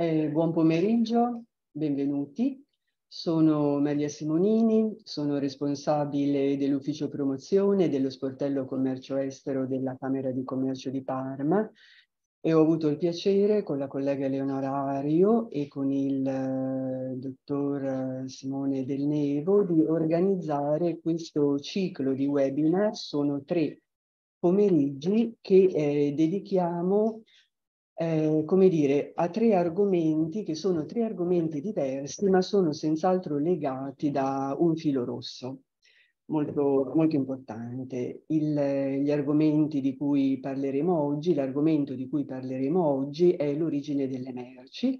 Eh, buon pomeriggio, benvenuti. Sono Maria Simonini, sono responsabile dell'ufficio promozione dello sportello commercio estero della Camera di Commercio di Parma e ho avuto il piacere con la collega Leonora Ario e con il eh, dottor Simone Del Nevo di organizzare questo ciclo di webinar. Sono tre pomeriggi che eh, dedichiamo eh, come dire, a tre argomenti che sono tre argomenti diversi ma sono senz'altro legati da un filo rosso molto, molto importante. Il, gli argomenti di cui parleremo oggi, l'argomento di cui parleremo oggi è l'origine delle merci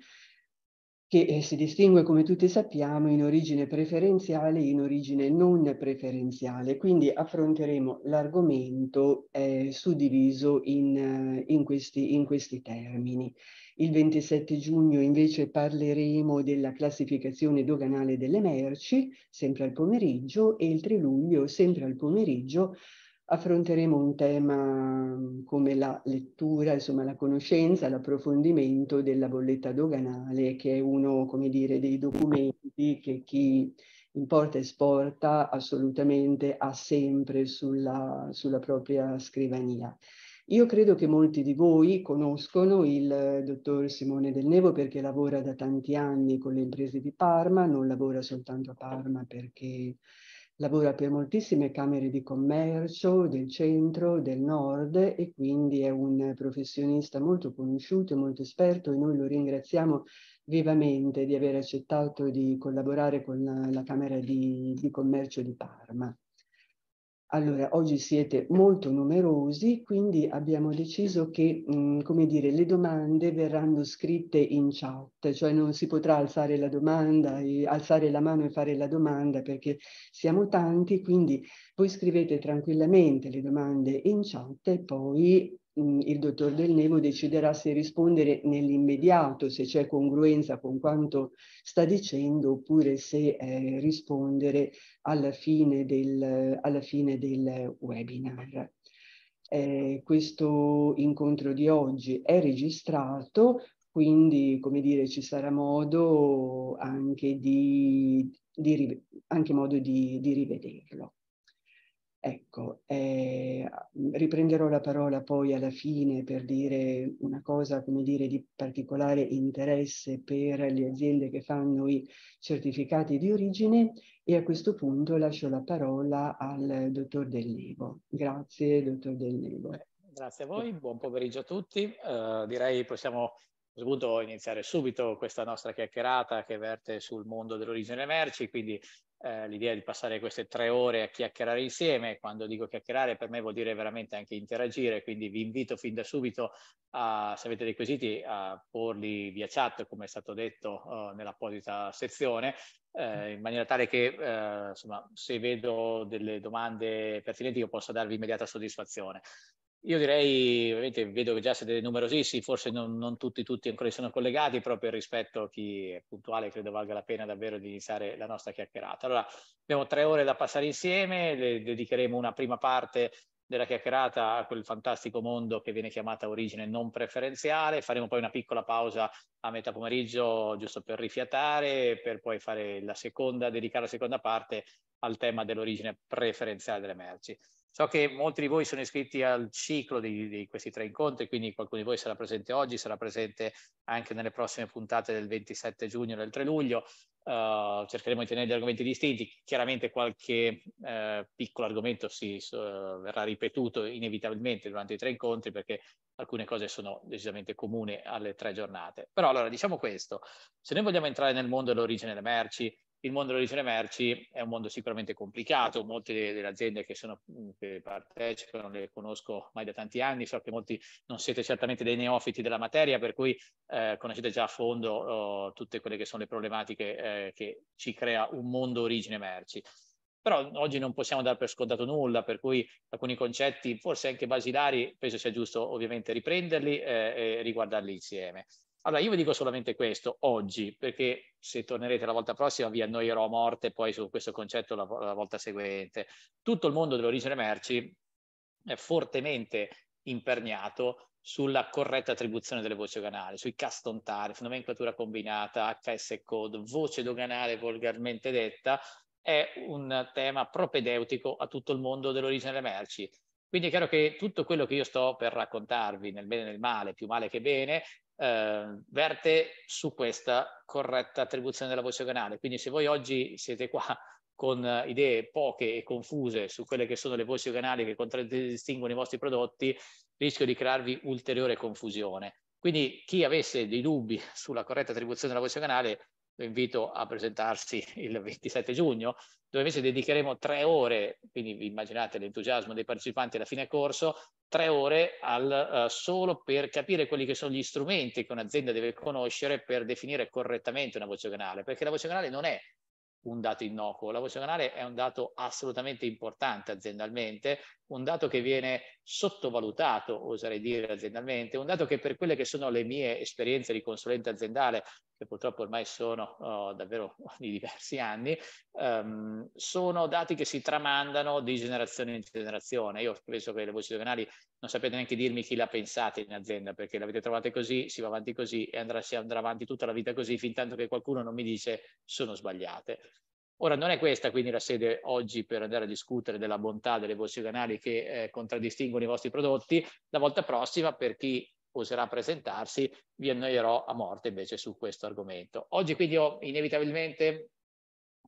che eh, si distingue, come tutti sappiamo, in origine preferenziale e in origine non preferenziale. Quindi affronteremo l'argomento eh, suddiviso in, eh, in, questi, in questi termini. Il 27 giugno invece parleremo della classificazione doganale delle merci, sempre al pomeriggio, e il 3 luglio, sempre al pomeriggio, affronteremo un tema come la lettura, insomma la conoscenza, l'approfondimento della bolletta doganale, che è uno, come dire, dei documenti che chi importa e esporta assolutamente ha sempre sulla, sulla propria scrivania. Io credo che molti di voi conoscono il eh, dottor Simone Del Nevo perché lavora da tanti anni con le imprese di Parma, non lavora soltanto a Parma perché lavora per moltissime camere di commercio del centro, del nord e quindi è un professionista molto conosciuto, e molto esperto e noi lo ringraziamo vivamente di aver accettato di collaborare con la, la Camera di, di Commercio di Parma. Allora, oggi siete molto numerosi, quindi abbiamo deciso che, mh, mm, come dire, le domande verranno scritte in chat, cioè non si potrà alzare la domanda, e, alzare la mano e fare la domanda perché siamo tanti, quindi voi scrivete tranquillamente le domande in chat e poi Mm, il dottor Del Nevo deciderà se rispondere nell'immediato, se c'è congruenza con quanto sta dicendo, oppure se eh, rispondere alla fine del, alla fine del webinar. Eh, questo incontro di oggi è registrato, quindi come dire ci sarà modo anche di, di anche modo di, di rivederlo. Ecco, eh, mhmm, riprenderò la parola poi alla fine per dire una cosa, come dire, di particolare interesse per le aziende che fanno i certificati di origine e a questo punto lascio la parola al dottor Del Nevo. Grazie, dottor Del Nevo. Grazie a voi, buon pomeriggio a tutti. Uh, direi possiamo a iniziare subito questa nostra chiacchierata che verte sul mondo dell'origine merci, quindi eh, l'idea di passare queste tre ore a chiacchierare insieme. Quando dico chiacchierare, per me vuol dire veramente anche interagire, quindi vi invito fin da subito, a, se avete dei quesiti, a porli via chat, come è stato detto uh, nell'apposita sezione, eh, mm. in maniera tale che, eh, insomma, se vedo delle domande pertinenti, io possa darvi immediata soddisfazione. Io direi, ovviamente vedo che già siete numerosissimi, forse non, non tutti, tutti ancora sono collegati, proprio rispetto a chi è puntuale credo valga la pena davvero di iniziare la nostra chiacchierata. Allora, abbiamo tre ore da passare insieme, le dedicheremo una prima parte della chiacchierata a quel fantastico mondo che viene chiamata origine non preferenziale. Faremo poi una piccola pausa a metà pomeriggio, giusto per rifiatare, per poi fare la seconda, dedicare la seconda parte al tema dell'origine preferenziale delle merci. So che molti di voi sono iscritti al ciclo di, di, questi tre incontri, quindi qualcuno di voi sarà presente oggi, sarà presente anche nelle prossime puntate del 27 giugno e del 3 luglio. Uh, cercheremo di tenere gli argomenti distinti. Chiaramente qualche uh, piccolo argomento si, uh, verrà ripetuto inevitabilmente durante i tre incontri perché alcune cose sono decisamente comuni alle tre giornate. Però allora diciamo questo, se noi vogliamo entrare nel mondo dell'origine delle merci, il mondo dell'origine merci è un mondo sicuramente complicato, molte delle aziende che, sono, mm, che partecipano le conosco mai da tanti anni, so che molti non siete certamente dei neofiti della materia, per cui eh, conoscete già a fondo oh, tutte quelle che sono le problematiche eh, che ci crea un mondo origine merci. Però oggi non possiamo dare per scontato nulla, per cui alcuni concetti, forse anche basilari, penso sia giusto ovviamente riprenderli eh, e riguardarli insieme. Allora, io vi dico solamente questo oggi, perché se tornerete la volta prossima vi annoierò a morte poi su questo concetto la, la volta seguente. Tutto il mondo dell'origine merci è fortemente imperniato sulla corretta attribuzione delle voci doganali, sui cast ontari, nomenclatura combinata, HS code, voce doganale volgarmente detta, è un tema propedeutico a tutto il mondo dell'origine delle merci. Quindi è chiaro che tutto quello che io sto per raccontarvi, nel bene e nel male, più male che bene, eh, verte su questa corretta attribuzione della voce canale. Quindi se voi oggi siete qua con eh, idee poche e confuse su quelle che sono le voci canali che contraddistinguono i vostri prodotti, rischio di crearvi ulteriore confusione. Quindi chi avesse dei dubbi sulla corretta attribuzione della voce canale, lo invito a presentarsi il 27 giugno, dove invece dedicheremo tre ore, quindi vi immaginate l'entusiasmo dei partecipanti alla fine corso, tre ore al, uh, solo per capire quelli che sono gli strumenti che un'azienda deve conoscere per definire correttamente una voce canale, perché la voce canale non è un dato innocuo, la voce canale è un dato assolutamente importante aziendalmente un dato che viene sottovalutato, oserei dire aziendalmente, un dato che per quelle che sono le mie esperienze di consulente aziendale, che purtroppo ormai sono oh, davvero di diversi anni, um, sono dati che si tramandano di generazione in generazione. Io penso che le voci doganali non sapete neanche dirmi chi l'ha pensata in azienda, perché l'avete trovata così, si va avanti così e andrà, si andrà avanti tutta la vita così, fin tanto che qualcuno non mi dice sono sbagliate. Ora, non è questa quindi la sede oggi per andare a discutere della bontà delle voci canali che eh, contraddistinguono i vostri prodotti. La volta prossima, per chi oserà presentarsi, vi annoierò a morte invece su questo argomento. Oggi quindi io inevitabilmente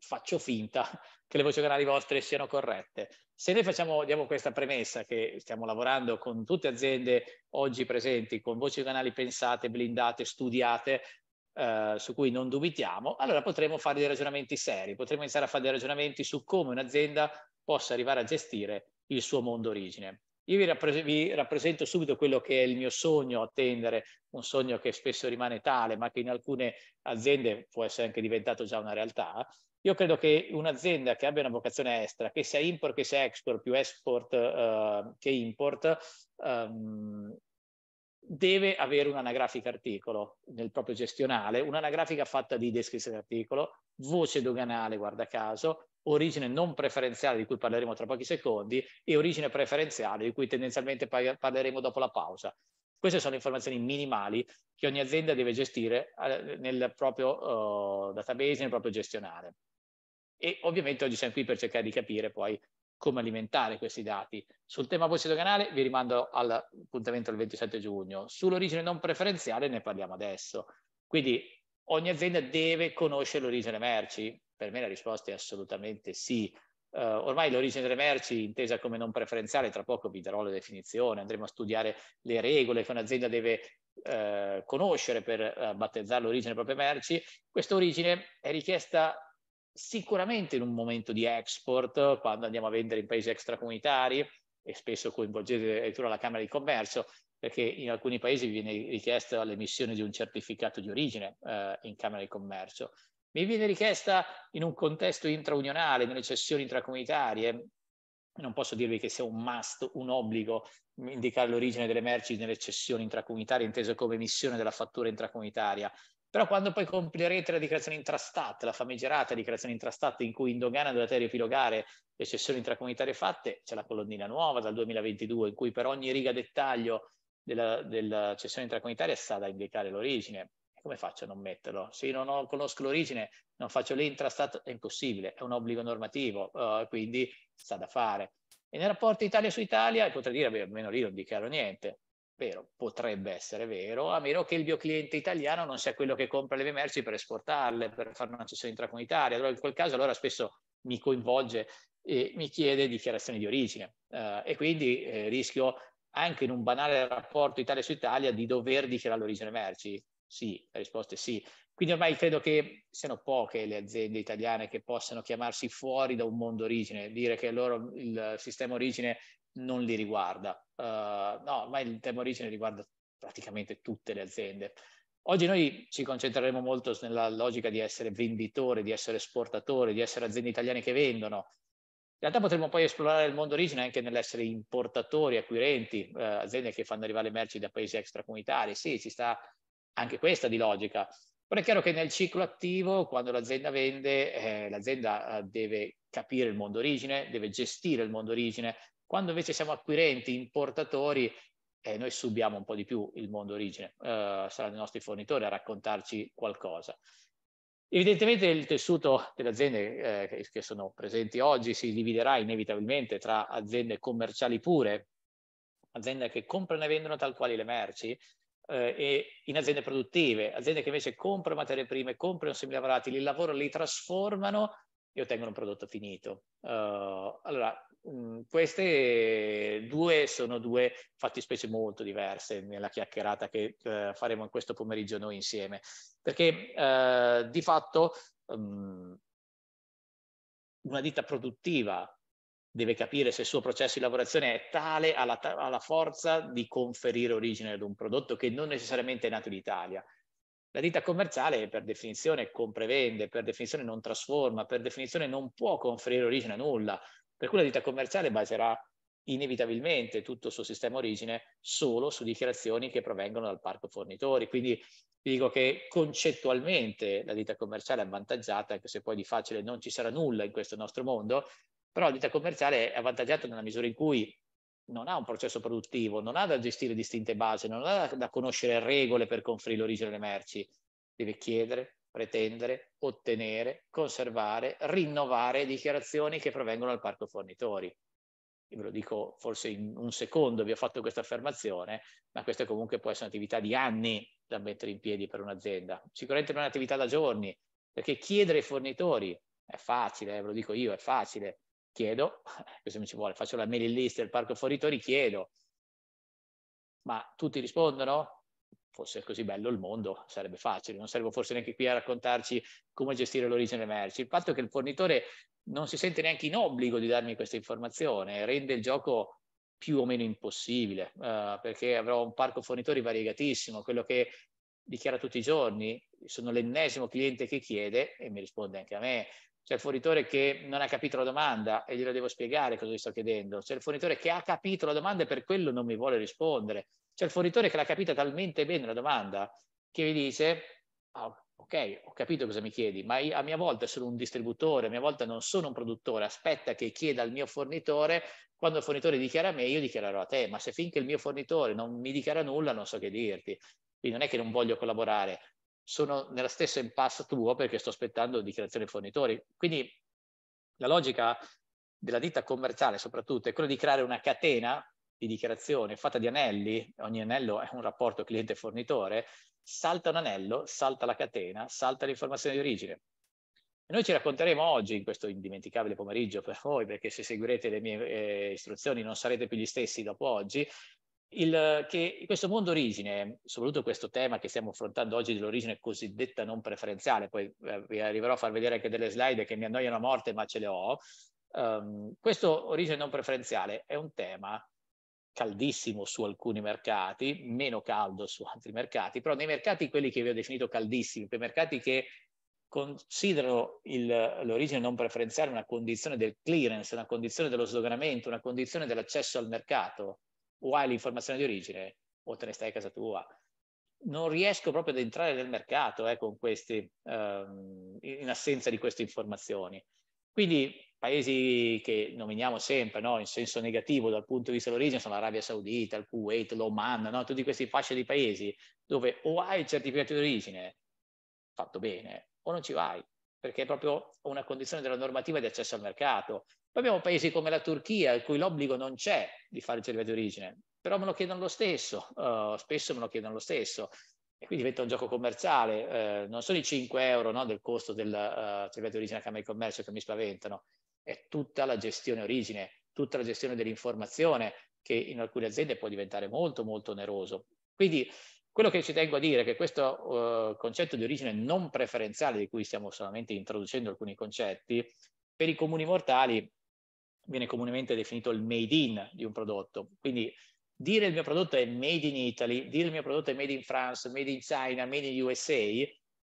faccio finta che le voci canali vostre siano corrette. Se noi facciamo, diamo questa premessa che stiamo lavorando con tutte aziende oggi presenti, con voci canali pensate, blindate, studiate, eh, su cui non dubitiamo, allora potremmo fare dei ragionamenti seri, potremmo iniziare a fare dei ragionamenti su come un'azienda possa arrivare a gestire il suo mondo origine. Io vi, rappres- vi, rappresento subito quello che è il mio sogno attendere, un sogno che spesso rimane tale, ma che in alcune aziende può essere anche diventato già una realtà. Io credo che un'azienda che abbia una vocazione estera, che sia import, che sia export, più export eh, che import, ehm, deve avere un'anagrafica articolo nel proprio gestionale, un'anagrafica fatta di descrizione articolo, voce doganale, guarda caso, origine non preferenziale di cui parleremo tra pochi secondi e origine preferenziale di cui tendenzialmente parleremo dopo la pausa. Queste sono informazioni minimali che ogni azienda deve gestire eh, nel proprio uh, database, nel proprio gestionale. E ovviamente oggi siamo qui per cercare di capire poi come alimentare questi dati. Sul tema poi doganale vi rimando all'appuntamento del 27 giugno. Sull'origine non preferenziale ne parliamo adesso. Quindi ogni azienda deve conoscere l'origine merci? Per me la risposta è assolutamente sì. Uh, ormai l'origine delle merci intesa come non preferenziale, tra poco vi darò la definizione, andremo a studiare le regole che un'azienda deve uh, conoscere per uh, battezzare l'origine delle proprie merci. Questa origine è richiesta sicuramente in un momento di export, quando andiamo a vendere in paesi extracomunitari e spesso coinvolgete addirittura la Camera di Commercio, perché in alcuni paesi viene richiesta l'emissione di un certificato di origine eh, in Camera di Commercio. Mi viene richiesta in un contesto intraunionale, nelle cessioni intracomunitarie, non posso dirvi che sia un must, un obbligo indicare l'origine delle merci nelle cessioni intracomunitarie, inteso come emissione della fattura intracomunitaria, però quando poi complerete la dichiarazione intrastat, la famigerata dichiarazione intrastat in cui in dogana dovete riepilogare le cessioni intracomunitarie fatte, c'è la colonnina nuova dal 2022 in cui per ogni riga dettaglio della, della cessione intracomunitaria sta da indicare l'origine. Come faccio a non metterlo? Se io non ho, conosco l'origine, non faccio l'intrastat, è impossibile, è un obbligo normativo, uh, quindi sta da fare. E nel rapporto Italia su Italia potrei dire, beh, almeno lì non dichiaro niente vero, potrebbe essere vero, a meno che il mio cliente italiano non sia quello che compra le mie merci per esportarle, per fare una cessione intracomunitaria. Allora in quel caso allora spesso mi coinvolge e mi chiede dichiarazioni di origine eh, e quindi eh, rischio anche in un banale rapporto Italia su Italia di dover dichiarare l'origine merci. Sì, la risposta è sì. Quindi ormai credo che siano poche le aziende italiane che possano chiamarsi fuori da un mondo origine, dire che loro il sistema origine non li riguarda. Uh, no, ormai il tema origine riguarda praticamente tutte le aziende. Oggi noi ci concentreremo molto nella logica di essere venditore, di essere esportatore, di essere aziende italiane che vendono. In realtà potremmo poi esplorare il mondo origine anche nell'essere importatori, acquirenti, eh, aziende che fanno arrivare merci da paesi extracomunitari. Sì, ci sta anche questa di logica. Però è chiaro che nel ciclo attivo, quando l'azienda vende, eh, l'azienda eh, deve capire il mondo origine, deve gestire il mondo origine, quando invece siamo acquirenti, importatori, eh, noi subiamo un po' di più il mondo origine, eh, saranno i nostri fornitori a raccontarci qualcosa. Evidentemente il tessuto delle aziende eh, che sono presenti oggi si dividerà inevitabilmente tra aziende commerciali pure, aziende che comprano e vendono tal quali le merci, eh, e in aziende produttive, aziende che invece comprano materie prime, comprano semilavorati, li lavorano, li trasformano e ottengono un prodotto finito. Uh, allora, Mm, queste due sono due fattispecie molto diverse nella chiacchierata che eh, faremo in questo pomeriggio noi insieme, perché eh, di fatto mh, mm, una ditta produttiva deve capire se il suo processo di lavorazione è tale alla, alla forza di conferire origine ad un prodotto che non necessariamente è nato in Italia. La ditta commerciale per definizione vende, per definizione non trasforma, per definizione non può conferire origine a nulla. Per cui la ditta commerciale baserà inevitabilmente tutto il suo sistema origine solo su dichiarazioni che provengono dal parco fornitori. Quindi vi dico che concettualmente la ditta commerciale è avvantaggiata, anche se poi di facile non ci sarà nulla in questo nostro mondo, però la ditta commerciale è avvantaggiata nella misura in cui non ha un processo produttivo, non ha da gestire distinte basi, non ha da, conoscere regole per conferire l'origine alle merci, deve chiedere, pretendere, ottenere, conservare, rinnovare dichiarazioni che provengono dal parco fornitori. Io ve lo dico forse in un secondo, vi ho fatto questa affermazione, ma questa comunque può essere un'attività di anni da mettere in piedi per un'azienda. Sicuramente non è un'attività da giorni, perché chiedere ai fornitori è facile, eh, ve lo dico io, è facile. Chiedo, questo mi ci vuole, faccio la mailing list del parco fornitori, chiedo. Ma tutti rispondono? fosse così bello il mondo sarebbe facile, non sarebbe forse neanche qui a raccontarci come gestire l'origine delle merci. Il fatto è che il fornitore non si sente neanche in obbligo di darmi questa informazione, rende il gioco più o meno impossibile, uh, perché avrò un parco fornitori variegatissimo, quello che dichiara tutti i giorni, sono l'ennesimo cliente che chiede e mi risponde anche a me. C'è il fornitore che non ha capito la domanda e glielo devo spiegare cosa gli sto chiedendo. C'è il fornitore che ha capito la domanda e per quello non mi vuole rispondere. C'è cioè, il fornitore che l'ha capita talmente bene la domanda che mi dice, oh, ok, ho capito cosa mi chiedi, ma io, a mia volta sono un distributore, a mia volta non sono un produttore, aspetta che chieda al mio fornitore, quando il fornitore dichiara a me io dichiarerò a te, ma se finché il mio fornitore non mi dichiara nulla non so che dirti, quindi non è che non voglio collaborare, sono nella stessa impasse tuo perché sto aspettando dichiarazione fornitori. Quindi la logica della ditta commerciale soprattutto è quella di creare una catena di dichiarazione fatta di anelli, ogni anello è un rapporto cliente-fornitore, salta un anello, salta la catena, salta l'informazione di origine. E noi ci racconteremo oggi, in questo indimenticabile pomeriggio per voi, perché se seguirete le mie eh, istruzioni non sarete più gli stessi dopo oggi, il, che questo mondo origine, soprattutto questo tema che stiamo affrontando oggi dell'origine cosiddetta non preferenziale, poi eh, vi arriverò a far vedere anche delle slide che mi annoiano a morte ma ce le ho, um, questo origine non preferenziale è un tema caldissimo su alcuni mercati, meno caldo su altri mercati, però nei mercati quelli che vi ho definito caldissimi, quei mercati che considerano il, l'origine non preferenziale una condizione del clearance, una condizione dello sdoganamento, una condizione dell'accesso al mercato, o hai l'informazione di origine o te ne stai a casa tua. Non riesco proprio ad entrare nel mercato eh, questi, um, in assenza di queste informazioni. Quindi paesi che nominiamo sempre no? in senso negativo dal punto di vista dell'origine sono l'Arabia Saudita, il Kuwait, l'Oman, no? tutti questi fasce di paesi dove o hai il certificato di origine fatto bene o non ci vai perché è proprio una condizione della normativa di accesso al mercato. Poi abbiamo paesi come la Turchia, in cui l'obbligo non c'è di fare il certificato di origine, però me lo chiedono lo stesso, uh, spesso me lo chiedono lo stesso. E qui diventa un gioco commerciale, uh, non sono i 5 euro no, del costo del uh, certificato di origine a Camera di Commercio che mi spaventano, è tutta la gestione origine, tutta la gestione dell'informazione che in alcune aziende può diventare molto molto oneroso. Quindi quello che ci tengo a dire è che questo uh, concetto di origine non preferenziale di cui stiamo solamente introducendo alcuni concetti, per i comuni mortali viene comunemente definito il made in di un prodotto. Quindi dire il mio prodotto è made in Italy, dire il mio prodotto è made in France, made in China, made in USA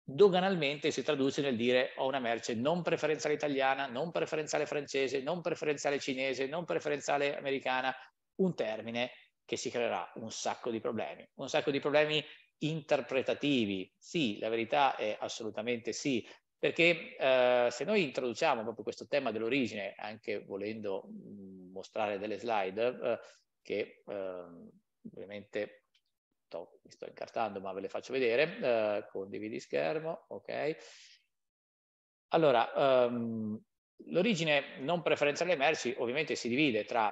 doganalmente si traduce nel dire ho una merce non preferenziale italiana, non preferenziale francese, non preferenziale cinese, non preferenziale americana, un termine che si creerà un sacco di problemi, un sacco di problemi interpretativi. Sì, la verità è assolutamente sì, perché eh, se noi introduciamo proprio questo tema dell'origine, anche volendo mm, mostrare delle slide eh, che eh, ovviamente sto, mi sto incartando ma ve le faccio vedere, eh, condividi schermo, ok. Allora, um, l'origine non preferenziale delle merci ovviamente si divide tra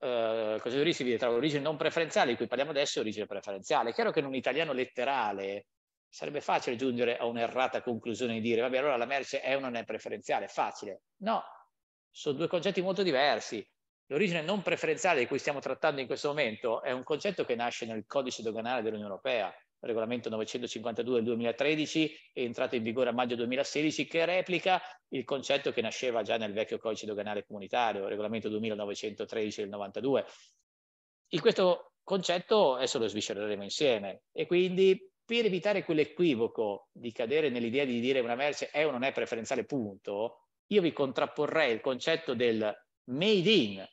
eh, cosa si divide tra origine non preferenziale di cui parliamo adesso e origine preferenziale. È chiaro che in un italiano letterale sarebbe facile giungere a un'errata conclusione e dire vabbè allora la merce è o non è preferenziale, facile. No, sono due concetti molto diversi. L'origine non preferenziale di cui stiamo trattando in questo momento è un concetto che nasce nel codice doganale dell'Unione Europea, regolamento 952 del 2013, entrato in vigore a maggio 2016, che replica il concetto che nasceva già nel vecchio codice doganale comunitario, regolamento 2913 del 92. In questo concetto adesso lo sviscereremo insieme e quindi per evitare quell'equivoco di cadere nell'idea di dire una merce è o non è preferenziale punto, io vi contrapporrei il concetto del made in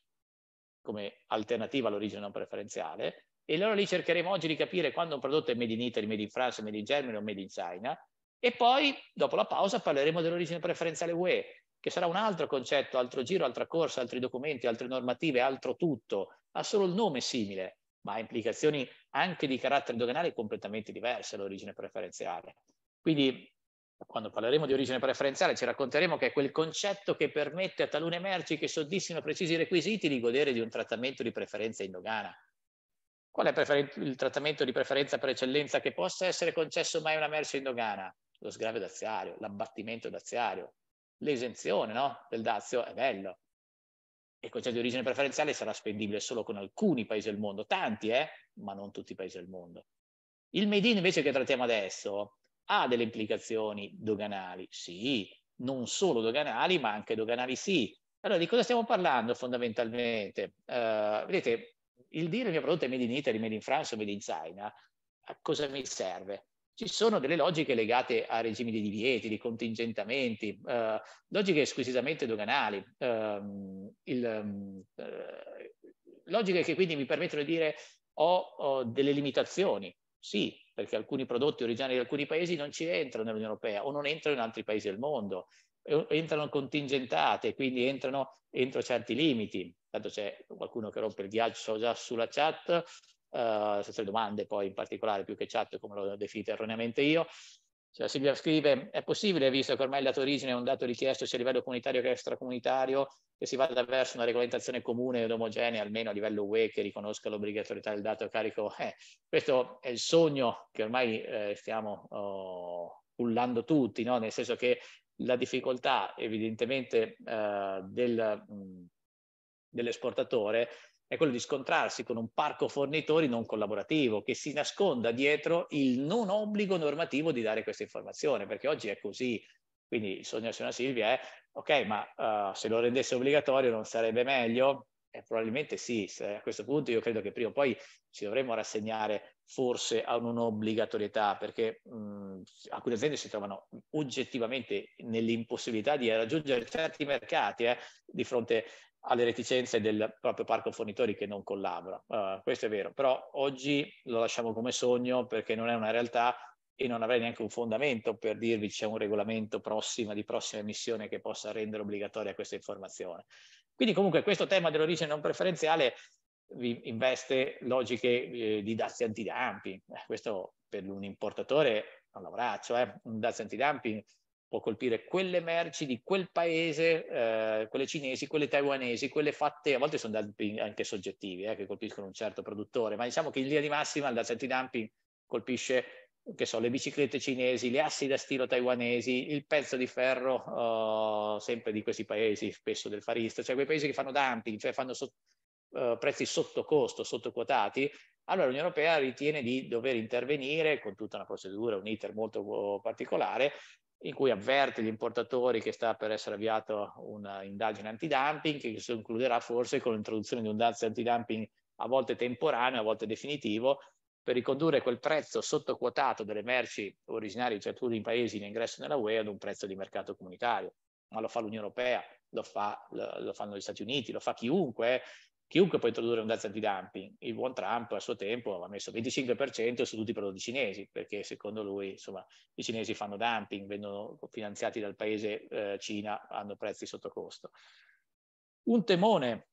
come alternativa all'origine non preferenziale e allora lì cercheremo oggi di capire quando un prodotto è made in Italy, made in France, made in Germany o made in China e poi dopo la pausa parleremo dell'origine preferenziale UE che sarà un altro concetto, altro giro, altra corsa, altri documenti, altre normative, altro tutto, ha solo il nome simile, ma ha implicazioni anche di carattere doganale completamente diverse all'origine preferenziale. Quindi quando parleremo di origine preferenziale, ci racconteremo che è quel concetto che permette a talune merci che soddisfino precisi requisiti di godere di un trattamento di preferenza in dogana. Qual è il trattamento di preferenza per eccellenza che possa essere concesso mai a una merce in dogana? Lo sgravio daziario, l'abbattimento daziario, l'esenzione no? del dazio è bello. Il concetto di origine preferenziale sarà spendibile solo con alcuni paesi del mondo, tanti, eh? ma non tutti i paesi del mondo. Il made in invece che trattiamo adesso ha delle implicazioni doganali, sì, non solo doganali, ma anche doganali sì. Allora, di cosa stiamo parlando fondamentalmente? Uh, vedete, il dire il mio prodotto è made in Italy, made in France o made in China, a cosa mi serve? Ci sono delle logiche legate a regimi di divieti, di contingentamenti, uh, logiche squisitamente doganali, uh, il, um, logiche che quindi mi permettono di dire ho, ho delle limitazioni, sì, perché alcuni prodotti originari di alcuni paesi non ci entrano nell'Unione Europea o non entrano in altri paesi del mondo, entrano contingentate, quindi entrano entro certi limiti. Tanto c'è qualcuno che rompe il ghiaccio già sulla chat, uh, se c'è domande poi in particolare più che chat come l'ho definita erroneamente io, cioè, Silvia scrive, è possibile, visto che ormai il dato origine è un dato richiesto sia a livello comunitario che extracomunitario, che si vada verso una regolamentazione comune ed omogenea, almeno a livello UE, che riconosca l'obbligatorietà del dato a carico? Eh, questo è il sogno che ormai eh, stiamo oh, cullando tutti, no? nel senso che la difficoltà evidentemente eh, del, dell'esportatore è quello di scontrarsi con un parco fornitori non collaborativo che si nasconda dietro il non obbligo normativo di dare questa informazione, perché oggi è così. Quindi il sogno di signora Silvia è, ok, ma uh, se lo rendesse obbligatorio non sarebbe meglio? Eh, probabilmente sì, a questo punto io credo che prima o poi ci dovremmo rassegnare forse a un'obbligatorietà, perché mh, mm, alcune aziende si trovano oggettivamente nell'impossibilità di raggiungere certi mercati eh, di fronte alle reticenze del proprio parco fornitori che non collabora. Uh, questo è vero, però oggi lo lasciamo come sogno perché non è una realtà e non avrei neanche un fondamento per dirvi c'è un regolamento prossima, di prossima emissione che possa rendere obbligatoria questa informazione. Quindi comunque questo tema dell'origine non preferenziale vi investe logiche eh, di dazi antidumping. Eh, questo per un importatore non l'avrà, cioè eh, un dazi antidumping può colpire quelle merci di quel paese, eh, quelle cinesi, quelle taiwanesi, quelle fatte, a volte sono dumping anche soggettivi, eh, che colpiscono un certo produttore, ma diciamo che in linea di massima il data antidumping colpisce che so, le biciclette cinesi, le assi da stilo taiwanesi, il pezzo di ferro uh, sempre di questi paesi, spesso del farista, cioè quei paesi che fanno dumping, cioè fanno so- uh, prezzi sotto costo, sotto quotati, allora l'Unione Europea ritiene di dover intervenire con tutta una procedura, un iter molto oh, particolare, in cui avverte gli importatori che sta per essere avviata un'indagine eh, antidumping che si concluderà forse con l'introduzione di un dazio antidumping a volte temporaneo, a volte definitivo, per ricondurre quel prezzo sottoquotato delle merci originarie di certi paesi in ingresso nella UE ad un prezzo di mercato comunitario. Ma lo fa l'Unione Europea, lo, fa, lo, lo fanno gli Stati Uniti, lo fa chiunque eh chiunque può introdurre un dazio antidumping. Il buon Trump a suo tempo aveva messo 25% su tutti i prodotti cinesi, perché secondo lui insomma, i cinesi fanno dumping, vengono finanziati dal paese eh, Cina, hanno prezzi sotto costo. Un temone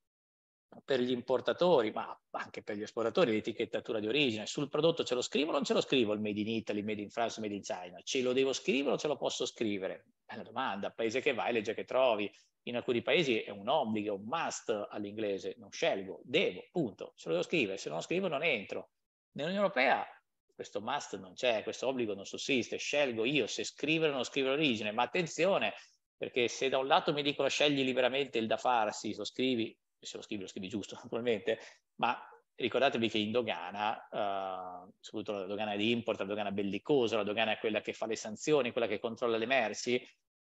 per gli importatori, ma anche per gli esportatori, l'etichettatura di origine. Sul prodotto ce lo scrivo o non ce lo scrivo il Made in Italy, Made in France, Made in China? Ce lo devo scrivere o ce lo posso scrivere? Bella domanda, paese che vai, legge che trovi. In alcuni paesi è un obbligo, un must all'inglese, non scelgo, devo, punto. Ce lo devo scrivere, se non lo scrivo non entro. Nell'Unione Europea questo must non c'è, questo obbligo non sussiste, scelgo io se scrivere o non scrivere l'origine, ma attenzione, perché se da un lato mi dicono scegli liberamente il da farsi, lo scrivi se lo scrivi lo scrivi giusto naturalmente, ma ricordatevi che in dogana, eh, soprattutto la dogana di import, la dogana bellicosa, la dogana è quella che fa le sanzioni, quella che controlla le merci,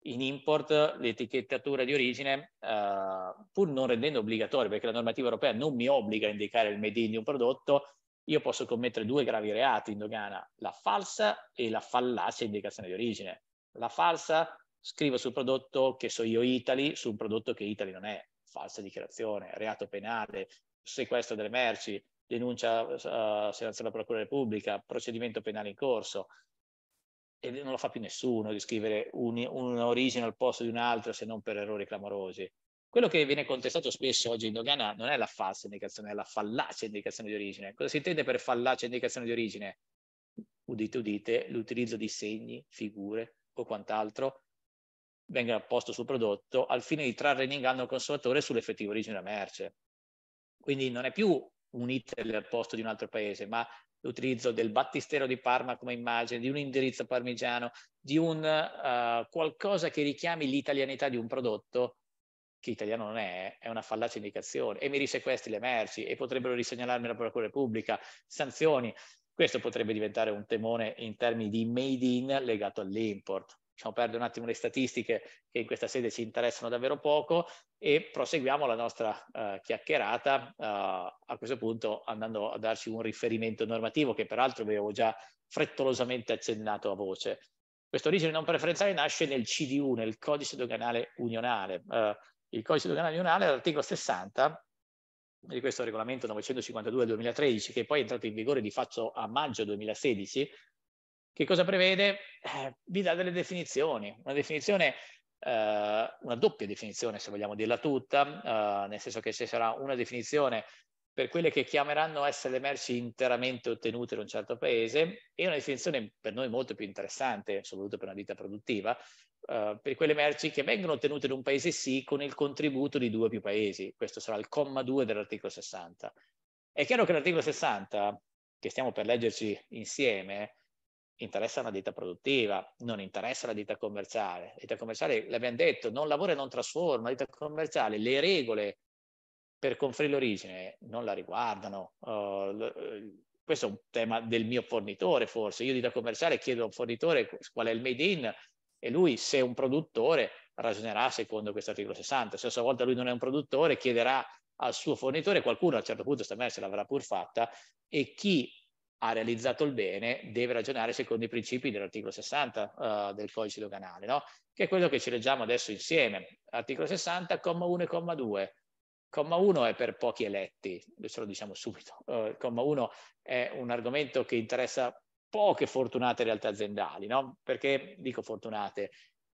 in import l'etichettatura di origine, eh, pur non rendendo obbligatorio, perché la normativa europea non mi obbliga a indicare il made in di un prodotto, io posso commettere due gravi reati in dogana, la falsa e la fallace indicazione di origine. La falsa scrivo sul prodotto che so io Italy, su un prodotto che Italy non è falsa dichiarazione, reato penale, sequestro delle merci, denuncia uh, eh, la Procura Repubblica, procedimento penale in corso. E non lo fa più nessuno di scrivere un, un origine al posto di un'altra se non per errori clamorosi. Quello che viene contestato spesso oggi in dogana non è la falsa indicazione, è la fallace indicazione di origine. Cosa si intende per fallace indicazione di origine? Udite, udite, l'utilizzo di segni, figure o quant'altro venga apposto sul prodotto al fine di trarre in inganno il consumatore sull'effettiva origine della merce. Quindi non è più un Italy al posto di un altro paese, ma l'utilizzo del battistero di Parma come immagine, di un indirizzo parmigiano, di un uh, qualcosa che richiami l'italianità di un prodotto che italiano non è, è una fallace indicazione. E mi risequestri le merci e potrebbero risegnalarmi la Procura Pubblica, sanzioni. Questo potrebbe diventare un temone in termini di made in legato all'import lasciamo perdere un attimo le statistiche che in questa sede ci interessano davvero poco e proseguiamo la nostra uh, chiacchierata uh, a questo punto andando a darci un riferimento normativo che peraltro vi avevo già frettolosamente accennato a voce. Questa origine non preferenziale nasce nel CDU, nel codice doganale unionale. Uh, il codice doganale unionale all'articolo 60 di questo regolamento 952 2013 che poi è entrato in vigore di fatto a maggio 2016 che cosa prevede? Eh, vi dà delle definizioni, una definizione, eh, una doppia definizione se vogliamo dirla tutta, eh, nel senso che ci sarà una definizione per quelle che chiameranno essere le merci interamente ottenute in un certo paese e una definizione per noi molto più interessante, soprattutto per una vita produttiva, eh, per quelle merci che vengono ottenute in un paese sì con il contributo di due o più paesi. Questo sarà il comma 2 dell'articolo 60. È chiaro che l'articolo 60, che stiamo per leggerci insieme, interessa una ditta produttiva, non interessa la ditta commerciale. La ditta commerciale, l'abbiamo detto, non lavora e non trasforma. La ditta commerciale, le regole per conferire l'origine non la riguardano. Uh, eh, questo è un tema del mio fornitore forse. Io ditta commerciale chiedo a un fornitore qual è il made in e lui, se è un produttore, ragionerà secondo questo articolo 60. Se a sua volta lui non è un produttore, chiederà al suo fornitore, qualcuno a un certo punto, stamattina se l'avrà pur fatta, e chi ha realizzato il bene deve ragionare secondo i principi dell'articolo 60 uh, eh, del codice doganale, no? che è quello che ci leggiamo adesso insieme. Articolo 60, comma 1 e comma 2. Comma 1 è per pochi eletti, adesso lo diciamo subito. Uh, comma 1 è un argomento che interessa poche fortunate realtà aziendali, no? Perché dico fortunate?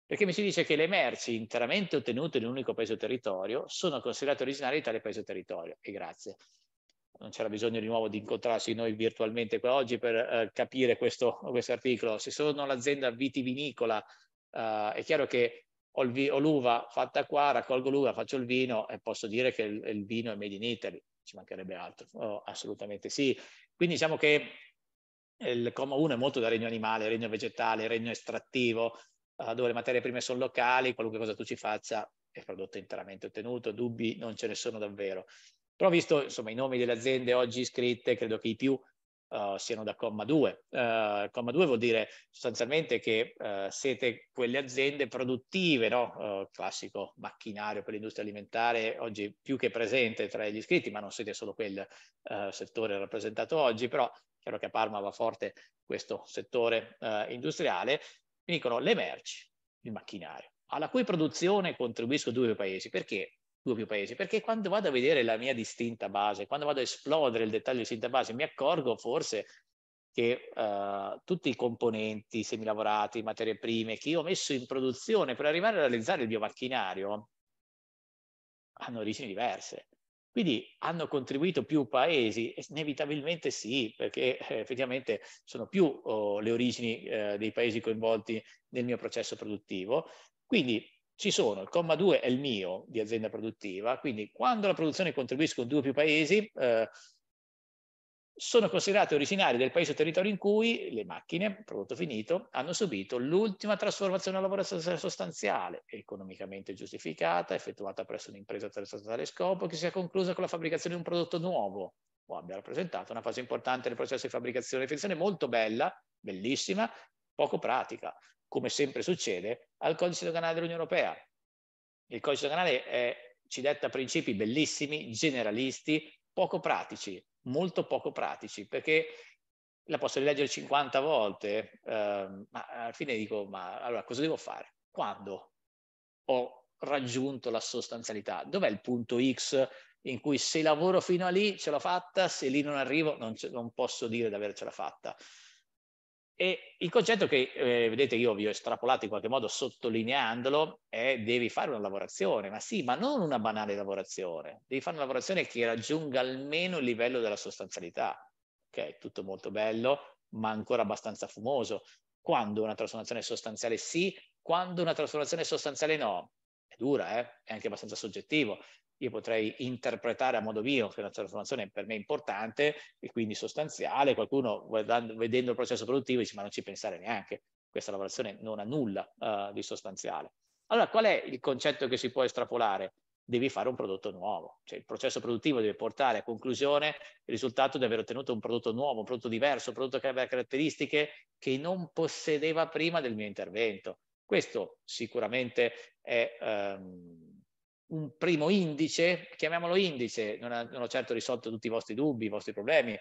Perché mi si dice che le merci interamente ottenute in un unico paese o territorio sono considerate originali di tale paese o territorio. E grazie non c'era bisogno di nuovo di incontrarsi noi virtualmente qua oggi per eh, capire questo, questo, articolo. Se sono l'azienda vitivinicola, eh, è chiaro che ho, vi, ho, l'uva fatta qua, raccolgo l'uva, faccio il vino e posso dire che il, il vino è made in Italy, ci mancherebbe altro, oh, assolutamente sì. Quindi diciamo che eh, il comma 1 è molto da regno animale, regno vegetale, regno estrattivo, eh, dove le materie prime sono locali, qualunque cosa tu ci faccia è prodotto interamente ottenuto, dubbi non ce ne sono davvero. Però visto insomma, i nomi delle aziende oggi iscritte, credo che i più uh, siano da comma 2. Uh, eh, comma 2 vuol dire sostanzialmente che uh, siete quelle aziende produttive, no? classico macchinario per l'industria alimentare, oggi più che presente tra gli iscritti, ma non siete solo quel settore rappresentato oggi, però chiaro che a Parma va forte questo settore industriale, mi dicono le merci, il macchinario, alla cui produzione contribuiscono due paesi, perché due o più paesi, perché quando vado a vedere la mia distinta base, quando vado a esplodere il dettaglio di distinta base, mi accorgo forse che uh, tutti i componenti, semilavorati, materie prime che io ho messo in produzione per arrivare a realizzare il mio macchinario hanno origini diverse. Quindi hanno contribuito più paesi? Inevitabilmente sì, perché eh, effettivamente sono più oh, le origini eh, dei paesi coinvolti nel mio processo produttivo. Quindi ci sono, il comma 2 è il mio di azienda produttiva, quindi quando la produzione contribuiscono due o più paesi, eh, sono considerati originari del paese o territorio in cui le macchine, prodotto finito, hanno subito l'ultima trasformazione lavorativa sostanziale, economicamente giustificata, effettuata presso un'impresa attraverso tale scopo, che sia conclusa con la fabbricazione di un prodotto nuovo, o abbia rappresentato una fase importante nel processo di fabbricazione e definizione molto bella, bellissima, poco pratica come sempre succede, al codice doganale dell'Unione Europea. Il codice doganale è, ci detta principi bellissimi, generalisti, poco pratici, molto poco pratici, perché la posso rileggere 50 volte, eh, ma alla fine dico, ma allora cosa devo fare? Quando ho raggiunto la sostanzialità? Dov'è il punto X in cui se lavoro fino a lì ce l'ho fatta, se lì non arrivo non, non posso dire di avercela fatta? E il concetto che, eh, vedete, io vi ho estrapolato in qualche modo sottolineandolo, è devi fare una lavorazione, ma sì, ma non una banale lavorazione, devi fare una lavorazione che raggiunga almeno il livello della sostanzialità, che è tutto molto bello, ma ancora abbastanza fumoso. Quando una trasformazione sostanziale sì, quando una trasformazione sostanziale no. È dura, eh? è anche abbastanza soggettivo io potrei interpretare a modo mio che una trasformazione per me è importante e quindi sostanziale, qualcuno guardando, vedendo il processo produttivo dice ma non ci pensare neanche, questa lavorazione non ha nulla uh, di sostanziale. Allora qual è il concetto che si può estrapolare? Devi fare un prodotto nuovo, cioè il processo produttivo deve portare a conclusione il risultato di aver ottenuto un prodotto nuovo, un prodotto diverso, un prodotto che aveva caratteristiche che non possedeva prima del mio intervento. Questo sicuramente è... Um, un primo indice, chiamiamolo indice, non, ha, non ho certo risolto tutti i vostri dubbi, i vostri problemi,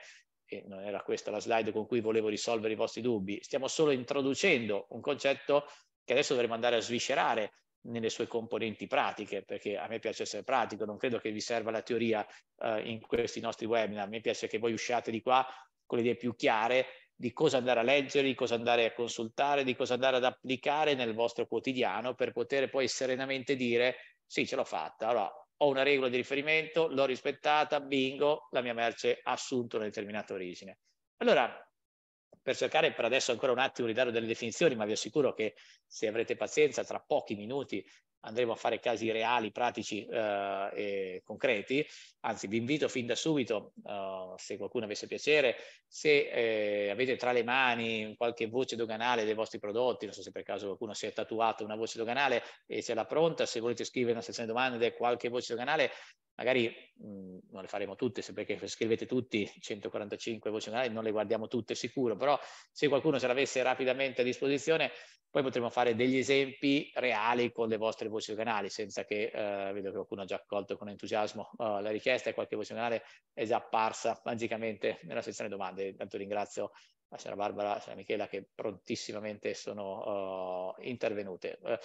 e non era questa la slide con cui volevo risolvere i vostri dubbi, stiamo solo introducendo un concetto che adesso dovremmo andare a sviscerare nelle sue componenti pratiche, perché a me piace essere pratico, non credo che vi serva la teoria eh, in questi nostri webinar, a me piace che voi usciate di qua con le idee più chiare di cosa andare a leggere, di cosa andare a consultare, di cosa andare ad applicare nel vostro quotidiano per poter poi serenamente dire sì, ce l'ho fatta. Allora, ho una regola di riferimento, l'ho rispettata, bingo, la mia merce ha assunto una determinata origine. Allora, per cercare per adesso ancora un attimo di dare delle definizioni, ma vi assicuro che se avrete pazienza, tra pochi minuti andremo a fare casi reali, pratici eh, e concreti. Anzi, vi invito fin da subito, eh, se qualcuno avesse piacere, se eh, avete tra le mani qualche voce doganale dei vostri prodotti, non so se per caso qualcuno si è tatuato una voce doganale e ce l'ha pronta, se volete scrivere una sezione di domande qualche voce doganale, magari mh, mm, non le faremo tutte, perché scrivete tutti 145 voci orali, non le guardiamo tutte sicuro, però se qualcuno ce l'avesse rapidamente a disposizione, poi potremmo fare degli esempi reali con le vostre voci orali, senza che, eh, vedo che qualcuno ha già accolto con entusiasmo eh, la richiesta e qualche voce orale è già apparsa magicamente nella sezione domande. Intanto ringrazio la signora Barbara, la signora Michela che prontissimamente sono uh, intervenute. Uh,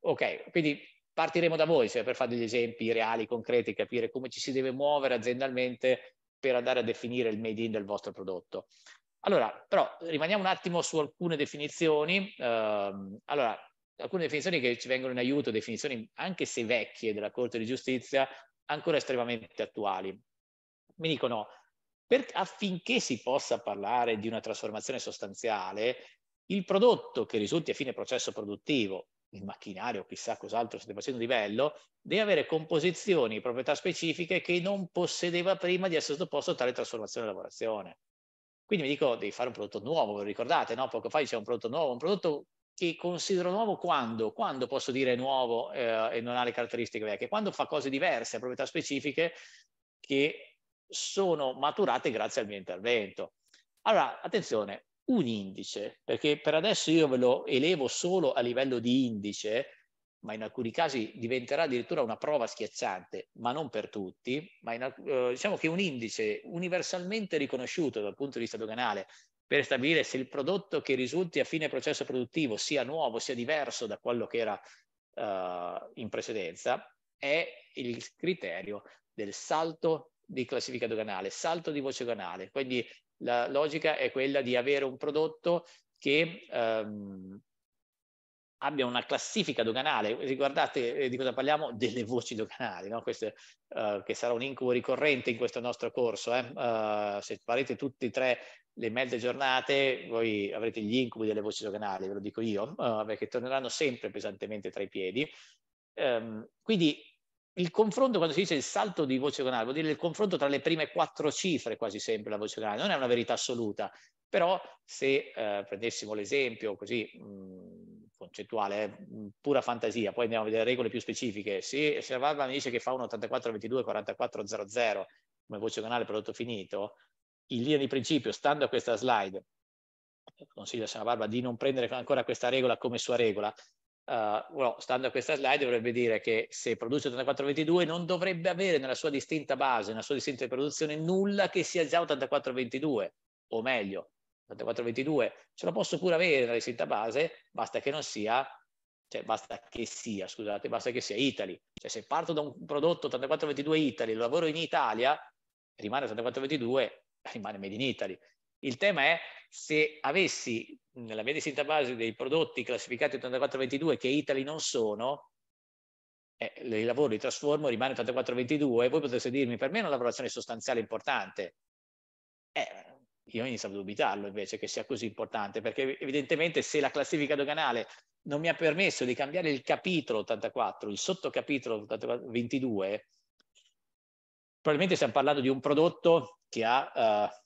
ok, quindi Partiremo da voi, cioè per fare degli esempi reali, concreti, capire come ci si deve muovere aziendalmente per andare a definire il made in del vostro prodotto. Allora, però rimaniamo un attimo su alcune definizioni. Uh, allora, alcune definizioni che ci vengono in aiuto, definizioni anche se vecchie della Corte di Giustizia, ancora estremamente attuali. Mi dicono, per, affinché si possa parlare di una trasformazione sostanziale, il prodotto che risulti a fine processo produttivo il macchinario, chissà cos'altro state facendo di bello, deve avere composizioni, proprietà specifiche che non possedeva prima di essere sottoposto a tale trasformazione e lavorazione. Quindi mi dico, devi fare un prodotto nuovo, ve ricordate, no? Poco fa dicevo un prodotto nuovo, un prodotto che considero nuovo quando? Quando posso dire nuovo eh, e non ha le caratteristiche vecchie? Quando fa cose diverse, proprietà specifiche che sono maturate grazie al mio intervento. Allora, attenzione, un indice, perché per adesso io ve lo elevo solo a livello di indice, ma in alcuni casi diventerà addirittura una prova schiacciante, ma non per tutti, ma in, eh, diciamo che un indice universalmente riconosciuto dal punto di vista doganale per stabilire se il prodotto che risulti a fine processo produttivo sia nuovo, sia diverso da quello che era eh, in precedenza, è il criterio del salto di classifica doganale, salto di voce doganale, quindi la logica è quella di avere un prodotto che ehm, abbia una classifica doganale. Riguardate eh, di cosa parliamo? Delle voci doganali, no? Questo, eh, che sarà un incubo ricorrente in questo nostro corso. Eh? Uh, se farete tutti e tre le mezze giornate, voi avrete gli incubi delle voci doganali, ve lo dico io, uh, perché torneranno sempre pesantemente tra i piedi. Um, quindi il confronto, quando si dice il salto di voce con vuol dire il confronto tra le prime quattro cifre quasi sempre la voce con non è una verità assoluta, però se eh, prendessimo l'esempio così mh, concettuale, eh, pura fantasia, poi andiamo a vedere regole più specifiche, se, se la valvola mi dice che fa un 8422 4400 come voce canale prodotto finito, in linea di principio, stando a questa slide, consiglio a Sanabarba di non prendere ancora questa regola come sua regola, Uh, eh, well, stando a questa slide dovrebbe dire che se produce 8422 non dovrebbe avere nella sua distinta base, nella sua distinta produzione nulla che sia già 8422, o meglio, 8422 ce lo posso pure avere nella distinta base, basta che non sia, cioè basta che sia, scusate, basta che sia Italy. Cioè se parto da un prodotto 8422 Italy, lo lavoro in Italia, rimane 8422, rimane made in Italy. Il tema è se avessi nella mia distinta base dei prodotti classificati 8422 che Italy non sono, eh, li lavoro, li trasformo, rimane 8422 22 voi potreste dirmi per me è una lavorazione sostanziale importante. Eh, io inizio a dubitarlo invece che sia così importante, perché evidentemente se la classifica doganale non mi ha permesso di cambiare il capitolo 84, il sottocapitolo 22, probabilmente stiamo parlando di un prodotto che ha... Eh,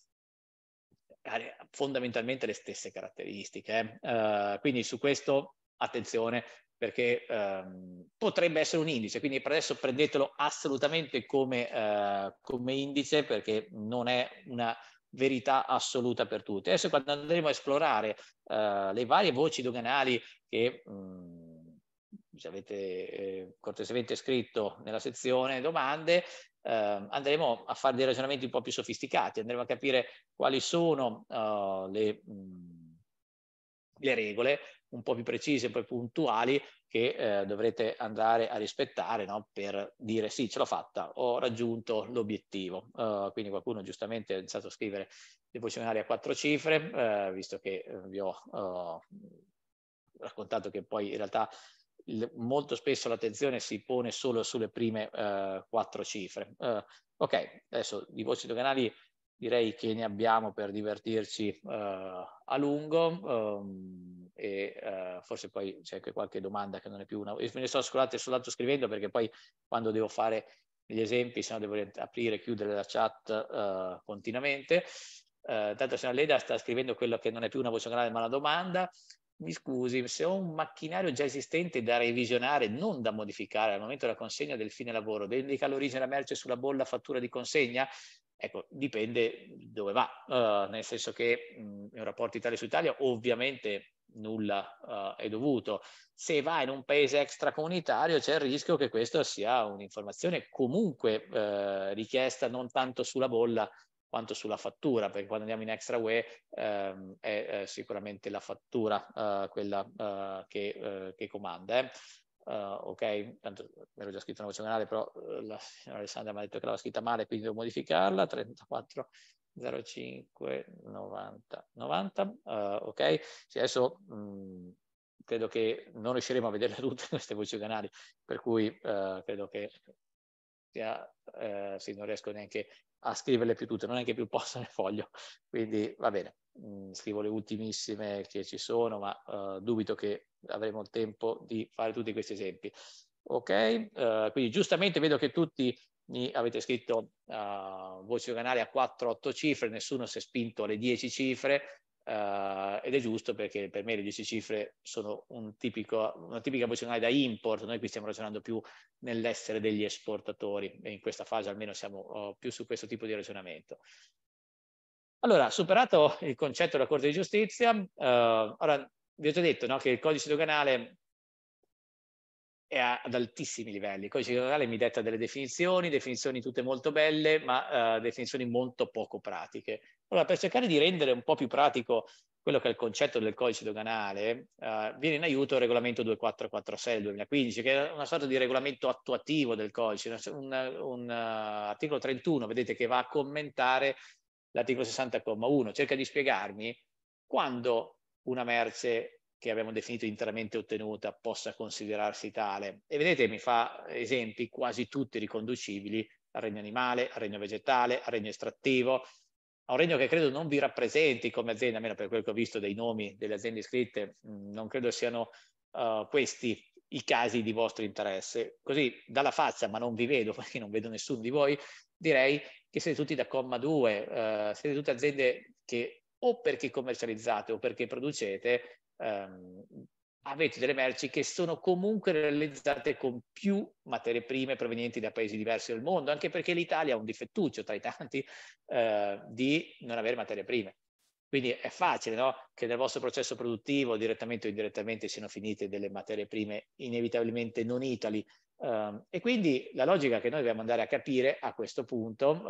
fondamentalmente le stesse caratteristiche. Eh? Uh, quindi su questo attenzione perché um, potrebbe essere un indice, quindi per adesso prendetelo assolutamente come, uh, come indice perché non è una verità assoluta per tutti. Adesso quando andremo a esplorare uh, le varie voci doganali che mh, mm, ci avete eh, cortesemente scritto nella sezione domande, eh, andremo a fare dei ragionamenti un po' più sofisticati, andremo a capire quali sono uh, le, mh, mm, le, regole un po' più precise, un po' più puntuali che eh, dovrete andare a rispettare no? per dire sì, ce l'ho fatta, ho raggiunto l'obiettivo. Uh, quindi qualcuno giustamente ha iniziato a scrivere dei funzionari a quattro cifre, uh, visto che vi ho raccontato che poi in realtà il, molto spesso l'attenzione si pone solo sulle prime eh, quattro cifre. Eh, ok, adesso di voci doganali direi che ne abbiamo per divertirci eh, a lungo um, e eh, forse poi c'è anche qualche domanda che non è più una... Io me ne sto scusate soltanto scrivendo perché poi quando devo fare gli esempi, se no devo aprire e chiudere la chat eh, continuamente. Uh, tanto se Leda sta scrivendo quello che non è più una voce canale ma una domanda mi scusi, se ho un macchinario già esistente da revisionare, non da modificare al momento della consegna del fine lavoro, indica l'origine della merce sulla bolla fattura di consegna? Ecco, dipende dove va, uh, nel senso che mh, in rapporto Italia su Italia ovviamente nulla uh, è dovuto. Se va in un paese extracomunitario c'è il rischio che questa sia un'informazione comunque uh, richiesta non tanto sulla bolla quanto sulla fattura, perché quando andiamo in extra UE ehm, è, è, eh, sicuramente la fattura eh, quella eh, che, eh, che, comanda. Uh, ok, tanto mi ero già scritto una voce canale, però la signora Alessandra mi ha detto che l'aveva scritta male, quindi devo modificarla, 34,05,90, 90, uh, ok, sì, adesso mh, mm, credo che non riusciremo a vederle tutte queste voci canali, per cui credo che sia, sì, non riesco neanche a scriverle più tutte, non è che più posso nel foglio, quindi va bene, mm, scrivo le ultimissime che ci sono, ma uh, dubito che avremo il tempo di fare tutti questi esempi. Ok, uh, quindi giustamente vedo che tutti mi avete scritto uh, voci organali a 4-8 cifre, nessuno si è spinto alle 10 cifre, Uh, ed è giusto perché per me le 10 cifre sono un tipico, una tipica posizionale da import, noi qui stiamo ragionando più nell'essere degli esportatori e in questa fase almeno siamo uh, più su questo tipo di ragionamento. Allora, superato il concetto della Corte di Giustizia, uh, ora vi ho già detto no, che il codice doganale è ad altissimi livelli. Il codice doganale mi detta delle definizioni, definizioni tutte molto belle, ma uh, definizioni molto poco pratiche. Allora, per cercare di rendere un po' più pratico quello che è il concetto del codice doganale, eh, viene in aiuto il regolamento 2446 del 2015, che è una sorta di regolamento attuativo del codice, un, un uh, articolo 31, vedete, che va a commentare l'articolo 60,1, cerca di spiegarmi quando una merce che abbiamo definito interamente ottenuta possa considerarsi tale. E vedete, mi fa esempi quasi tutti riconducibili al regno animale, al regno vegetale, al regno estrattivo, a un regno che credo non vi rappresenti come azienda, almeno per quello che ho visto dei nomi delle aziende iscritte, mm, non credo siano uh, questi i casi di vostro interesse. Così dalla faccia, ma non vi vedo perché non vedo nessuno di voi, direi che siete tutti da comma 2, uh, eh, siete tutte aziende che o perché commercializzate o perché producete, um, avete delle merci che sono comunque realizzate con più materie prime provenienti da paesi diversi del mondo, anche perché l'Italia ha un difettuccio tra i tanti eh, di non avere materie prime. Quindi è facile no? che nel vostro processo produttivo, direttamente o indirettamente, siano finite delle materie prime inevitabilmente non itali. Eh, e quindi la logica che noi dobbiamo andare a capire a questo punto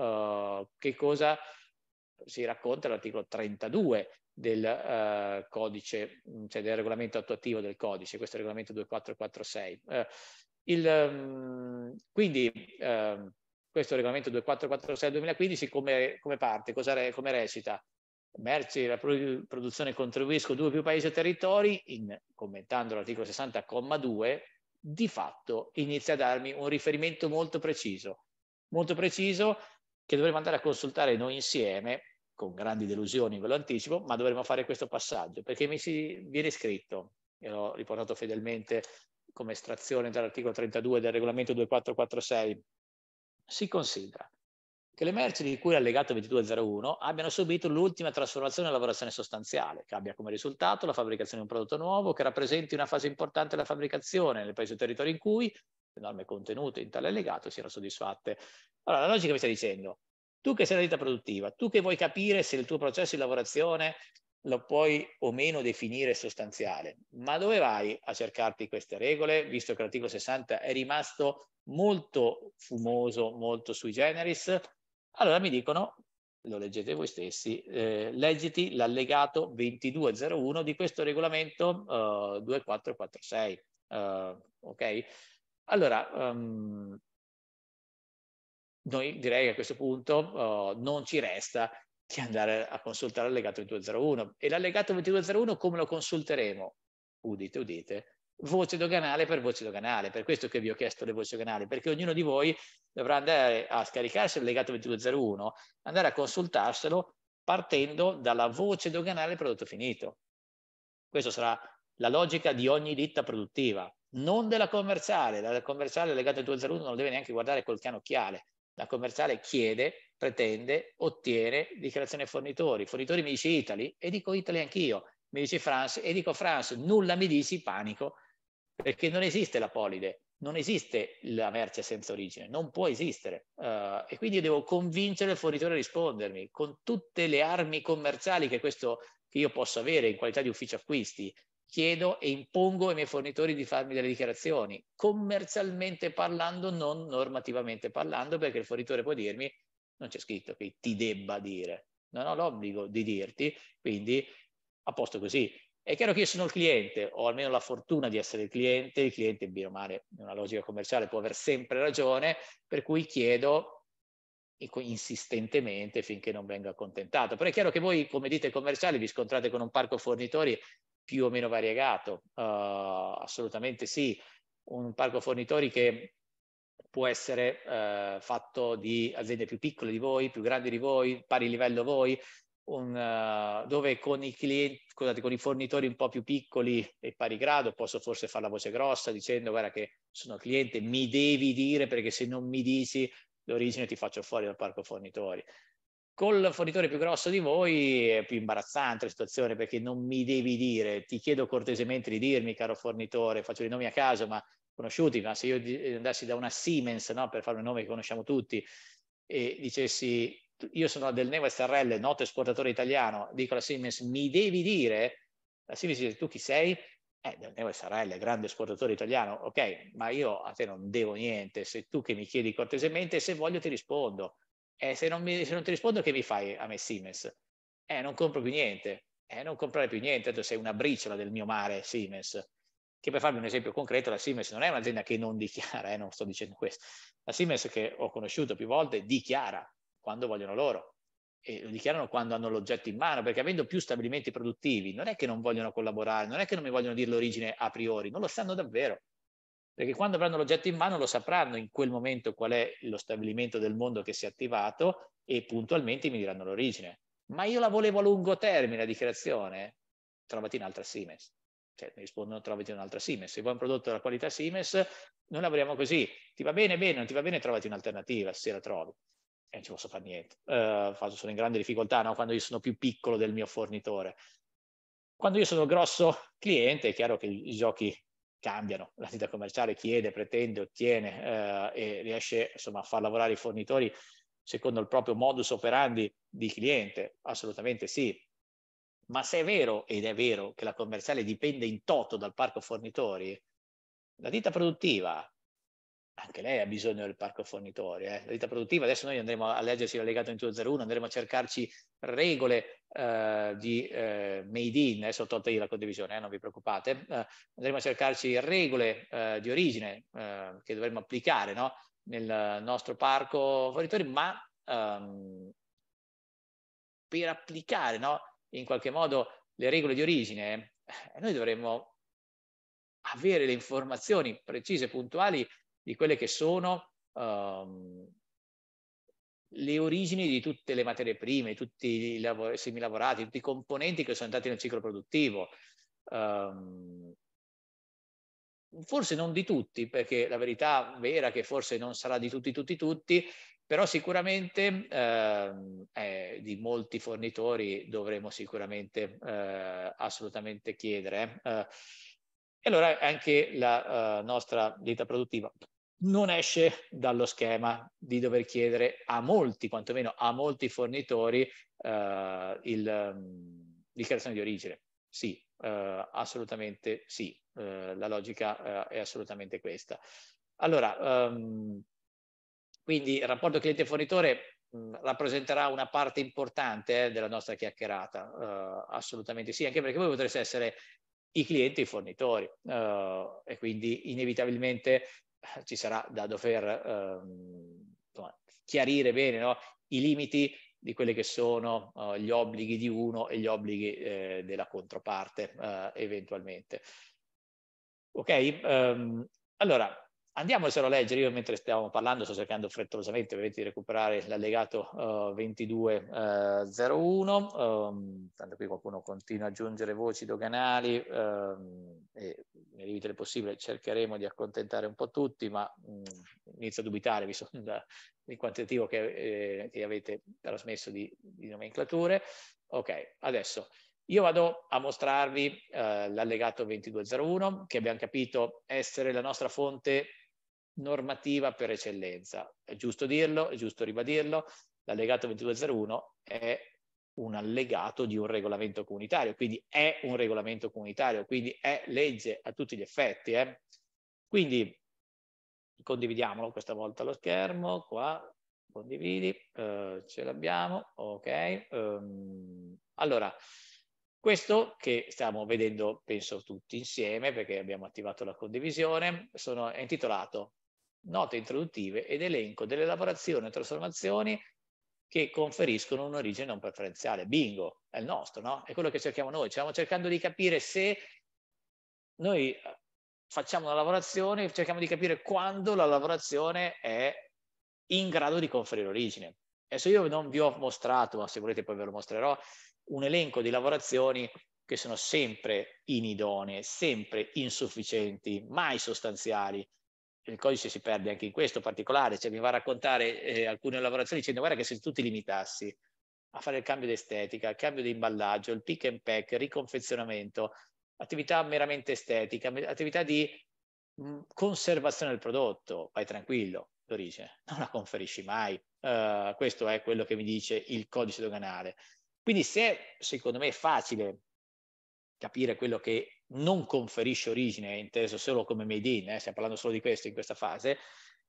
eh, che cosa si racconta l'articolo 32 del eh, codice, mm, cioè del regolamento attuativo del codice, questo è il regolamento 2446. Eh, il, mm, quindi eh, questo regolamento 2446-2015 come, come parte, re, come recita? Merci, la produzione contribuiscono due o più paesi o territori, in, commentando l'articolo 60,2, di fatto inizia a darmi un riferimento molto preciso, molto preciso che dovremo andare a consultare noi insieme, con grandi delusioni, ve lo anticipo, ma dovremo fare questo passaggio, perché mi si viene scritto, e l'ho riportato fedelmente come estrazione dall'articolo 32 del regolamento 2446, si considera che le merci di cui allegato 2201 abbiano subito l'ultima trasformazione e lavorazione sostanziale, che abbia come risultato la fabbricazione di un prodotto nuovo, che rappresenti una fase importante della fabbricazione nel paese o territorio in cui, norme contenute in tale allegato siano soddisfatte. Allora, la logica mi sta dicendo, tu che sei una ditta produttiva, tu che vuoi capire se il tuo processo di lavorazione lo puoi o meno definire sostanziale, ma dove vai a cercarti queste regole, visto che l'articolo 60 è rimasto molto fumoso, molto sui generis? Allora mi dicono, lo leggete voi stessi, eh, leggiti l'allegato 2201 di questo regolamento eh, 2446. Eh, ok? Allora, um, noi direi che a questo punto uh, non ci resta che andare a consultare l'allegato 2201 e l'allegato 2201 come lo consulteremo? Udite, udite, voce doganale per voce doganale, per questo che vi ho chiesto le voci doganali, perché ognuno di voi dovrà andare a scaricarsi il legato 2201, andare a consultarselo partendo dalla voce doganale prodotto finito. Questa sarà la logica di ogni ditta produttiva non della commerciale, la commerciale legata al 201 non deve neanche guardare col canocchiale, la commerciale chiede, pretende, ottiene dichiarazione ai fornitori, il mi dice Italy e dico Italy anch'io, mi dice France e dico France, nulla mi dici, panico, perché non esiste la polide, non esiste la merce senza origine, non può esistere. Uh, e quindi io devo convincere il fornitore a rispondermi con tutte le armi commerciali che, questo, che io posso avere in qualità di ufficio acquisti, chiedo e impongo ai miei fornitori di farmi delle dichiarazioni, commercialmente parlando, non normativamente parlando, perché il fornitore può dirmi, non c'è scritto che ti debba dire, non ho l'obbligo di dirti, quindi a posto così. È chiaro che io sono il cliente, o almeno la fortuna di essere il cliente, il cliente, bene o male, in una logica commerciale può aver sempre ragione, per cui chiedo insistentemente finché non venga accontentato. Però è chiaro che voi, come dite commerciali, vi scontrate con un parco fornitori più o meno variegato, uh, assolutamente sì, un parco fornitori che può essere uh, fatto di aziende più piccole di voi, più grandi di voi, pari livello voi, un, uh, dove con i clienti, scusate, con i fornitori un po' più piccoli e pari grado posso forse fare la voce grossa dicendo guarda che sono cliente, mi devi dire perché se non mi dici l'origine ti faccio fuori dal parco fornitori. Col fornitore più grosso di voi è più imbarazzante la situazione perché non mi devi dire, ti chiedo cortesemente di dirmi, caro fornitore, faccio dei nomi a caso, ma conosciuti, ma se io eh, andassi da una Siemens, no, per fare un nome che conosciamo tutti, e dicessi io sono del Neva SRL, noto esportatore italiano, dico alla Siemens, mi devi dire, la Siemens dice tu chi sei? Eh, del Neva SRL, grande esportatore italiano, ok, ma io a te non devo niente, sei tu che mi chiedi cortesemente, se voglio ti rispondo eh, se, non mi, se, non ti rispondo, che mi fai a me Siemens? Eh, non compro più niente. Eh, non comprare più niente, tu sei una briciola del mio mare Siemens. Che per farvi un esempio concreto, la Siemens non è un'azienda che non dichiara, eh, non sto dicendo questo. La Siemens che ho conosciuto più volte dichiara quando vogliono loro e lo dichiarano quando hanno l'oggetto in mano, perché avendo più stabilimenti produttivi non è che non vogliono collaborare, non è che non mi vogliono dire l'origine a priori, non lo sanno davvero perché quando avranno l'oggetto in mano lo sapranno in quel momento qual è lo stabilimento del mondo che si è attivato e puntualmente mi diranno l'origine. Ma io la volevo a lungo termine la dichiarazione, trovati un'altra Siemens. Cioè, mi rispondono trovati un'altra Siemens. Se vuoi un prodotto della qualità Siemens, noi lavoriamo così. Ti va bene, bene, non ti va bene, trovati un'alternativa, se la trovi. E non ci posso fare niente. Uh, sono in grande difficoltà no? quando io sono più piccolo del mio fornitore. Quando io sono grosso cliente, è chiaro che i giochi cambiano, la l'attività commerciale chiede, pretende, ottiene eh, e riesce insomma, a far lavorare i fornitori secondo il proprio modus operandi di cliente, assolutamente sì. Ma se è vero, ed è vero, che la commerciale dipende in toto dal parco fornitori, la ditta produttiva anche lei ha bisogno del parco fornitori. Eh. La vita produttiva, adesso noi andremo a leggerci l'allegato in 201, andremo a cercarci regole eh, di eh, made in, adesso ho tolto io la condivisione, eh, non vi preoccupate, eh, andremo a cercarci regole eh, di origine che dovremmo applicare no? nel nostro parco fornitori, ma ehm, per applicare no? in qualche modo le regole di origine, noi dovremmo avere le informazioni precise e puntuali di quelle che sono um, le origini di tutte le materie prime, tutti i lav- semilavorati, tutti i componenti che sono entrati nel ciclo produttivo. Um, forse non di tutti, perché la verità vera è che forse non sarà di tutti, tutti, tutti, però sicuramente eh, eh, di molti fornitori dovremo sicuramente eh, assolutamente chiedere. Eh. e allora anche la eh, nostra ditta produttiva non esce dallo schema di dover chiedere a molti, quantomeno a molti fornitori, eh, il, dichiarazione mm, di origine. Sì, eh, assolutamente sì, eh, la logica eh, è assolutamente questa. Allora, ehm, quindi il rapporto cliente-fornitore mm, rappresenterà una parte importante eh, della nostra chiacchierata, eh, assolutamente sì, anche perché voi potreste essere i clienti i fornitori eh, e quindi inevitabilmente eh, ci sarà da dover ehm, chiarire bene no? i limiti di quelli che sono uh, gli obblighi di uno e gli obblighi eh, della controparte eh, eventualmente. Ok? Um, allora, Andiamoselo a leggere, io mentre stiamo parlando sto cercando frettolosamente di recuperare l'allegato uh, 2201, um, tanto qui qualcuno continua a aggiungere voci doganali, um, e nel limite del possibile cercheremo di accontentare un po' tutti, ma um, inizio a dubitare, visto da, il quantitativo che, eh, che avete trasmesso di, di nomenclature. Ok, adesso... Io vado a mostrarvi eh, l'allegato 2201, che abbiamo capito essere la nostra fonte normativa per eccellenza. È giusto dirlo, è giusto ribadirlo, l'allegato 2201 è un allegato di un regolamento comunitario, quindi è un regolamento comunitario, quindi è legge a tutti gli effetti. Eh? Quindi condividiamolo questa volta lo schermo, qua condividi, eh, ce l'abbiamo, ok. Um, allora, questo che stiamo vedendo, penso tutti insieme, perché abbiamo attivato la condivisione, sono, è intitolato note introduttive ed elenco delle lavorazioni e trasformazioni che conferiscono un'origine non preferenziale. Bingo, è il nostro, no? È quello che cerchiamo noi. Stiamo cercando di capire se noi eh, facciamo una lavorazione, cerchiamo di capire quando la lavorazione è in grado di conferire origine. Adesso io non vi ho mostrato, ma se volete poi ve lo mostrerò, un elenco di lavorazioni che sono sempre inidonee, sempre insufficienti, mai sostanziali, il codice si perde anche in questo particolare, cioè mi va a raccontare eh, alcune lavorazioni dicendo guarda che se tu ti limitassi a fare il cambio di estetica, il cambio di imballaggio, il pick and pack, il riconfezionamento, attività meramente estetica, attività di mh, mm, conservazione del prodotto, vai tranquillo, d'origine, non la conferisci mai. Uh, questo è quello che mi dice il codice doganale. Quindi se secondo me è facile capire quello che non conferisce origine, inteso solo come made in, eh, stiamo parlando solo di questo in questa fase,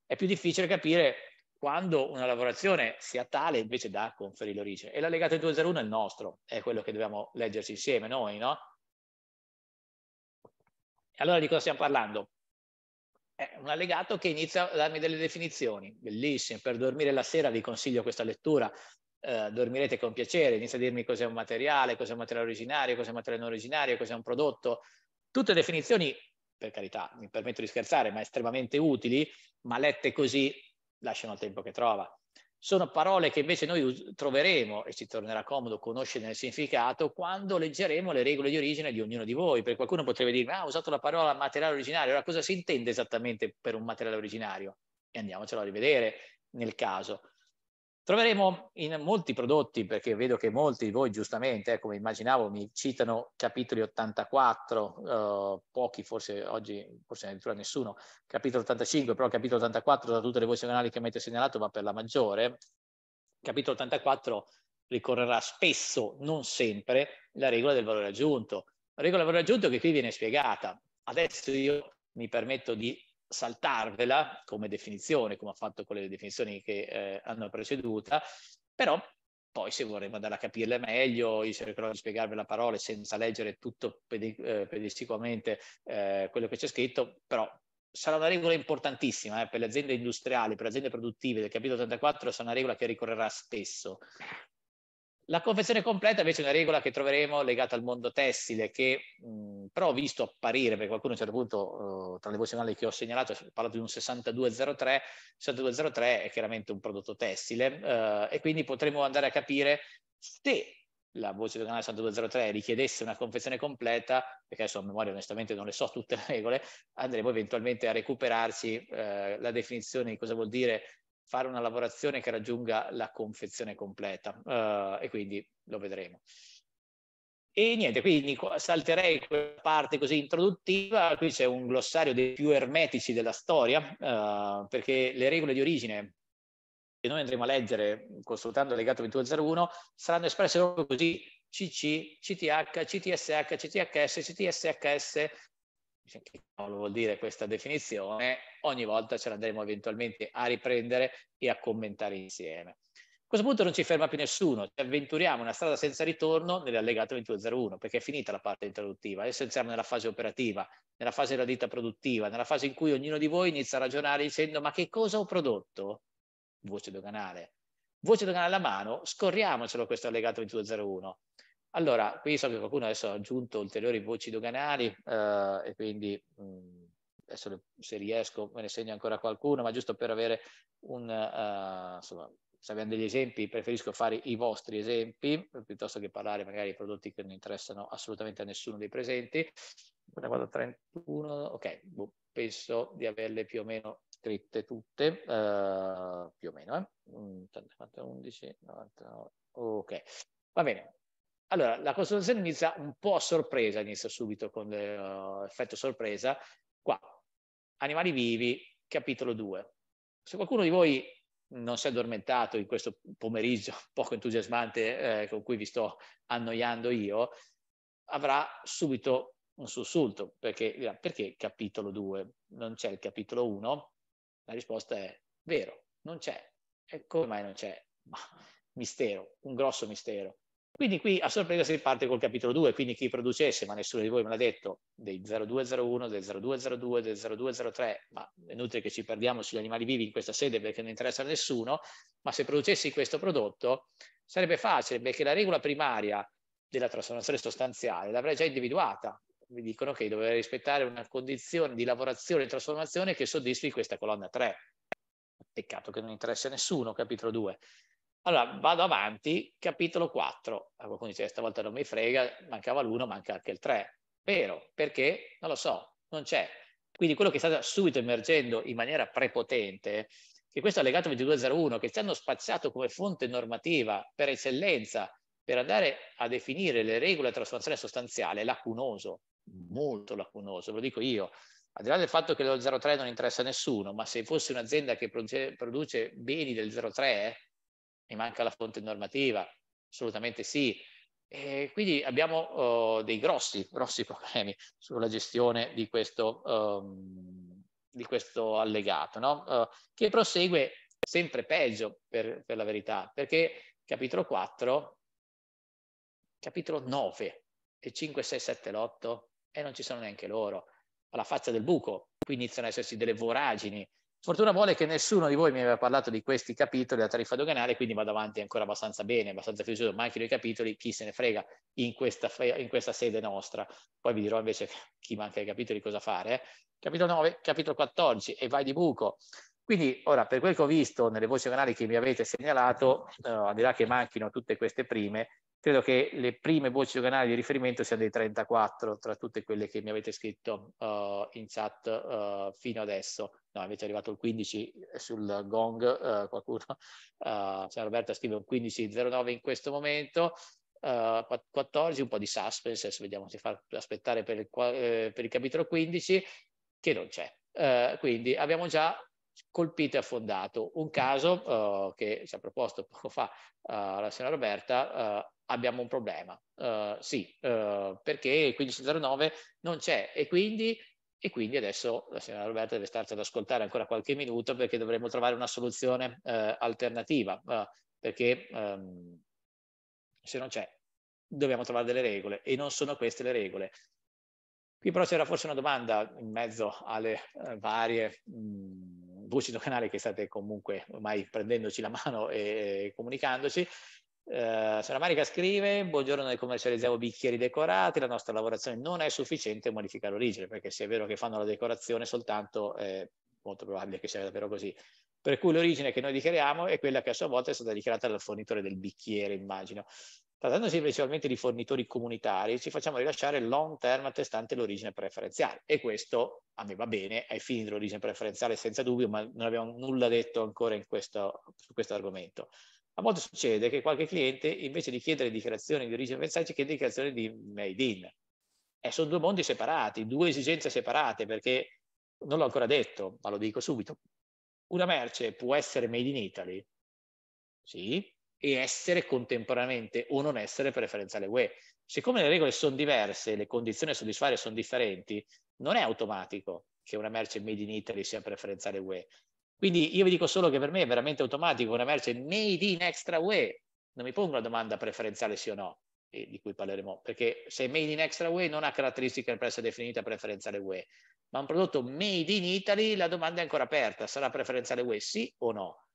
è più difficile capire quando una lavorazione sia tale invece da conferire origine. E l'allegato 201 è il nostro, è quello che dobbiamo leggerci insieme noi, no? Allora di cosa stiamo parlando? È un allegato che inizia a darmi delle definizioni, bellissime, per dormire la sera vi consiglio questa lettura, eh, dormirete con piacere, inizia a dirmi cos'è un materiale, cos'è un materiale originario, cos'è un materiale non originario, cos'è un prodotto, tutte definizioni, per carità, mi permetto di scherzare, ma estremamente utili, ma lette così lasciano il tempo che trova. Sono parole che invece noi troveremo e ci tornerà comodo conoscere nel significato quando leggeremo le regole di origine di ognuno di voi, perché qualcuno potrebbe dirmi, ah, ho usato la parola materiale originario, allora cosa si intende esattamente per un materiale originario? E andiamocelo a rivedere nel caso. Troveremo in molti prodotti, perché vedo che molti di voi giustamente, eh, come immaginavo, mi citano capitoli 84, eh, pochi forse oggi, forse addirittura nessuno, capitolo 85, però capitolo 84 da tutte le voci canali che avete segnalato va per la maggiore. Capitolo 84 ricorrerà spesso, non sempre, la regola del valore aggiunto. La regola del valore aggiunto che qui viene spiegata. Adesso io mi permetto di saltarvela come definizione, come ha fatto con le definizioni che eh, hanno preceduta, però poi se vorremmo andare a capirle meglio, io cercherò di spiegarvi la parola senza leggere tutto eh, pedisticamente eh, quello che c'è scritto, però sarà una regola importantissima eh, per le aziende industriali, per le aziende produttive del capitolo 34, sarà una regola che ricorrerà spesso, la confezione completa invece è una regola che troveremo legata al mondo tessile, che mh, però ho visto apparire, perché qualcuno a un certo punto, uh, tra le voci che ho segnalato, ha parlato di un 6203, il 6203 è chiaramente un prodotto tessile, uh, e quindi potremo andare a capire se la voce del canale 6203 richiedesse una confezione completa, perché adesso a memoria onestamente non le so tutte le regole, andremo eventualmente a recuperarci uh, eh, la definizione di cosa vuol dire fare una lavorazione che raggiunga la confezione completa uh, e quindi lo vedremo. E niente, quindi salterei quella parte così introduttiva, qui c'è un glossario dei più ermetici della storia, uh, perché le regole di origine che noi andremo a leggere consultando il legato 2201 saranno espresse proprio così CC, CTH, CTSH, CTHS, CTSHS, cioè, che cavolo vuol dire questa definizione, ogni volta ce l'andremo eventualmente a riprendere e a commentare insieme. A questo punto non ci ferma più nessuno, ci avventuriamo una strada senza ritorno nell'allegato 2201, perché è finita la parte introduttiva, adesso entriamo nella fase operativa, nella fase della ditta produttiva, nella fase in cui ognuno di voi inizia a ragionare dicendo ma che cosa ho prodotto? Voce doganale. Voce doganale alla mano, scorriamocelo questo allegato 2201 allora, qui so che qualcuno adesso ha aggiunto ulteriori voci doganali eh, e quindi mh, mm, adesso le, se riesco me ne segno ancora qualcuno, ma giusto per avere un, uh, insomma, se abbiamo degli esempi, preferisco fare i vostri esempi piuttosto che parlare magari di prodotti che non interessano assolutamente a nessuno dei presenti. Ne vado 31, ok, boh, penso di averle più o meno scritte tutte, uh, più o meno, eh? 11, mm, 99, ok. Va bene, allora, la costruzione inizia un po' a sorpresa, inizia subito con l'effetto eh, sorpresa. Qua, animali vivi, capitolo 2. Se qualcuno di voi non si è addormentato in questo pomeriggio poco entusiasmante eh, con cui vi sto annoiando io, avrà subito un sussulto, perché, eh, perché capitolo 2? Non c'è il capitolo 1? La risposta è vero, non c'è. E come mai non c'è? Ma, mistero, un grosso mistero. Quindi qui a sorpresa si parte col capitolo 2, quindi chi producesse, ma nessuno di voi me l'ha detto, dei 0201, del 0202, del 0203, ma è inutile che ci perdiamo sugli animali vivi in questa sede perché non interessa a nessuno, ma se producessi questo prodotto sarebbe facile perché la regola primaria della trasformazione sostanziale l'avrei già individuata. Mi dicono che dovrei rispettare una condizione di lavorazione e trasformazione che soddisfi questa colonna 3. Peccato che non interessa a nessuno, capitolo 2. Allora, vado avanti, capitolo 4. Eh, qualcuno dice, stavolta non mi frega, mancava l'1, manca anche il 3. Vero, perché? Non lo so, non c'è. Quindi quello che sta subito emergendo in maniera prepotente, che questo allegato 2201, che ci hanno spazzato come fonte normativa per eccellenza, per andare a definire le regole di trasformazione sostanziale, è lacunoso, molto lacunoso, lo dico io. Al di là del fatto che lo 03 non interessa a nessuno, ma se fosse un'azienda che produce, produce beni del 03, mi manca la fonte normativa, assolutamente sì. E quindi abbiamo uh, dei grossi, grossi problemi sulla gestione di questo, um, di questo allegato, no? uh, che prosegue sempre peggio per, per, la verità, perché capitolo 4, capitolo 9 e 5, 6, 7, 8 e non ci sono neanche loro, alla faccia del buco, qui iniziano ad esserci delle voragini Fortuna vuole che nessuno di voi mi aveva parlato di questi capitoli della tariffa doganale, quindi vado avanti ancora abbastanza bene, abbastanza fiducioso, ma anche dei capitoli, chi se ne frega in questa, in questa, sede nostra. Poi vi dirò invece chi manca i capitoli cosa fare. Eh. Capitolo 9, capitolo 14 e vai di buco. Quindi ora, per quel che ho visto nelle voci doganali che mi avete segnalato, eh, al di là che manchino tutte queste prime, Credo che le prime voci doganali di riferimento siano dei 34 tra tutte quelle che mi avete scritto uh, in chat uh, fino adesso. No, invece è arrivato il 15 eh, sul gong, uh, qualcuno, uh, San Roberta scrive un 15.09 in questo momento, 14, un po' di suspense, adesso vediamo se far aspettare per il, per il capitolo 15, che non c'è. quindi abbiamo già colpito e affondato. Un caso uh, che ci ha proposto poco fa uh, la signora Roberta, uh, abbiamo un problema. Uh, sì, uh, perché 15.09 non c'è e quindi, e quindi, adesso la signora Roberta deve starci ad ascoltare ancora qualche minuto perché dovremo trovare una soluzione uh, alternativa, perché um, se non c'è dobbiamo trovare delle regole e non sono queste le regole. Qui però c'era forse una domanda in mezzo alle varie mh, mm, voci canale che state comunque ormai prendendoci la mano e comunicandoci eh, Sara scrive: Buongiorno, noi commercializziamo bicchieri decorati. La nostra lavorazione non è sufficiente a modificare l'origine, perché se è vero che fanno la decorazione soltanto, è molto probabile che sia davvero così. Per cui l'origine che noi dichiariamo è quella che a sua volta è stata dichiarata dal fornitore del bicchiere, immagino. Trattandosi principalmente di fornitori comunitari, ci facciamo rilasciare long term attestante l'origine preferenziale. E questo a me va bene, ai fini dell'origine preferenziale senza dubbio, ma non abbiamo nulla detto ancora questo, su questo argomento. A volte succede che qualche cliente invece di chiedere dichiarazioni di origine universale ci chiede dichiarazioni di made in. E sono due mondi separati, due esigenze separate, perché non l'ho ancora detto, ma lo dico subito. Una merce può essere made in Italy, sì, e essere contemporaneamente o non essere preferenziale UE. Siccome le regole sono diverse, le condizioni a soddisfare sono differenti, non è automatico che una merce made in Italy sia preferenziale UE. Quindi io vi dico solo che per me è veramente automatico una merce made in extra way. Non mi pongo la domanda preferenziale sì o no, eh, di cui parleremo, perché se made in extra way non ha caratteristiche per essere definita preferenziale UE, ma un prodotto made in Italy la domanda è ancora aperta, sarà preferenziale UE sì o no?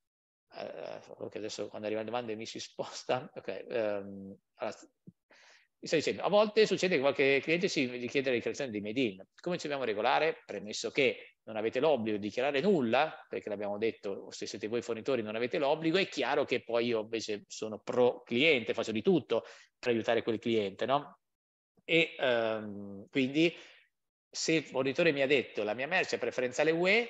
Eh, eh adesso quando arriva la domanda mi si sposta. Ok, um, allora, Stai dicendo, a volte succede che qualche cliente si richiede la dichiarazione di made in. Come ci dobbiamo regolare? Premesso che non avete l'obbligo di dichiarare nulla, perché l'abbiamo detto, se siete voi fornitori non avete l'obbligo, è chiaro che poi io invece sono pro cliente, faccio di tutto per aiutare quel cliente, no? E um, quindi se il fornitore mi ha detto la mia merce è preferenziale UE,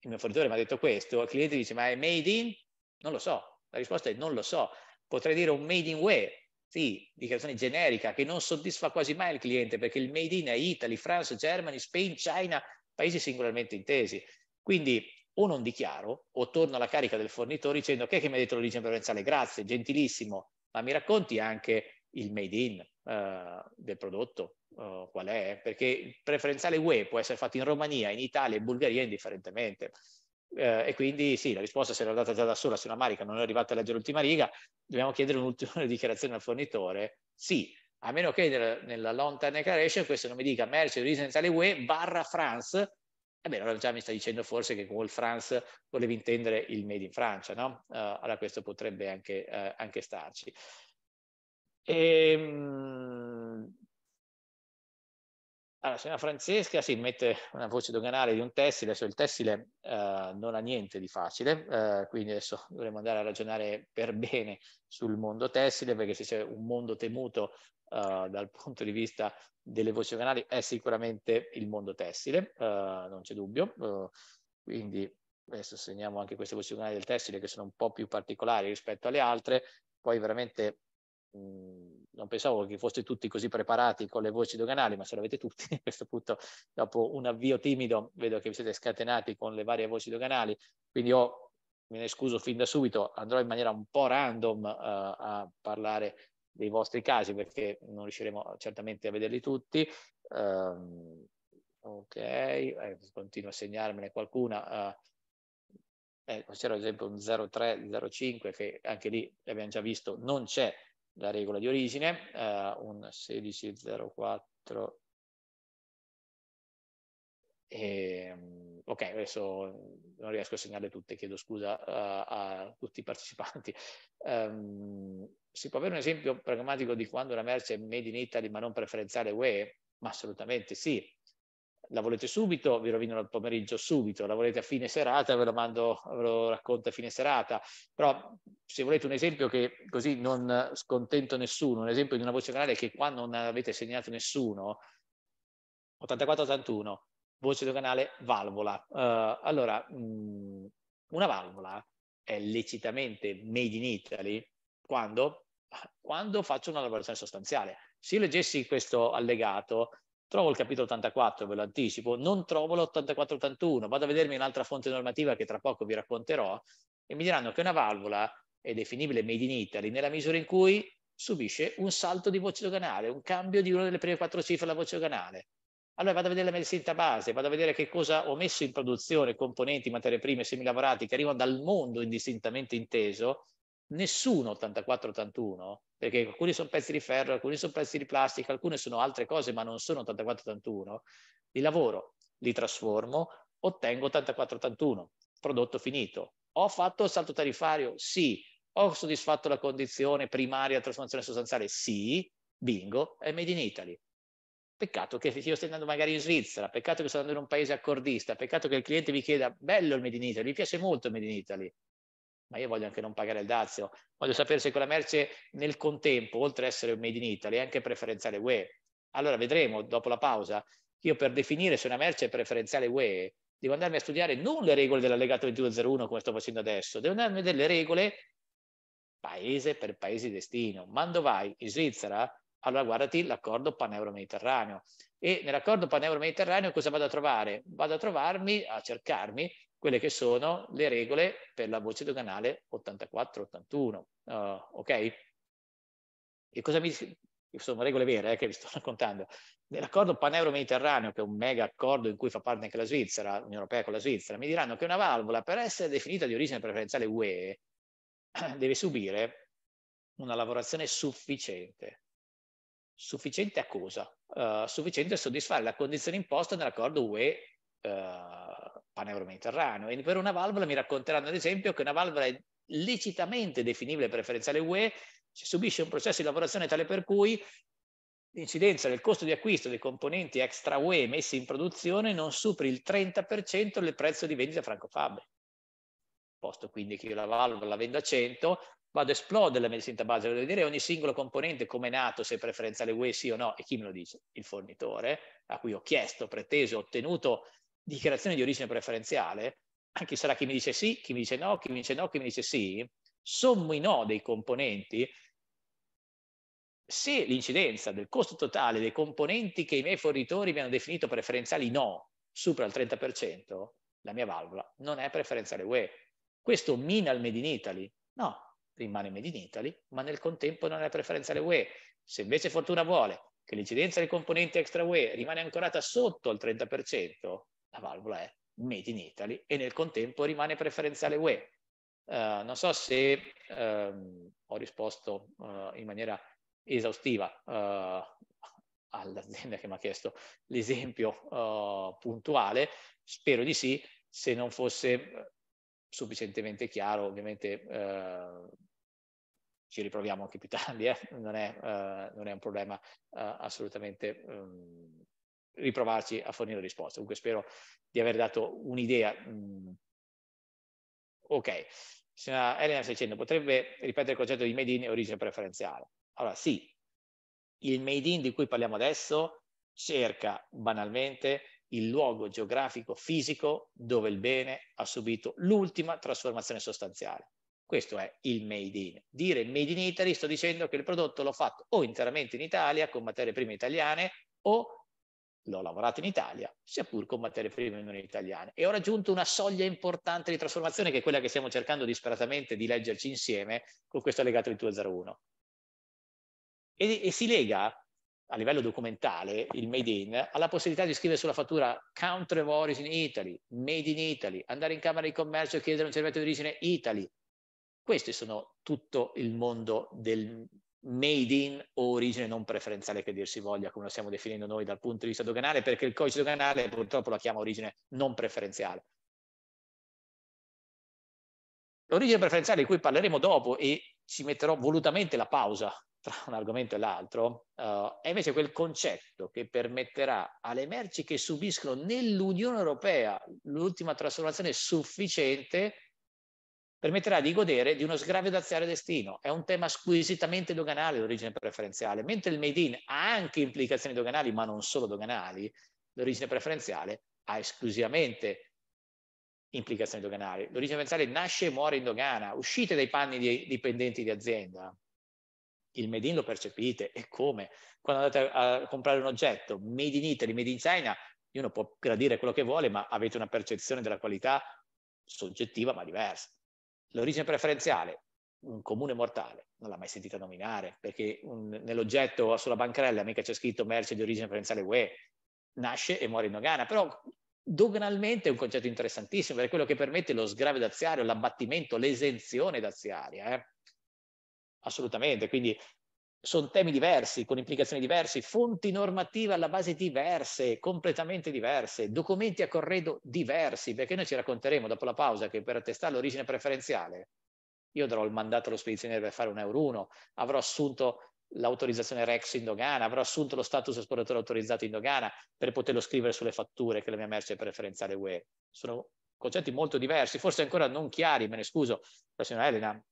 il mio fornitore mi ha detto questo, il cliente dice ma è made in? Non lo so. La risposta è non lo so. Potrei dire un made in UE, sì, dichiarazione generica che non soddisfa quasi mai il cliente perché il made in è Italy, France, Germany, Spain, China, paesi singolarmente intesi. Quindi o non dichiaro o torno alla carica del fornitore dicendo che, che mi ha detto l'origine provenzale, grazie, gentilissimo, ma mi racconti anche il made in uh, del prodotto, uh, qual è? Perché il preferenziale UE può essere fatto in Romania, in Italia e Bulgaria indifferentemente. Eh, e quindi sì, la risposta se l'ho data già da sola, se una marica non è arrivata a leggere l'ultima riga, dobbiamo chiedere un'ultima dichiarazione al fornitore. Sì, a meno che nella, nella long term declaration questo non mi dica merce residenziale UE barra France, ebbene eh allora già mi sta dicendo forse che con France volevi intendere il made in Francia, no? Uh, allora questo potrebbe anche, uh, anche starci. Ehm... Allora, signora Francesca si sì, mette una voce doganale di un tessile, adesso il tessile eh, non ha niente di facile, eh, quindi adesso dovremmo andare a ragionare per bene sul mondo tessile, perché se c'è un mondo temuto eh, dal punto di vista delle voci doganali è sicuramente il mondo tessile, eh, non c'è dubbio, eh, quindi adesso segniamo anche queste voci doganali del tessile che sono un po' più particolari rispetto alle altre, poi veramente Mm, non pensavo che foste tutti così preparati con le voci doganali, ma se l'avete tutti, a questo punto, dopo un avvio timido, vedo che vi siete scatenati con le varie voci doganali, quindi io me ne scuso fin da subito, andrò in maniera un po' random uh, a parlare dei vostri casi, perché non riusciremo certamente a vederli tutti. Um, ok, eh, continuo a segnarmene qualcuna. Uh, eh, c'era ad esempio un 0305 che anche lì abbiamo già visto non c'è la regola di origine, eh, un 1604. E, ehm, ok, adesso non riesco a segnare tutte, chiedo scusa a, eh, a tutti i partecipanti. Um, si può avere un esempio pragmatico di quando una merce è made in Italy ma non preferenziale UE? Ma assolutamente sì la volete subito, vi rovino il pomeriggio subito, la volete a fine serata, ve lo mando, ve lo racconto a fine serata. Però se volete un esempio che così non scontento nessuno, un esempio di una voce canale che qua non avete segnato nessuno, 84-81, voce doganale, valvola. Uh, allora, mh, mm, una valvola è lecitamente made in Italy quando, quando faccio una lavorazione sostanziale. Se io leggessi questo allegato, Trovo il capitolo 84, ve lo anticipo, non trovo l'84-81, vado a vedermi un'altra fonte normativa che tra poco vi racconterò e mi diranno che una valvola è definibile made in Italy nella misura in cui subisce un salto di voce doganale, un cambio di una delle prime quattro cifre della voce doganale. Allora vado a vedere la medicina base, vado a vedere che cosa ho messo in produzione, componenti, materie prime, semilavorati che arrivano dal mondo indistintamente inteso nessuno 84-81, perché alcuni sono pezzi di ferro, alcuni sono pezzi di plastica, alcune sono altre cose, ma non sono 84-81, li lavoro, li trasformo, ottengo 84-81, prodotto finito. Ho fatto il salto tarifario? Sì. Ho soddisfatto la condizione primaria trasformazione sostanziale? Sì. Bingo, è Made in Italy. Peccato che io stia andando magari in Svizzera, peccato che sto andando in un paese accordista, peccato che il cliente mi chieda, bello il Made in Italy, mi piace molto il Made in Italy, ma io voglio anche non pagare il dazio, voglio sapere se quella merce nel contempo, oltre ad essere made in Italy, è anche preferenziale UE. Allora vedremo dopo la pausa. Io per definire se una merce è preferenziale UE devo andarmi a studiare non le regole dell'allegato 2201 come sto facendo adesso, devo andarmi a vedere le regole paese per paese di destino. Quando vai in Svizzera, allora guardati l'accordo paneuro mediterraneo E nell'accordo paneuro mediterraneo cosa vado a trovare? Vado a trovarmi, a cercarmi quelle che sono le regole per la voce doganale 84-81. Uh, eh, ok? E cosa mi... Sono regole vere eh, che vi sto raccontando. Nell'accordo paneuro-mediterraneo, che è un mega accordo in cui fa parte anche la Svizzera, l'Unione Europea con la Svizzera, mi diranno che una valvola, per essere definita di origine preferenziale UE, deve subire una lavorazione sufficiente. Sufficiente a cosa? Uh, sufficiente a soddisfare la condizione imposta nell'accordo UE uh, eh, paneuropeano E per una valvola mi racconteranno ad esempio che una valvola è licitamente definibile preferenziale UE se subisce un processo di lavorazione tale per cui l'incidenza del costo di acquisto dei componenti extra UE messi in produzione non superi il 30% del prezzo di vendita franco fabbri. Posto quindi che io la valvola la vendo a 100, vado a esplodere la medicina base, voglio vedere ogni singolo componente come è nato, se è preferenziale UE sì o no, e chi me lo dice? Il fornitore, a cui ho chiesto, preteso, ottenuto dichiarazione di origine preferenziale, anche sarà chi mi dice sì, chi mi dice no, chi mi dice no, chi mi dice sì, sommo i no dei componenti, se l'incidenza del costo totale dei componenti che i miei fornitori mi hanno definito preferenziali no supera il 30%, la mia valvola non è preferenziale UE. Questo mina il Made in Italy? No, rimane Made in Italy, ma nel contempo non è preferenziale UE. Se invece Fortuna vuole che l'incidenza dei componenti extra UE rimane ancorata sotto al 30%, la valvola è made in Italy e nel contempo rimane preferenziale UE. Uh, eh, non so se uh, ho risposto uh, in maniera esaustiva eh, all'azienda che mi ha chiesto l'esempio puntuale, spero di sì, se non fosse sufficientemente chiaro, ovviamente ci riproviamo anche più tardi, eh? non, è, non, è, un problema assolutamente um, riprovarci a fornire risposte. Comunque spero di aver dato un'idea. Mm, ok, signora Elena sta dicendo, potrebbe ripetere il concetto di made in e origine preferenziale. Allora sì, il made in di cui parliamo adesso cerca banalmente il luogo geografico fisico dove il bene ha subito l'ultima trasformazione sostanziale. Questo è il made in. Dire made in Italy sto dicendo che il prodotto l'ho fatto o interamente in Italia con materie prime italiane o l'ho lavorato in Italia, sia pur con materie prime non italiane. E ho raggiunto una soglia importante di trasformazione che è quella che stiamo cercando disperatamente di leggerci insieme con questo allegato del 201. E, e si lega a livello documentale il made in alla possibilità di scrivere sulla fattura country of origin Italy, made in Italy, andare in camera di commercio e chiedere un cervello di origine Italy. Questi sono tutto il mondo del made in o origine non preferenziale che dir si voglia, come lo stiamo definendo noi dal punto di vista doganale, perché il codice doganale purtroppo la chiama origine non preferenziale. L'origine preferenziale di cui parleremo dopo e ci metterò volutamente la pausa tra un argomento e l'altro, uh, è invece quel concetto che permetterà alle merci che subiscono nell'Unione Europea l'ultima trasformazione sufficiente permetterà di godere di uno sgravio daziale destino. È un tema squisitamente doganale l'origine preferenziale, mentre il made in ha anche implicazioni doganali, ma non solo doganali, l'origine preferenziale ha esclusivamente implicazioni doganali. L'origine preferenziale nasce e muore in dogana, uscite dai panni di dipendenti di azienda. Il made in lo percepite e come? Quando andate a comprare un oggetto, made in Italy, made in China, uno può gradire quello che vuole, ma avete una percezione della qualità soggettiva ma diversa. L'origine preferenziale, un comune mortale, non l'ha mai sentita nominare, perché un, nell'oggetto sulla bancarella mica c'è scritto merce di origine preferenziale UE, nasce e muore in Dogana, però doganalmente è un concetto interessantissimo, perché è quello che permette lo sgrave daziario, l'abbattimento, l'esenzione daziaria. Eh? Assolutamente, quindi sono temi diversi, con implicazioni diverse, fonti normative alla base diverse, completamente diverse, documenti a corredo diversi, perché noi ci racconteremo dopo la pausa che per attestare l'origine preferenziale io darò il mandato allo spedizioniere per fare un euro 1, avrò assunto l'autorizzazione REX in dogana, avrò assunto lo status esportatore autorizzato in dogana per poterlo scrivere sulle fatture che la mia merce è preferenziale UE. Sono concetti molto diversi, forse ancora non chiari, me ne scuso, la signora Elena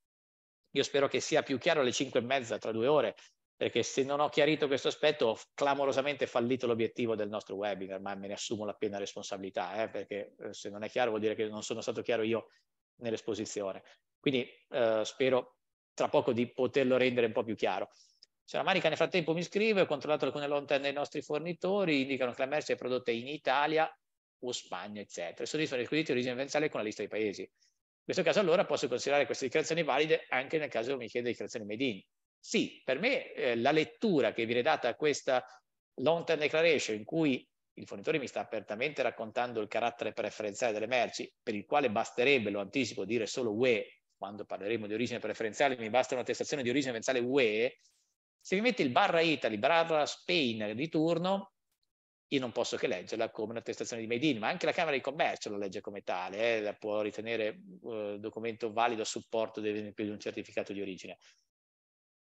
io spero che sia più chiaro alle 5 e mezza tra due ore, perché se non ho chiarito questo aspetto ho clamorosamente fallito l'obiettivo del nostro webinar, ma me ne assumo la piena responsabilità, eh, perché eh, se non è chiaro vuol dire che non sono stato chiaro io nell'esposizione. Quindi eh, spero tra poco di poterlo rendere un po' più chiaro. Se la cioè, Marica nel frattempo mi scrive, ho controllato alcune lontane dei nostri fornitori, indicano che la merce è prodotta in Italia o Spagna, eccetera. Soddisfano i requisiti di origine avanzale con la lista dei paesi. In questo caso allora posso considerare queste dichiarazioni valide anche nel caso mi chiede dichiarazioni made in. Sì, per me eh, la lettura che viene data a questa long term declaration in cui il fornitore mi sta apertamente raccontando il carattere preferenziale delle merci, per il quale basterebbe, lo anticipo, dire solo UE, quando parleremo di origine preferenziale mi basta un'attestazione di origine preferenziale UE, se mi metti il barra Italy, barra Spain di turno, io non posso che leggerla come un'attestazione di Made in, ma anche la Camera di Commercio la legge come tale, eh, la può ritenere eh, documento valido a supporto, ad esempio, di un certificato di origine.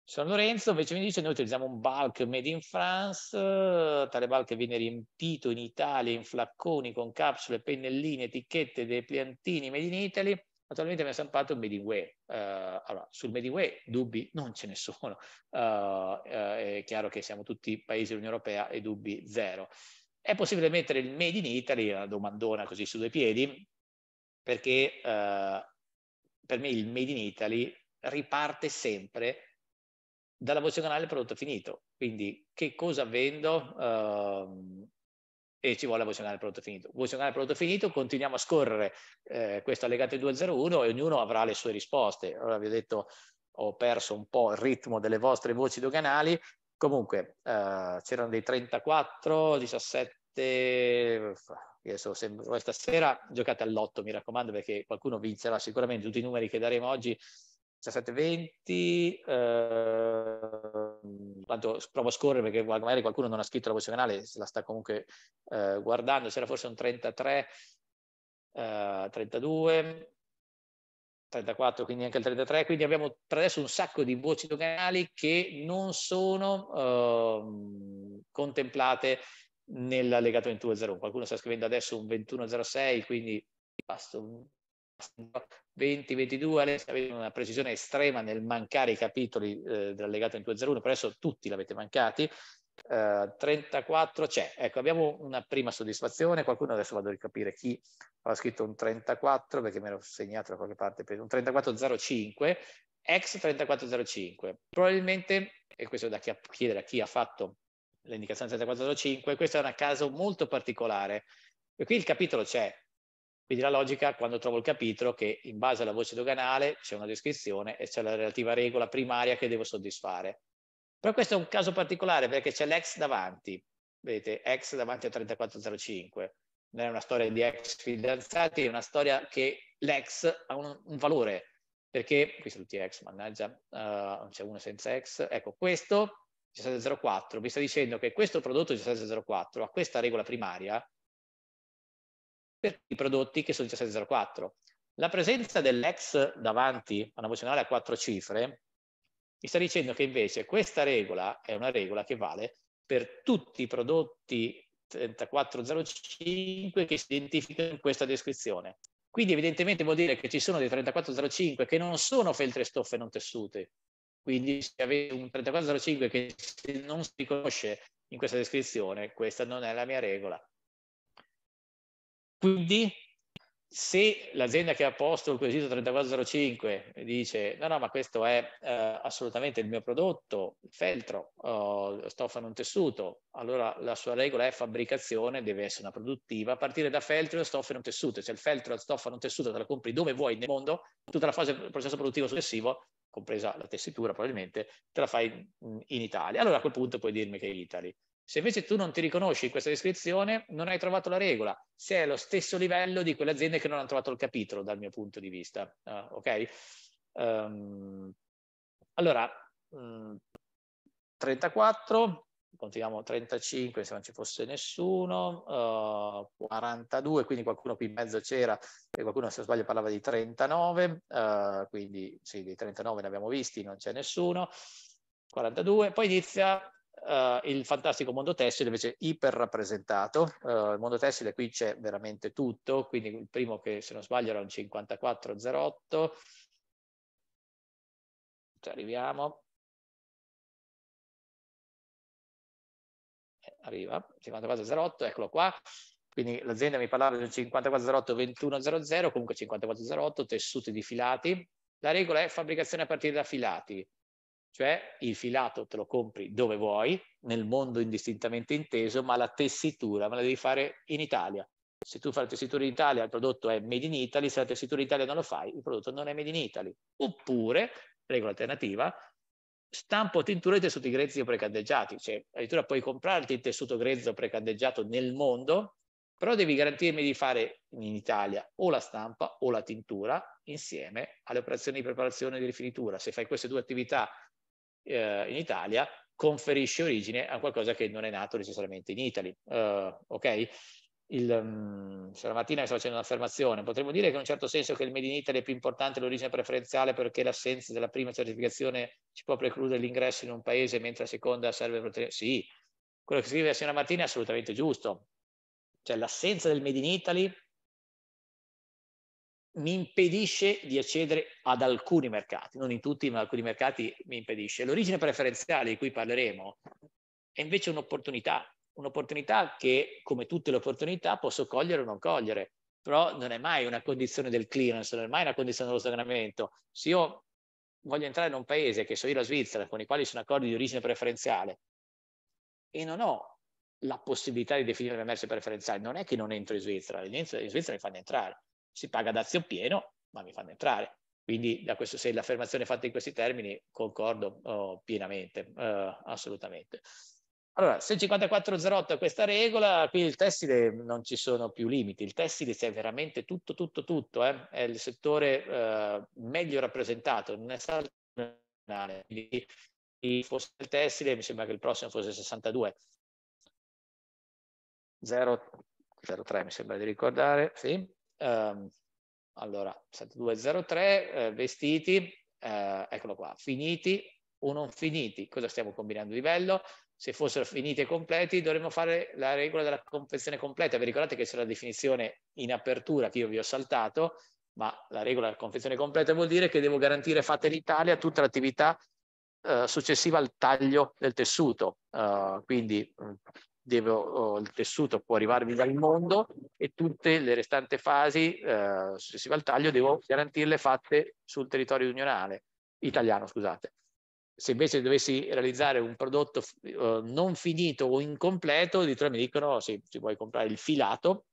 San Lorenzo invece mi dice noi utilizziamo un bulk made in France, tale bulk viene riempito in Italia in flacconi con capsule, pennellini, etichette, dei piantini made in Italy, Naturalmente mi ha stampato un Mediway. Uh, eh, allora, sul Made in Mediway dubbi non ce ne sono. Uh, uh, è chiaro che siamo tutti paesi dell'Unione Europea e dubbi zero. È possibile mettere il Made in Italy, una domandona così su due piedi, perché per me il Made in Italy riparte sempre dalla voce canale prodotto finito. Quindi che cosa vendo? Ehm, e ci vuole la voce canale prodotto finito. Voce canale prodotto finito, continuiamo a scorrere eh, questo allegato 201 e ognuno avrà le sue risposte. Allora vi ho detto, ho perso un po' il ritmo delle vostre voci doganali, comunque eh, c'erano dei 34, 17, adesso sembra, questa sera giocate all'otto mi raccomando perché qualcuno vincerà sicuramente tutti i numeri che daremo oggi 1720, eh, tanto provo a scorrere perché magari qualcuno non ha scritto la voce canale, se la sta comunque eh, guardando, c'era forse un 33, eh, 32, 34, quindi anche il 33, quindi abbiamo adesso un sacco di voci doganali che non sono ehm, contemplate nell'allegato 2101. Qualcuno sta scrivendo adesso un 2106, quindi basta, un 20-22 Alessia avete una precisione estrema nel mancare i capitoli eh, dell'allegato in 201, per adesso tutti l'avete mancati, eh, 34 c'è, ecco abbiamo una prima soddisfazione, qualcuno adesso vado a ricapire chi ha scritto un 34 perché me l'ho segnato da qualche parte, un 3405, ex 3405, probabilmente, e questo è da chiedere a chi ha fatto l'indicazione 3405, questo è un caso molto particolare, e qui il capitolo c'è, quindi la logica, quando trovo il capitolo, che in base alla voce doganale c'è una descrizione e c'è la relativa regola primaria che devo soddisfare. Però questo è un caso particolare perché c'è l'ex davanti, vedete, ex davanti a 3405. Non è una storia di ex fidanzati, è una storia che l'ex ha un, un valore, perché, qui sono tutti ex, mannaggia, uh, c'è uno senza ex, ecco, questo G704 sta dicendo che questo prodotto G704 ha questa regola primaria per i prodotti che sono 1704. La presenza dell'ex davanti a una mozionale a quattro cifre mi sta dicendo che invece questa regola è una regola che vale per tutti i prodotti 3405 che si identificano in questa descrizione. Quindi evidentemente vuol dire che ci sono dei 3405 che non sono feltre, stoffe non tessute. Quindi se avete un 3405 che non si riconosce in questa descrizione, questa non è la mia regola. Quindi se l'azienda che ha posto il quesito 3405 dice no, no, ma questo è eh, assolutamente il mio prodotto, il feltro, oh, stofano un tessuto, allora la sua regola è fabbricazione, deve essere una produttiva, a partire da feltro e stoffa non tessuto, cioè il feltro e la stoffa non tessuto te la compri dove vuoi nel mondo, tutta la fase del processo produttivo successivo, compresa la tessitura probabilmente, te la fai in, Italia. Allora a quel punto puoi dirmi che è Italy. Se invece tu non ti riconosci in questa descrizione, non hai trovato la regola, sei allo stesso livello di quelle aziende che non hanno trovato il capitolo, dal mio punto di vista. Uh, ok? Um, allora, mh, 34, continuiamo 35 se non ci fosse nessuno, uh, eh, 42, quindi qualcuno qui in mezzo c'era e qualcuno se non sbaglio parlava di 39, uh, eh, quindi sì, di 39 ne abbiamo visti, non c'è nessuno, 42, poi inizia Uh, il fantastico mondo tessile invece è iperrappresentato, uh, il mondo tessile qui c'è veramente tutto, quindi il primo che se non sbaglio era un 5408, ci arriviamo, eh, arriva, 5408, eccolo qua, quindi l'azienda mi parlava del 5408 2100, comunque 5408, tessuti di filati, la regola è fabbricazione a partire da filati, cioè il filato te lo compri dove vuoi, nel mondo indistintamente inteso, ma la tessitura me la devi fare in Italia. Se tu fai la tessitura in Italia, il prodotto è made in Italy, se la tessitura in Italia non lo fai, il prodotto non è made in Italy. Oppure, regola alternativa, stampo tinture e tessuti grezzi o precandeggiati, cioè addirittura puoi comprarti il tessuto grezzo precandeggiato nel mondo, però devi garantirmi di fare in Italia o la stampa o la tintura insieme alle operazioni di preparazione e di rifinitura. Se fai queste due attività eh, in Italia conferisce origine a qualcosa che non è nato necessariamente in Italia. Uh, eh, ok? Il, um, mm, stamattina sto facendo un'affermazione, potremmo dire che in un certo senso che il Made in Italy è più importante l'origine preferenziale perché l'assenza della prima certificazione ci può precludere l'ingresso in un paese mentre la seconda serve per ottenere. Sì, quello che scrive la stamattina è assolutamente giusto. Cioè l'assenza del Made in Italy mi impedisce di accedere ad alcuni mercati, non in tutti, ma alcuni mercati mi impedisce. L'origine preferenziale di cui parleremo è invece un'opportunità, un'opportunità che, come tutte le opportunità, posso cogliere o non cogliere, però non è mai una condizione del clearance, non è mai una condizione dello stagionamento. Se io voglio entrare in un paese, che so io la Svizzera, con i quali sono accordi di origine preferenziale, e non ho la possibilità di definire le merce preferenziali, non è che non entro in Svizzera, in Svizzera mi fanno entrare si paga dazio pieno, ma mi fanno entrare. Quindi da questo, se l'affermazione è fatta in questi termini, concordo oh, pienamente, eh, assolutamente. Allora, se il 5408 è questa regola, qui il tessile non ci sono più limiti, il tessile è veramente tutto, tutto, tutto, eh? è il settore eh, meglio rappresentato, non è stato quindi fosse il tessile, mi sembra che il prossimo fosse 62. 0, 03 mi sembra di ricordare, sì. Um, allora, 7203, eh, vestiti, eh, eccolo qua, finiti o non finiti. Cosa stiamo combinando di bello? Se fossero finiti e completi dovremmo fare la regola della confezione completa. Vi ricordate che c'è la definizione in apertura che io vi ho saltato, ma la regola della confezione completa vuol dire che devo garantire fatta in Italia tutta l'attività eh, successiva al taglio del tessuto. Uh, quindi mm, devo, il tessuto può arrivarmi dal mondo e tutte le restanti fasi eh, successive al taglio devo garantirle fatte sul territorio unionale, italiano, scusate. Se invece dovessi realizzare un prodotto eh, non finito o incompleto, addirittura mi dicono oh, sì, vuoi comprare il filato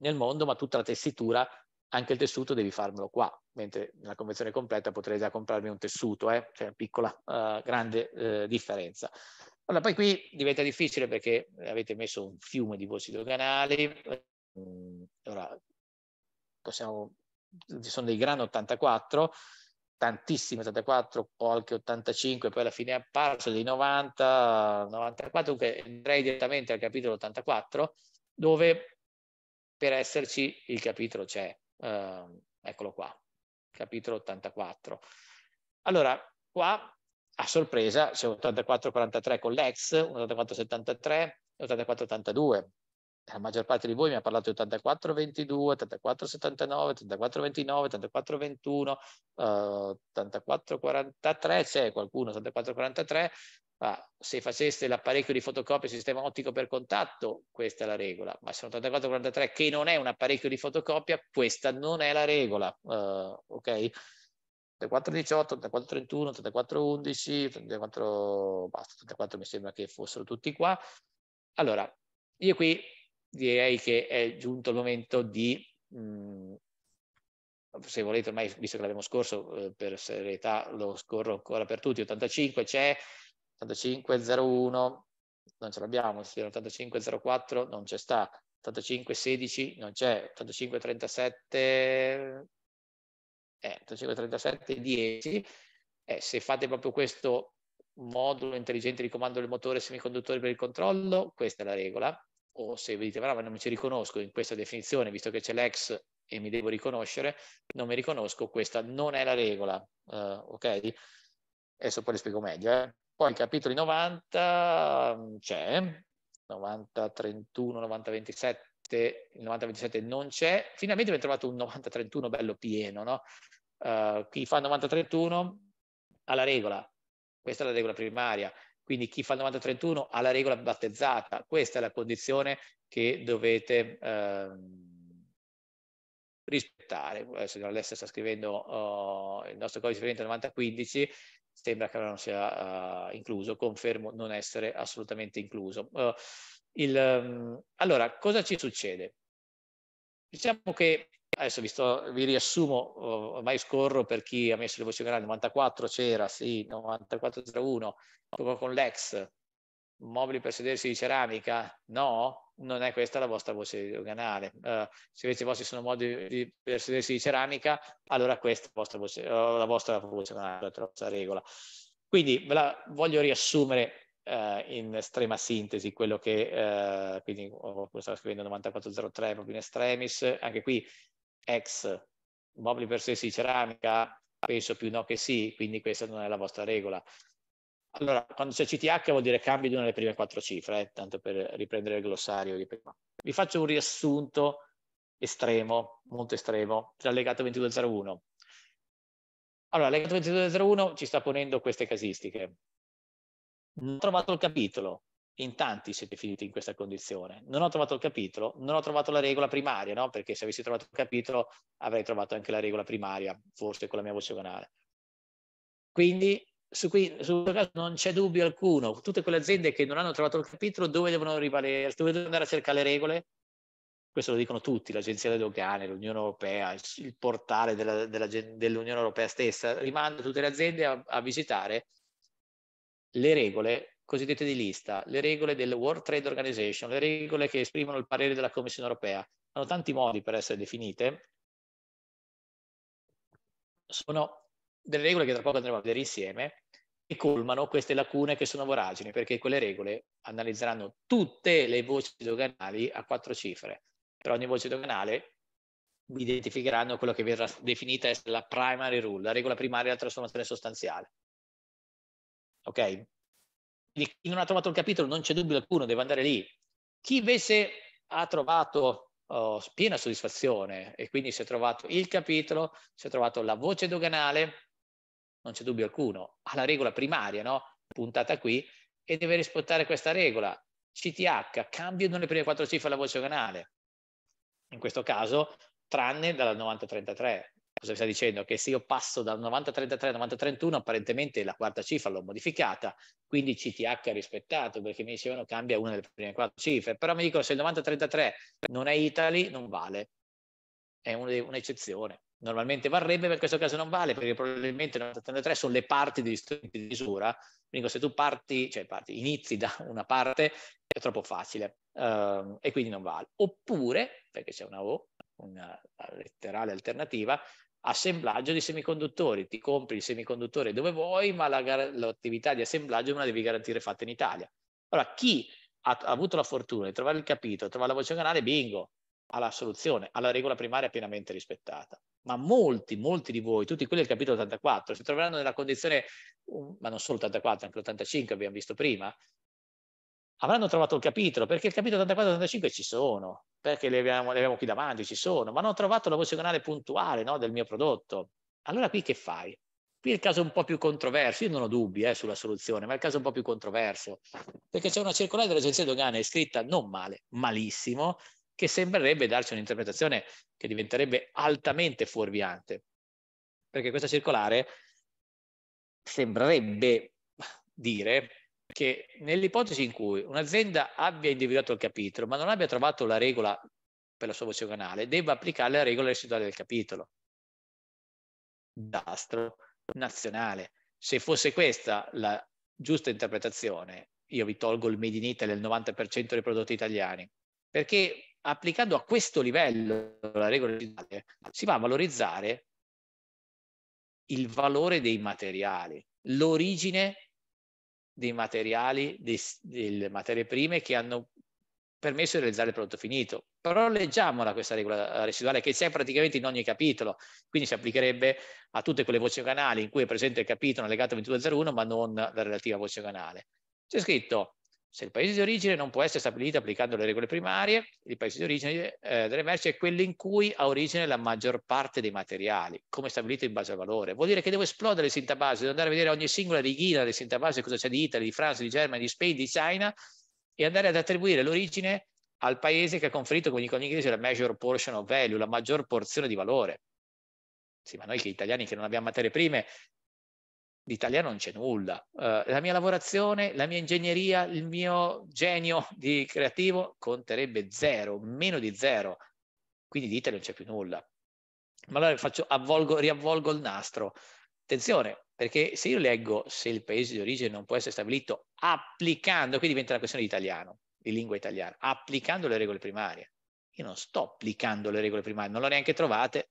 nel mondo, ma tutta la tessitura, anche il tessuto devi farmelo qua, mentre nella convenzione completa potrei già comprarmi un tessuto, eh? c'è cioè una piccola, eh, grande eh, differenza. Allora, poi qui diventa difficile perché eh, avete messo un fiume di borsi doganali, allora, eh, possiamo, ci sono dei gran 84, tantissimi 84, qualche 85, poi alla fine è apparso dei 90, 94, dunque andrei direttamente al capitolo 84, dove per esserci il capitolo c'è, eh, eccolo qua, capitolo 84. Allora, qua a sorpresa c'è 84-43 con l'ex, 84-73 e 84-82. La maggior parte di voi mi ha parlato di 84-22, 84-79, 84-29, 84-21, uh, 84-43, c'è qualcuno 84-43, ma se faceste l'apparecchio di fotocopia e sistema ottico per contatto, questa è la regola, ma se un 84-43 che non è un apparecchio di fotocopia, questa non è la regola, uh, ok? 3418, 3431, 3411, 34 basta, 34 mi sembra che fossero tutti qua. Allora, io qui direi che è giunto il momento di, mh, mm, se volete ormai, visto che l'abbiamo scorso, eh, per serietà lo scorro ancora per tutti, 85 c'è, 8501 non ce l'abbiamo, 8504 non c'è sta, 8516 non c'è, 8537 eh, 37 10 eh, se fate proprio questo modulo intelligente di comando del motore semiconduttore per il controllo, questa è la regola, o se vi dite, ma non mi ci riconosco in questa definizione, visto che c'è l'ex e mi devo riconoscere, non mi riconosco, questa non è la regola, uh, ok? Adesso poi le spiego meglio. Eh? Poi capitoli 90 mm, c'è, 90, 31, 90, 27, 97, il 90-27 non c'è, finalmente abbiamo trovato un 90-31 bello pieno, no? Uh, chi fa il 90-31 ha la regola, questa è la regola primaria, quindi chi fa il 90-31 ha la regola battezzata, questa è la condizione che dovete uh, rispettare. Adesso Alessia sta scrivendo uh, il nostro codice di referente 9015, sembra che non sia eh, incluso, confermo non essere assolutamente incluso. Eh, il, ehm, allora, cosa ci succede? Diciamo che, adesso vi, sto, vi riassumo, oh, ormai scorro per chi ha messo le voci canali, 94 c'era, sì, 9401, con l'ex, mobili per sedersi di ceramica? No, non è questa la vostra voce organale. Uh, se invece i vostri sono mobili per sedersi di ceramica, allora questa è la vostra voce, eh, la vostra voce organale, la vostra regola. Quindi ve la voglio riassumere eh, in estrema sintesi quello che, eh, quindi oh, oh, qualcuno stava scrivendo 9403 proprio in estremis, anche qui ex mobili per sé sì, ceramica, penso più no che sì, quindi questa non è la vostra regola. Allora, quando c'è CTH vuol dire cambi di una delle prime quattro cifre, eh, tanto per riprendere il glossario di prima. Vi faccio un riassunto estremo, molto estremo, tra legato 2201. Allora, legato 2201 ci sta ponendo queste casistiche non ho trovato il capitolo. In tanti siete finiti in questa condizione. Non ho trovato il capitolo, non ho trovato la regola primaria, no? Perché se avessi trovato il capitolo avrei trovato anche la regola primaria, forse con la mia voce canale. Quindi su, qui, su questo caso non c'è dubbio alcuno. Tutte quelle aziende che non hanno trovato il capitolo, dove devono rivalere, dove devono andare a cercare le regole? Questo lo dicono tutti, l'Agenzia delle Dogane, l'Unione Europea, il, portale della, della, dell'Unione Europea stessa, Rimando tutte le aziende a, a visitare le regole cosiddette di lista, le regole del World Trade Organization, le regole che esprimono il parere della Commissione europea, hanno tanti modi per essere definite, sono delle regole che tra poco andremo a vedere insieme e colmano queste lacune che sono voragini, perché quelle regole analizzeranno tutte le voci doganali a quattro cifre. Per ogni voce doganale identificheranno quello che verrà definita essere la primary rule, la regola primaria della trasformazione sostanziale ok? chi non ha trovato il capitolo non c'è dubbio alcuno, deve andare lì. Chi invece ha trovato oh, piena soddisfazione e quindi si è trovato il capitolo, si è trovato la voce doganale, non c'è dubbio alcuno, ha la regola primaria, no? Puntata qui e deve rispettare questa regola. CTH, cambiano le prime quattro cifre alla voce doganale. In questo caso, tranne dalla 9033, cosa mi sta dicendo? Che se io passo dal 90-33 al 90-31, apparentemente la quarta cifra l'ho modificata, quindi CTH rispettato, perché mi dicevano cambia una delle prime quattro cifre, però mi dicono se il 90-33 non è Italy, non vale, è un'eccezione. Normalmente varrebbe, ma in questo caso non vale, perché probabilmente il 90 sono le parti degli strumenti di misura, quindi se tu parti, cioè parti, inizi da una parte, è troppo facile. Uh, e quindi non vale. Oppure, perché c'è una O, una letterale alternativa, assemblaggio di semiconduttori. Ti compri il semiconduttore dove vuoi, ma la, l'attività di assemblaggio me la devi garantire fatta in Italia. Allora, chi ha, ha avuto la fortuna di trovare il capitolo, trovare la voce canale, bingo, ha la soluzione, ha la regola primaria pienamente rispettata. Ma molti, molti di voi, tutti quelli del capitolo 84, si troveranno nella condizione, ma non solo 84, anche l'85 abbiamo visto prima, avranno trovato il capitolo, perché il capitolo 84-85 ci sono, perché li abbiamo, li abbiamo, qui davanti, ci sono, ma non ho trovato la voce canale puntuale no, del mio prodotto. Allora qui che fai? Qui è il caso un po' più controverso, io non ho dubbi eh, sulla soluzione, ma è il caso un po' più controverso, perché c'è una circolare dell'agenzia dogana scritta non male, malissimo, che sembrerebbe darci un'interpretazione che diventerebbe altamente fuorviante, perché questa circolare sembrerebbe dire che nell'ipotesi in cui un'azienda abbia individuato il capitolo ma non abbia trovato la regola per la sua voce canale, debba applicare la regola residuale del capitolo. Dastro nazionale. Se fosse questa la giusta interpretazione, io vi tolgo il Made in Italy del 90% dei prodotti italiani, perché applicando a questo livello la regola residuale si va a valorizzare il valore dei materiali, l'origine di materiali, di, materie prime che hanno permesso di realizzare il prodotto finito. Però leggiamola questa regola eh, residuale che c'è praticamente in ogni capitolo, quindi si applicherebbe a tutte quelle voci canali in cui è presente il capitolo allegato 2201 ma non la relativa voce canale. C'è scritto se il paese di origine non può essere stabilito applicando le regole primarie, il paese di origine eh, delle merci è quello in cui ha origine la maggior parte dei materiali, come stabilito in base al valore. Vuol dire che devo esplodere il sintabase, devo andare a vedere ogni singola righina del sintabase, cosa c'è di Italia, di Francia, di Germania, di Spagna, di China, e andare ad attribuire l'origine al paese che ha conferito, come dicono in inglese, la major portion of value, la maggior porzione di valore. Sì, ma noi che italiani che non abbiamo materie prime, di italiano non c'è nulla. Uh, la mia lavorazione, la mia ingegneria, il mio genio di creativo conterebbe zero, meno di zero. Quindi di italiano non c'è più nulla. Ma allora faccio, avvolgo, riavvolgo il nastro. Attenzione, perché se io leggo se il paese di origine non può essere stabilito applicando, qui diventa una questione di italiano, di lingua italiana, applicando le regole primarie. Io non sto applicando le regole primarie, non le ho neanche trovate.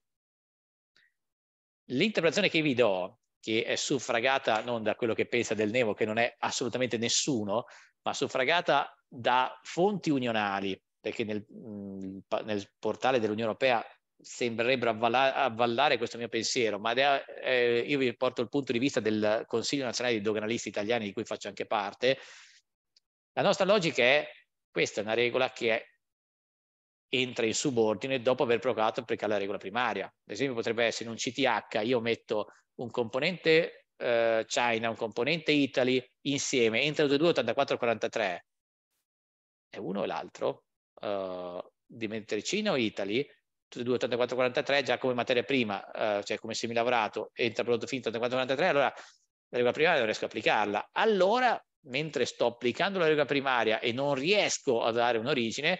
L'interpretazione che vi do che è suffragata non da quello che pensa del Nevo, che non è assolutamente nessuno, ma suffragata da fonti unionali, perché nel, mm, nel portale dell'Unione Europea sembrerebbero avvalla, avvallare questo mio pensiero, ma de, eh, io vi porto il punto di vista del Consiglio nazionale dei doganalisti italiani, di cui faccio anche parte. La nostra logica è questa è una regola che è entra in subordine dopo aver provato a applicare la regola primaria. Ad esempio potrebbe essere in un CTH, io metto un componente eh, China, un componente Italy insieme, entra 22, 84, 43, è uno e l'altro, uh, eh, di mettere Cina o Italy, 2, 84, 43 già come materia prima, uh, cioè come semilavorato, entra prodotto finito 84, 43, allora la regola primaria non riesco a applicarla. Allora, mentre sto applicando la regola primaria e non riesco a dare un'origine,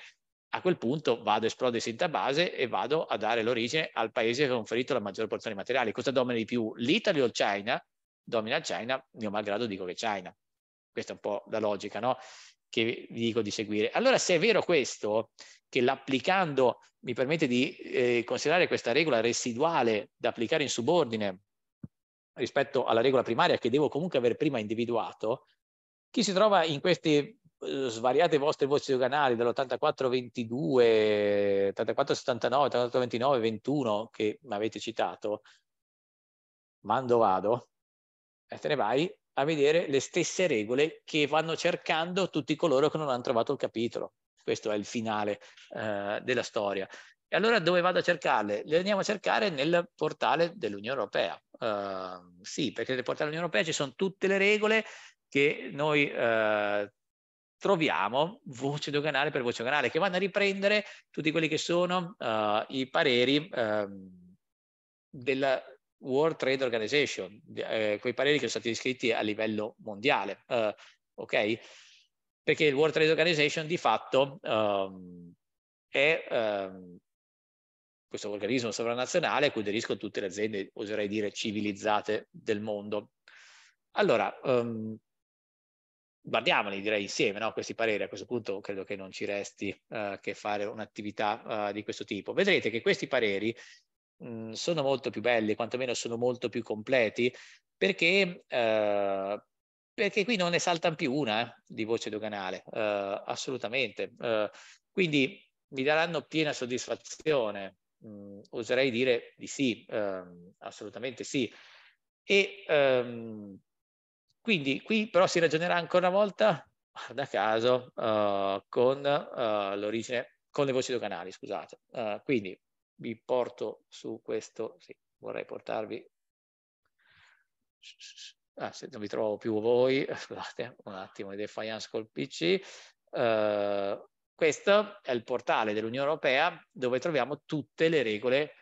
a quel punto vado a esplodere sinta base e vado a dare l'origine al paese che ha conferito la maggior porzione di materiali. Cosa domina di più? L'Italia o il China? Domina il China, mio malgrado dico che China. Questa è un po' la logica no? che vi dico di seguire. Allora se è vero questo, che l'applicando mi permette di eh, considerare questa regola residuale da applicare in subordine rispetto alla regola primaria che devo comunque aver prima individuato, chi si trova in questi Uhm, svariate vostre voci doganali dall'84-22, 84-79, 84-29-21 che mi avete citato, mando vado, e te ne vai a vedere le stesse regole che vanno cercando tutti coloro che non hanno trovato il capitolo. Questo è il finale eh, della storia. E allora dove vado a cercarle? Le andiamo a cercare nel portale dell'Unione Europea. Uh, sì, perché nel portale dell'Unione Europea ci sono tutte le regole che noi eh, troviamo voce doganale per voce doganale, che vanno a riprendere tutti quelli che sono uh, i pareri uh, ehm, della World Trade Organization, eh, quei pareri che sono stati iscritti a livello mondiale, uh, ok? Perché il World Trade Organization di fatto um, è um, questo organismo sovranazionale a cui aderiscono tutte le aziende, oserei dire, civilizzate del mondo. Allora, um, guardiamoli direi insieme, no? questi pareri, a questo punto credo che non ci resti uh, che fare un'attività uh, di questo tipo. Vedrete che questi pareri mh, mm, sono molto più belli, quantomeno sono molto più completi, perché, uh, perché qui non ne saltano più una eh, di voce doganale, assolutamente. quindi mi daranno piena soddisfazione, mh, mm, oserei dire di sì, ehm, assolutamente sì. E, um, quindi qui però si ragionerà ancora una volta, da caso, uh, con uh, l'origine, con le voci doganali, scusate. Uh, quindi vi porto su questo, sì, vorrei portarvi... Ah, se non vi trovo più voi, scusate, un attimo, defiance col PC. questo è il portale dell'Unione Europea dove troviamo tutte le regole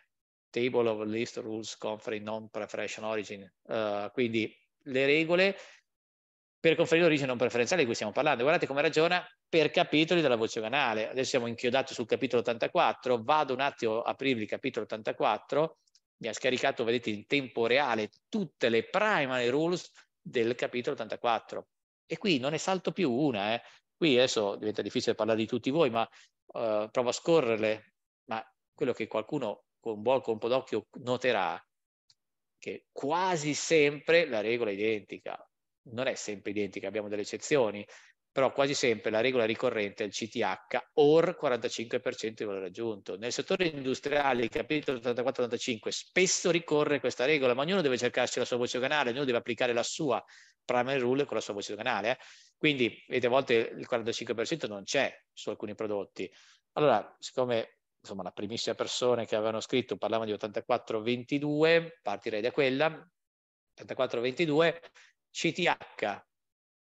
Table of List Rules Conferring non preferential Origin, quindi le regole per conferire origine non preferenziale di cui stiamo parlando. Guardate come ragiona per capitoli della voce canale. Adesso siamo inchiodati sul capitolo 84, vado un attimo a aprirvi il capitolo 84, mi ha scaricato, vedete, in tempo reale tutte le primary rules del capitolo 84. E qui non ne salto più una, eh. qui adesso diventa difficile parlare di tutti voi, ma uh, provo a scorrerle, ma quello che qualcuno con un buon colpo d'occhio noterà che quasi sempre la regola è identica, non è sempre identica, abbiamo delle eccezioni, però quasi sempre la regola ricorrente è il CTH or 45% di valore aggiunto. Nel settore industriale, capitolo 84-85, spesso ricorre questa regola, ma ognuno deve cercarsi la sua voce canale, ognuno deve applicare la sua primary rule con la sua voce canale. Eh? Quindi, vedete, a volte il 45% non c'è su alcuni prodotti. Allora, siccome insomma, la primissima persona che avevano scritto parlava di 84-22, partirei da quella, 84-22, CTH,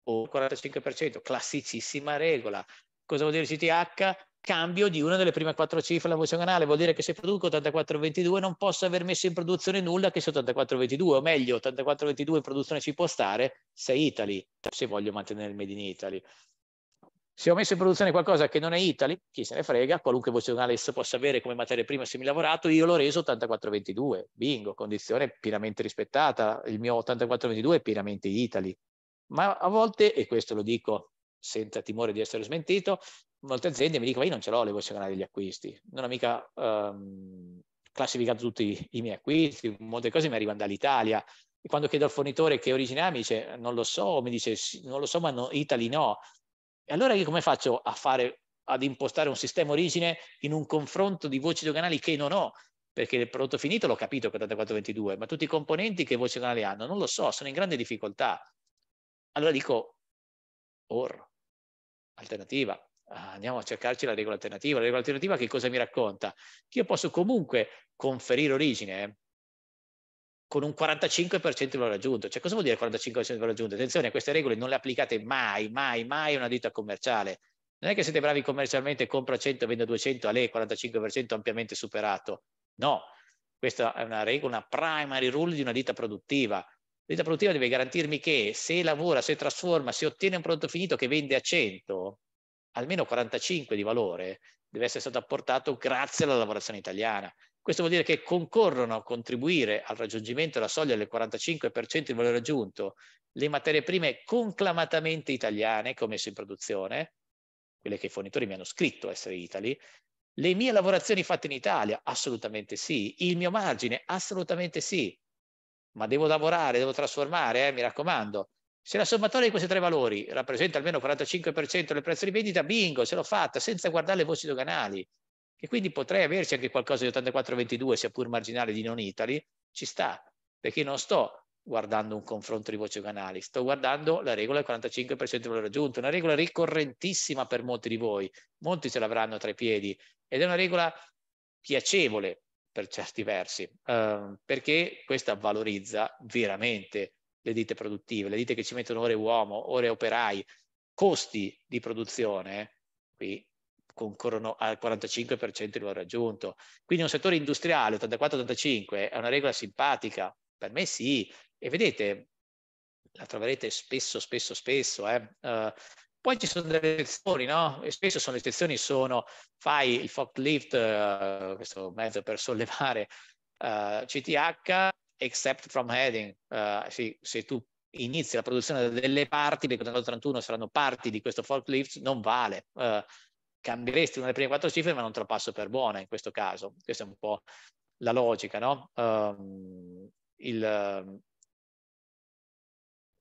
o 45%, classicissima regola. Cosa vuol dire CTH? Cambio di una delle prime quattro cifre della voce canale, vuol dire che se produco 84-22 non posso aver messo in produzione nulla che sia 84-22, o meglio, 84-22 in produzione ci può stare se Italy, se voglio mantenere il Made in Italy. Se ho messo in produzione qualcosa che non è Italy, chi se ne frega, qualunque voce esso possa avere come materia prima semilavorato, io l'ho reso 8422, bingo, condizione pienamente rispettata, il mio 8422 è pienamente Italy. Ma a volte, e questo lo dico senza timore di essere smentito, molte aziende mi dicono, io non ce l'ho le voci degli acquisti, non ho mica ehm, classificato tutti i miei acquisti, molte cose mi arrivano dall'Italia, e quando chiedo al fornitore che origine ha, mi dice non lo so, mi dice non lo so, ma no, Italy no. E allora io come faccio a fare, ad impostare un sistema origine in un confronto di voci doganali che non ho? Perché il prodotto finito l'ho capito per 8422, ma tutti i componenti che voci doganali hanno non lo so, sono in grande difficoltà. Allora dico, or, alternativa, ah, andiamo a cercarci la regola alternativa. La regola alternativa che cosa mi racconta? Che io posso comunque conferire origine eh con un 45% di valore aggiunto. Cioè, cosa vuol dire 45% di valore aggiunto? Attenzione, queste regole non le applicate mai, mai, mai a una ditta commerciale. Non è che siete bravi commercialmente, compra 100, vendo 200, a lei 45% ampiamente superato. No, questa è una regola, una primary rule di una ditta produttiva. La ditta produttiva deve garantirmi che se lavora, se trasforma, se ottiene un prodotto finito che vende a 100, almeno 45 di valore deve essere stato apportato grazie alla lavorazione italiana. Questo vuol dire che concorrono a contribuire al raggiungimento della soglia del 45% di valore aggiunto le materie prime conclamatamente italiane che ho messo in produzione, quelle che i fornitori mi hanno scritto essere Italy, le mie lavorazioni fatte in Italia, assolutamente sì, il mio margine, assolutamente sì, ma devo lavorare, devo trasformare, eh, mi raccomando. Se la sommatoria di questi tre valori rappresenta almeno il 45% del prezzo di vendita, bingo, ce l'ho fatta senza guardare le voci doganali, e quindi potrei averci anche qualcosa di 84-22, sia pur marginale, di non Italy, ci sta, perché non sto guardando un confronto di voce canali, sto guardando la regola del 45% del valore aggiunto, una regola ricorrentissima per molti di voi, molti ce l'avranno tra i piedi, ed è una regola piacevole per certi versi, ehm, perché questa valorizza veramente le ditte produttive, le ditte che ci mettono ore uomo, ore operai, costi di produzione, qui concorrono al 45% di valore aggiunto. Quindi un settore industriale 84-85 è una regola simpatica? Per me sì, e vedete, la troverete spesso, spesso, spesso. Eh. Uh, poi ci sono delle eccezioni, no? E spesso sono eccezioni, sono fai il forklift, uh, questo mezzo per sollevare uh, eh, CTH, except from heading. Uh, sì, se tu inizi la produzione delle parti, le 431 saranno parti di questo forklift, non vale. Uh, cambieresti una delle prime quattro cifre, ma non te la passo per buona in questo caso. Questa è un po' la logica, no? Um, il, ehm,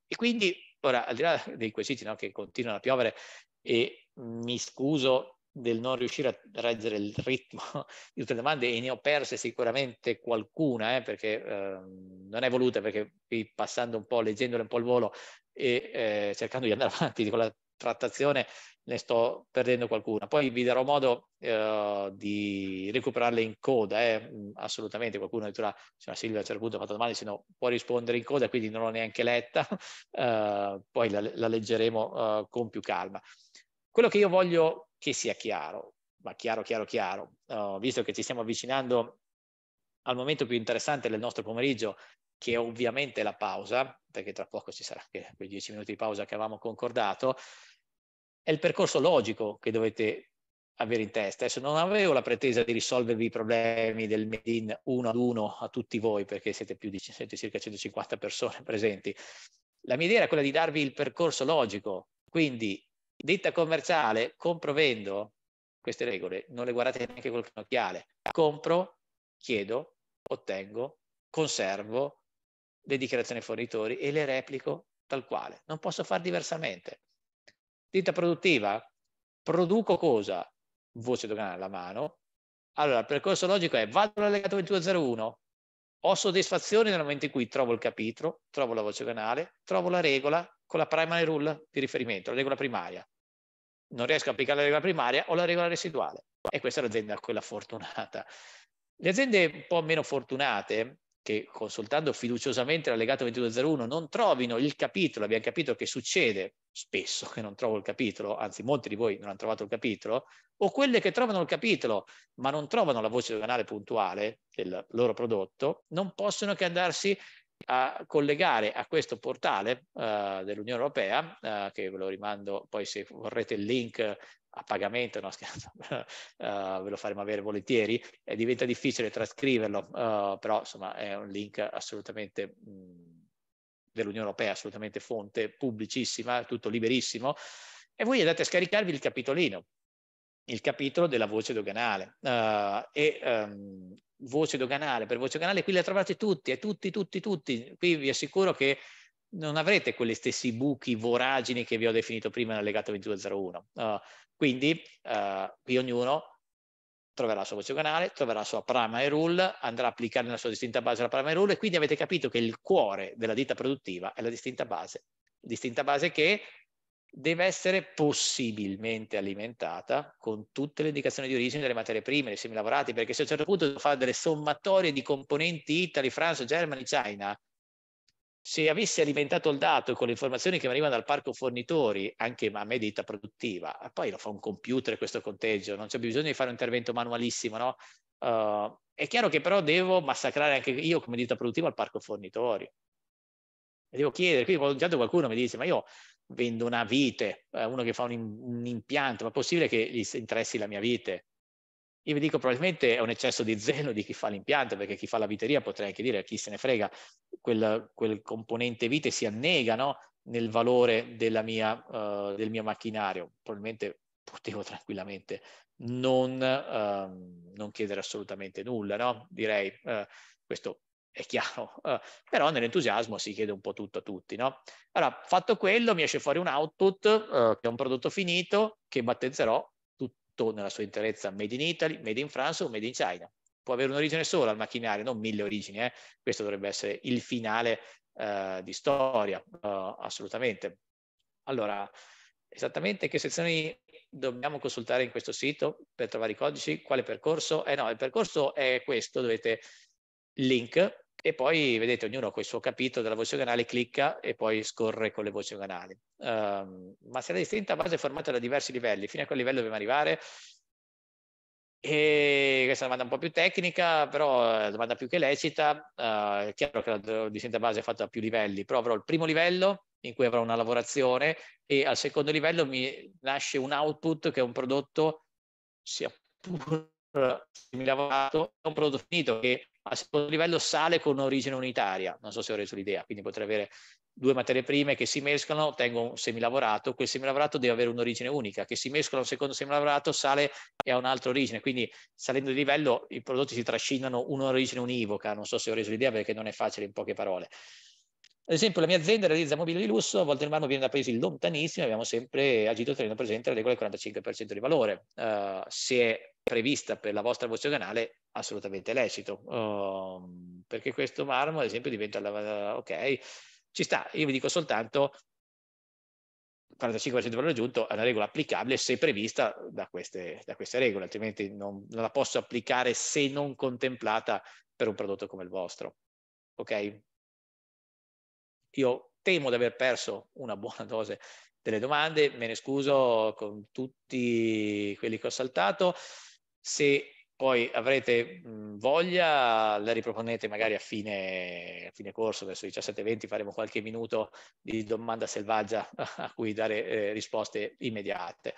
e quindi, ora, al di là dei quesiti no, che continuano a piovere, e mi scuso del non riuscire a reggere il ritmo di tutte le domande e ne ho perse sicuramente qualcuna, eh, perché eh, non è voluta, perché passando un po', leggendole un po' al volo e eh, cercando di andare avanti con la trattazione ne sto perdendo qualcuna. Poi vi darò modo eh, di recuperarle in coda, eh. Mm, assolutamente. Qualcuno addirittura, signora cioè, Silvia, a un certo punto ha fatto domande, se no può rispondere in coda, quindi non l'ho neanche letta. Uh, poi la, la leggeremo uh, con più calma. Quello che io voglio che sia chiaro, ma chiaro, chiaro, chiaro, uh, visto che ci stiamo avvicinando al momento più interessante del nostro pomeriggio, che è ovviamente la pausa, perché tra poco ci sarà quei dieci minuti di pausa che avevamo concordato, è il percorso logico che dovete avere in testa. Adesso non avevo la pretesa di risolvervi i problemi del made in uno ad uno a tutti voi, perché siete più di siete circa 150 persone presenti. La mia idea era quella di darvi il percorso logico, quindi ditta commerciale, compro, vendo, queste regole, non le guardate neanche col pinocchiale. Compro, chiedo, ottengo, conservo, le dichiarazioni fornitori e le replico tal quale. Non posso fare diversamente. Ditta produttiva, produco cosa? Voce doganale alla mano. Allora, il percorso logico è vado all'allegato 2201, ho soddisfazione nel momento in cui trovo il capitolo, trovo la voce doganale, trovo la regola con la primary rule di riferimento, la regola primaria. Non riesco a applicare la regola primaria, o la regola residuale. E questa è l'azienda quella fortunata. Le aziende un po' meno fortunate che consultando fiduciosamente l'allegato 2201 non trovino il capitolo, abbiamo capito che succede spesso che non trovo il capitolo, anzi molti di voi non hanno trovato il capitolo, o quelle che trovano il capitolo ma non trovano la voce doganale puntuale del loro prodotto, non possono che andarsi a collegare a questo portale uh, dell'Unione Europea, uh, che ve lo rimando poi se vorrete il link a pagamento, no scherzo, uh, ve lo faremo avere volentieri, eh, diventa difficile trascriverlo, uh, però insomma è un link assolutamente dell'Unione Europea, assolutamente fonte pubblicissima, tutto liberissimo, e voi andate a scaricarvi il capitolino, il capitolo della voce doganale. Uh, e um, voce doganale per voce doganale, qui la trovate tutti, e tutti, tutti, tutti. Qui vi assicuro che non avrete quegli stessi buchi voragini che vi ho definito prima nel legato 2201. Uh, quindi eh, qui ognuno troverà il suo canale, troverà la sua primary rule, andrà a applicare nella sua distinta base la primary rule e quindi avete capito che il cuore della ditta produttiva è la distinta base, distinta base che deve essere possibilmente alimentata con tutte le indicazioni di origine delle materie prime, dei semilavorati, perché se a un certo punto fa delle sommatorie di componenti Italy, France, Germany, China, se avessi alimentato il dato con le informazioni che mi arrivano dal parco fornitori, anche a me medita produttiva, poi lo fa un computer questo conteggio, non c'è bisogno di fare un intervento manualissimo, no? Uh, è chiaro che però devo massacrare anche io come ditta produttiva al parco fornitori. E devo chiedere, quindi quando già qualcuno mi dice, ma io vendo una vite, eh, uno che fa un, un impianto, ma è possibile che gli interessi la mia vite? Io vi dico probabilmente è un eccesso di zelo di chi fa l'impianto, perché chi fa la viteria potrei anche dire a chi se ne frega, quel, quel componente vite si annega no? nel valore mia, uh, del mio macchinario. Probabilmente potevo tranquillamente non, uh, non chiedere assolutamente nulla, no? direi, uh, questo è chiaro, uh, però nell'entusiasmo si chiede un po' tutto a tutti, no? Allora, fatto quello, mi esce fuori un output, uh, che è un prodotto finito, che battezzerò tutto nella sua interezza made in Italy, made in France o made in China. Può avere un'origine sola al macchinario, non mille origini, eh? questo dovrebbe essere il finale eh, di storia, uh, assolutamente. Allora, esattamente che sezioni dobbiamo consultare in questo sito per trovare i codici? Quale percorso? Eh no, il percorso è questo, dovete link e poi vedete, ognuno con il suo capitolo della voce organale clicca e poi scorre con le voci organali. Um, ma se la distinta base è formata da diversi livelli, fino a quel livello dobbiamo arrivare? E questa è una domanda un po' più tecnica, però è eh, una domanda più che lecita. Uh, è chiaro che la distinta base è fatta a più livelli, però avrò il primo livello in cui avrò una lavorazione e al secondo livello mi nasce un output che è un prodotto, sia pure eh, lavorato è un prodotto finito che a secondo livello sale con un'origine unitaria, non so se ho reso l'idea, quindi potrei avere due materie prime che si mescolano, tengo un semilavorato, quel semilavorato deve avere un'origine unica, che si mescola un secondo semilavorato, sale e ha un'altra origine, quindi salendo di livello i prodotti si trascinano un'origine univoca, non so se ho reso l'idea perché non è facile in poche parole. Ad esempio, la mia azienda realizza mobili di lusso, a volte il marmo viene da paesi lontanissimi, abbiamo sempre agito tenendo presente la regola del 45% di valore. Uh, se è prevista per la vostra voce canale, assolutamente lecito, uh, perché questo marmo, ad esempio, diventa, la, eh, ok, ci sta, io vi dico soltanto 45% di valore aggiunto è una regola applicabile se prevista da queste, da queste regole, altrimenti non, non la posso applicare se non contemplata per un prodotto come il vostro. Ok? Io temo di aver perso una buona dose delle domande, me ne scuso con tutti quelli che ho saltato. Se poi avrete voglia, le riproponete magari a fine, a fine corso, verso 17-20, faremo qualche minuto di domanda selvaggia a cui dare eh, risposte immediate.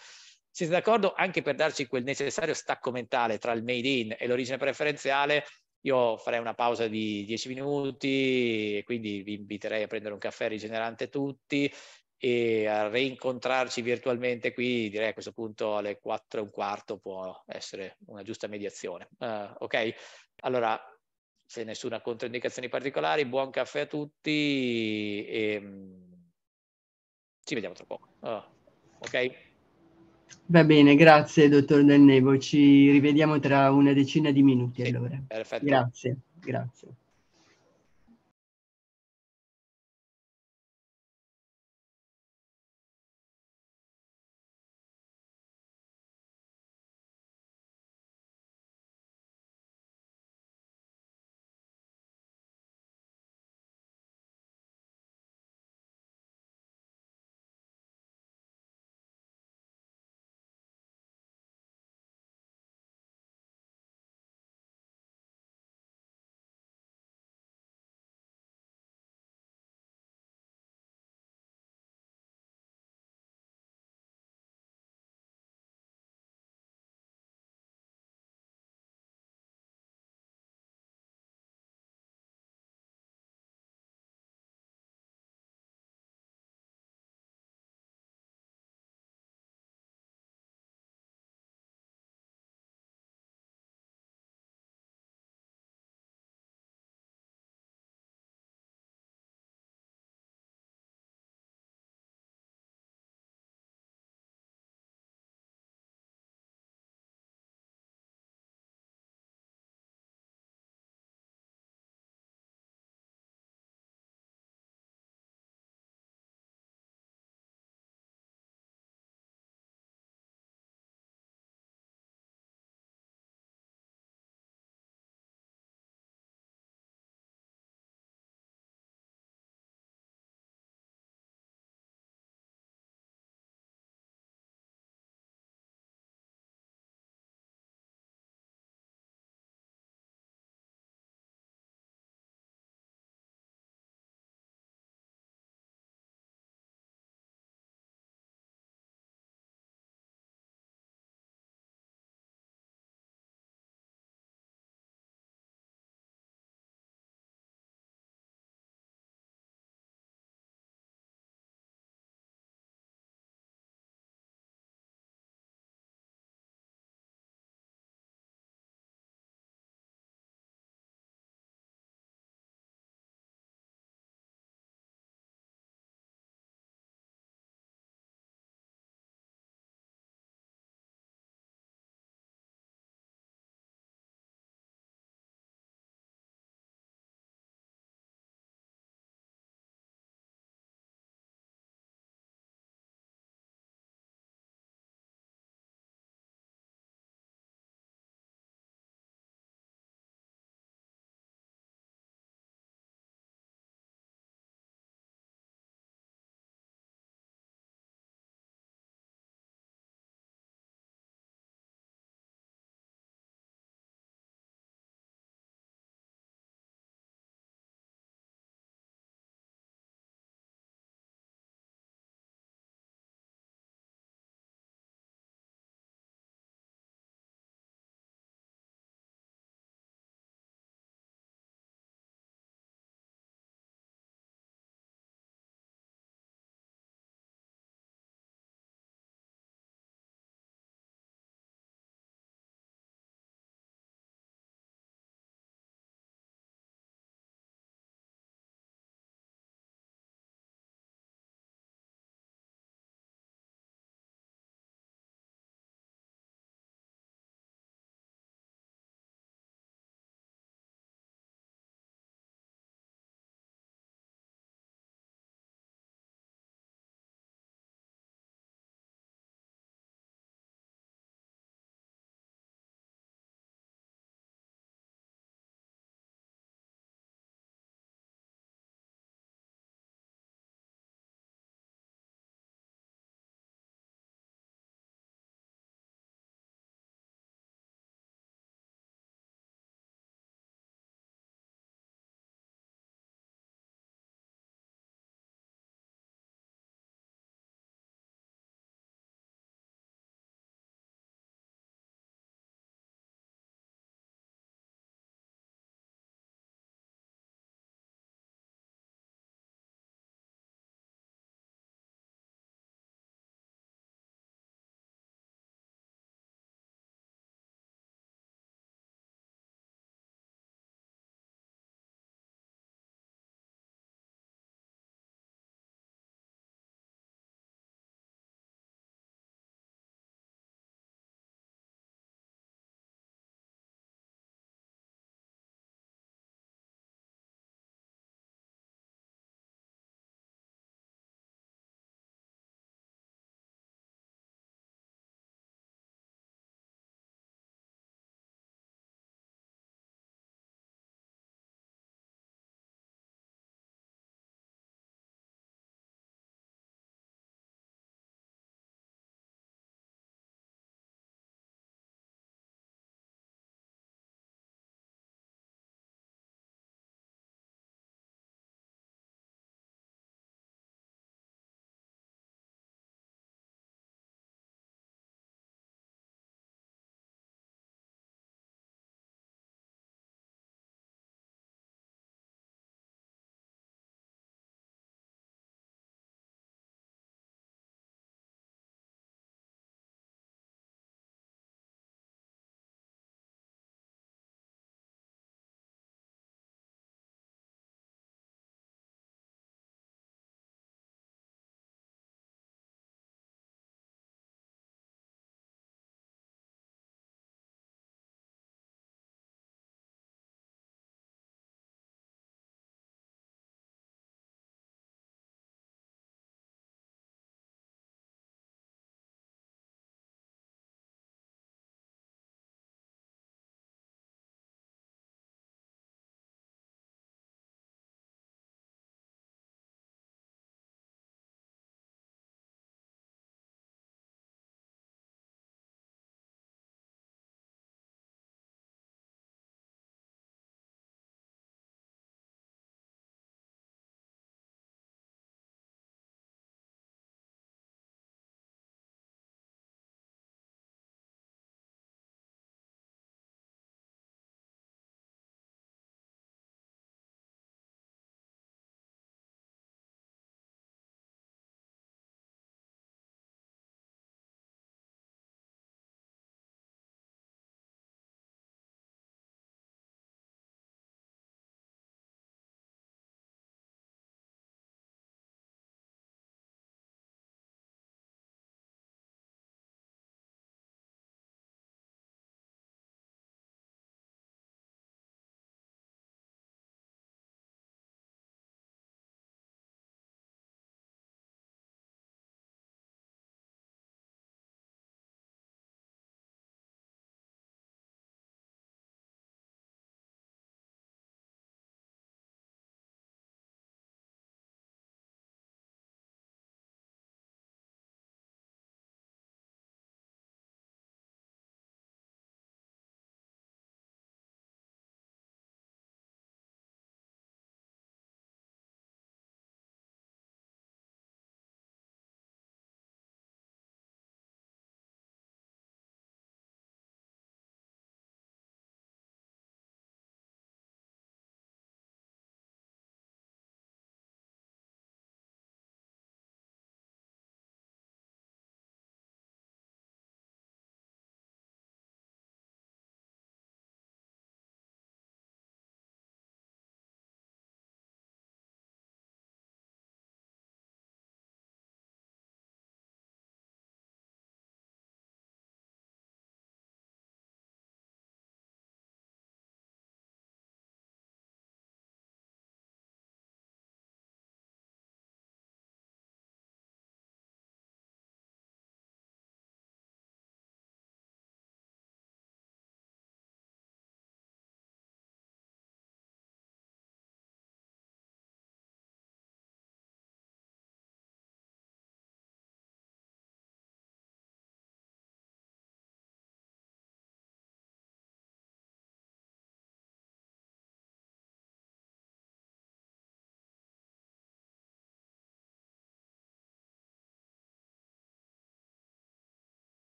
Siete d'accordo? Anche per darci quel necessario stacco mentale tra il made in e l'origine preferenziale, io farei una pausa di 10 minuti, quindi vi inviterei a prendere un caffè rigenerante tutti e a rincontrarci virtualmente qui, direi a questo punto alle 4 e un quarto può essere una giusta mediazione. Uh, ok? Allora, se nessuna controindicazione particolari, buon caffè a tutti e mm, ci vediamo tra poco. Uh, ok? Va bene, grazie dottor Del Nevo, ci rivediamo tra una decina di minuti sì, allora. Perfetto. Grazie, grazie.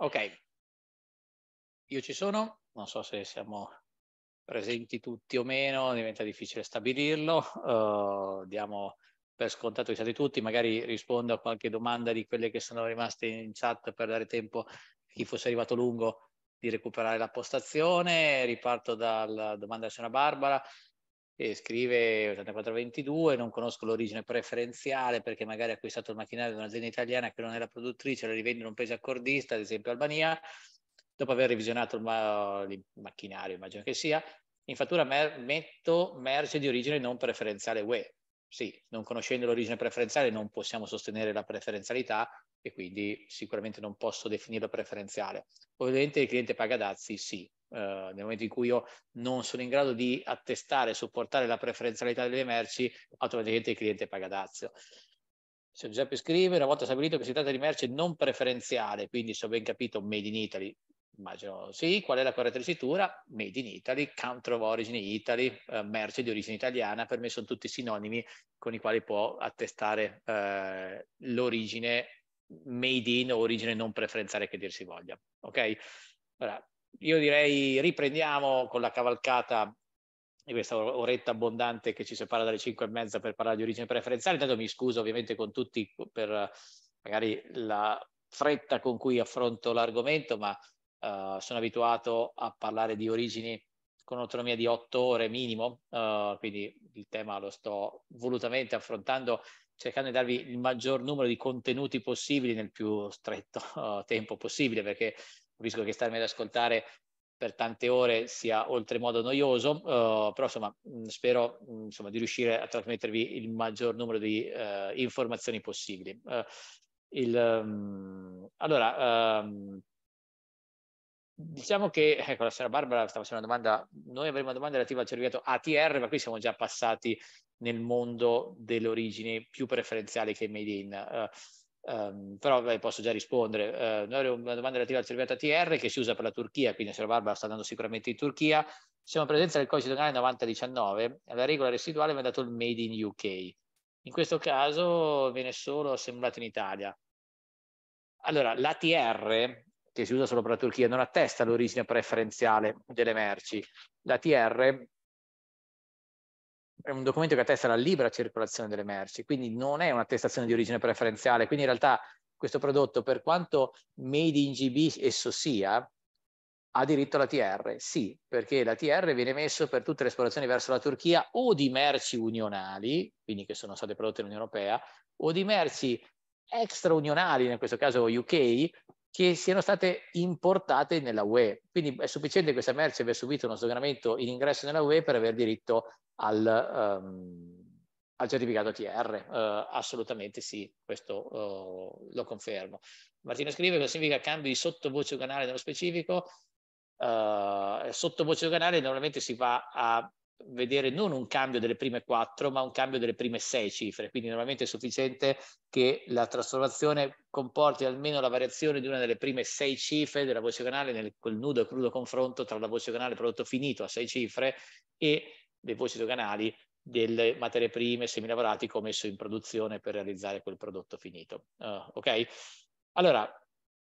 Ok, io ci sono, non so se siamo presenti tutti o meno, diventa difficile stabilirlo, uh, diamo per scontato che siate tutti, magari rispondo a qualche domanda di quelle che sono rimaste in chat per dare tempo a chi fosse arrivato lungo di recuperare la postazione, riparto dalla domanda della signora Barbara, e scrive 8422, non conosco l'origine preferenziale perché magari ha acquistato il macchinario di un'azienda italiana che non è la produttrice, lo rivende in un paese accordista, ad esempio Albania, dopo aver revisionato il, ma- il macchinario, immagino che sia, in fattura mer- metto merce di origine non preferenziale UE. Sì, non conoscendo l'origine preferenziale non possiamo sostenere la preferenzialità e quindi sicuramente non posso definirla preferenziale. Ovviamente il cliente paga dazi, sì, eh, nel momento in cui io non sono in grado di attestare e supportare la preferenzialità delle merci, automaticamente il cliente paga dazio. Se Giuseppe scrive, una volta stabilito che si tratta di merce non preferenziale, quindi se ho ben capito made in Italy, immagino sì, qual è la corretta resitura? Made in Italy, country of origin Italy, eh, merce di origine italiana, per me sono tutti sinonimi con i quali può attestare eh, l'origine made in o origine non preferenziale che dir si voglia. Ok? Allora, io direi riprendiamo con la cavalcata di questa oretta abbondante che ci separa dalle 5 e mezza per parlare di origine preferenziale. Intanto mi scuso ovviamente con tutti per magari la fretta con cui affronto l'argomento, ma uh, sono abituato a parlare di origini con autonomia di 8 ore minimo, uh, quindi il tema lo sto volutamente affrontando cercando di darvi il maggior numero di contenuti possibili nel più stretto uh, tempo possibile, perché Capisco che starmi ad ascoltare per tante ore sia oltremodo noioso, uh, però insomma mm, spero mm, insomma, di riuscire a trasmettervi il maggior numero di uh, informazioni possibili. Uh, il, um, allora, um, diciamo che, ecco, la signora Barbara stava facendo una domanda, noi avremo una domanda relativa al cervicato ATR, ma qui siamo già passati nel mondo delle origini più preferenziali che made in. Uh, Um, però beh, posso già rispondere. Uh, noi abbiamo una domanda relativa al servizio ATR che si usa per la Turchia, quindi il barba sta andando sicuramente in Turchia. Siamo in presenza del codice doganale 90-19 9019, alla regola residuale viene dato il made in UK. In questo caso viene solo assemblato in Italia. Allora, l'ATR, che si usa solo per la Turchia, non attesta l'origine preferenziale delle merci. L'ATR è un documento che attesta la libera circolazione delle merci, quindi non è un'attestazione di origine preferenziale, quindi in realtà questo prodotto, per quanto made in GB esso sia, ha diritto alla TR, sì, perché la TR viene messo per tutte le esplorazioni verso la Turchia o di merci unionali, quindi che sono state prodotte nell'Unione Europea, o di merci extra unionali, in questo caso UK, che siano state importate nella UE. Quindi è sufficiente che questa merce abbia subito uno sdoganamento in ingresso nella UE per aver diritto al, um, al certificato TR. Uh, eh, assolutamente sì, questo uh, lo confermo. Martino scrive cosa significa cambio di sottovoce canale nello specifico. Uh, sottovoce canale normalmente si va a vedere non un cambio delle prime quattro, ma un cambio delle prime sei cifre. Quindi normalmente è sufficiente che la trasformazione comporti almeno la variazione di una delle prime sei cifre della voce canale nel quel nudo e crudo confronto tra la voce canale prodotto finito a sei cifre e le voci doganali delle materie prime, semilavorati messo in produzione per realizzare quel prodotto finito. Uh, ok? Allora,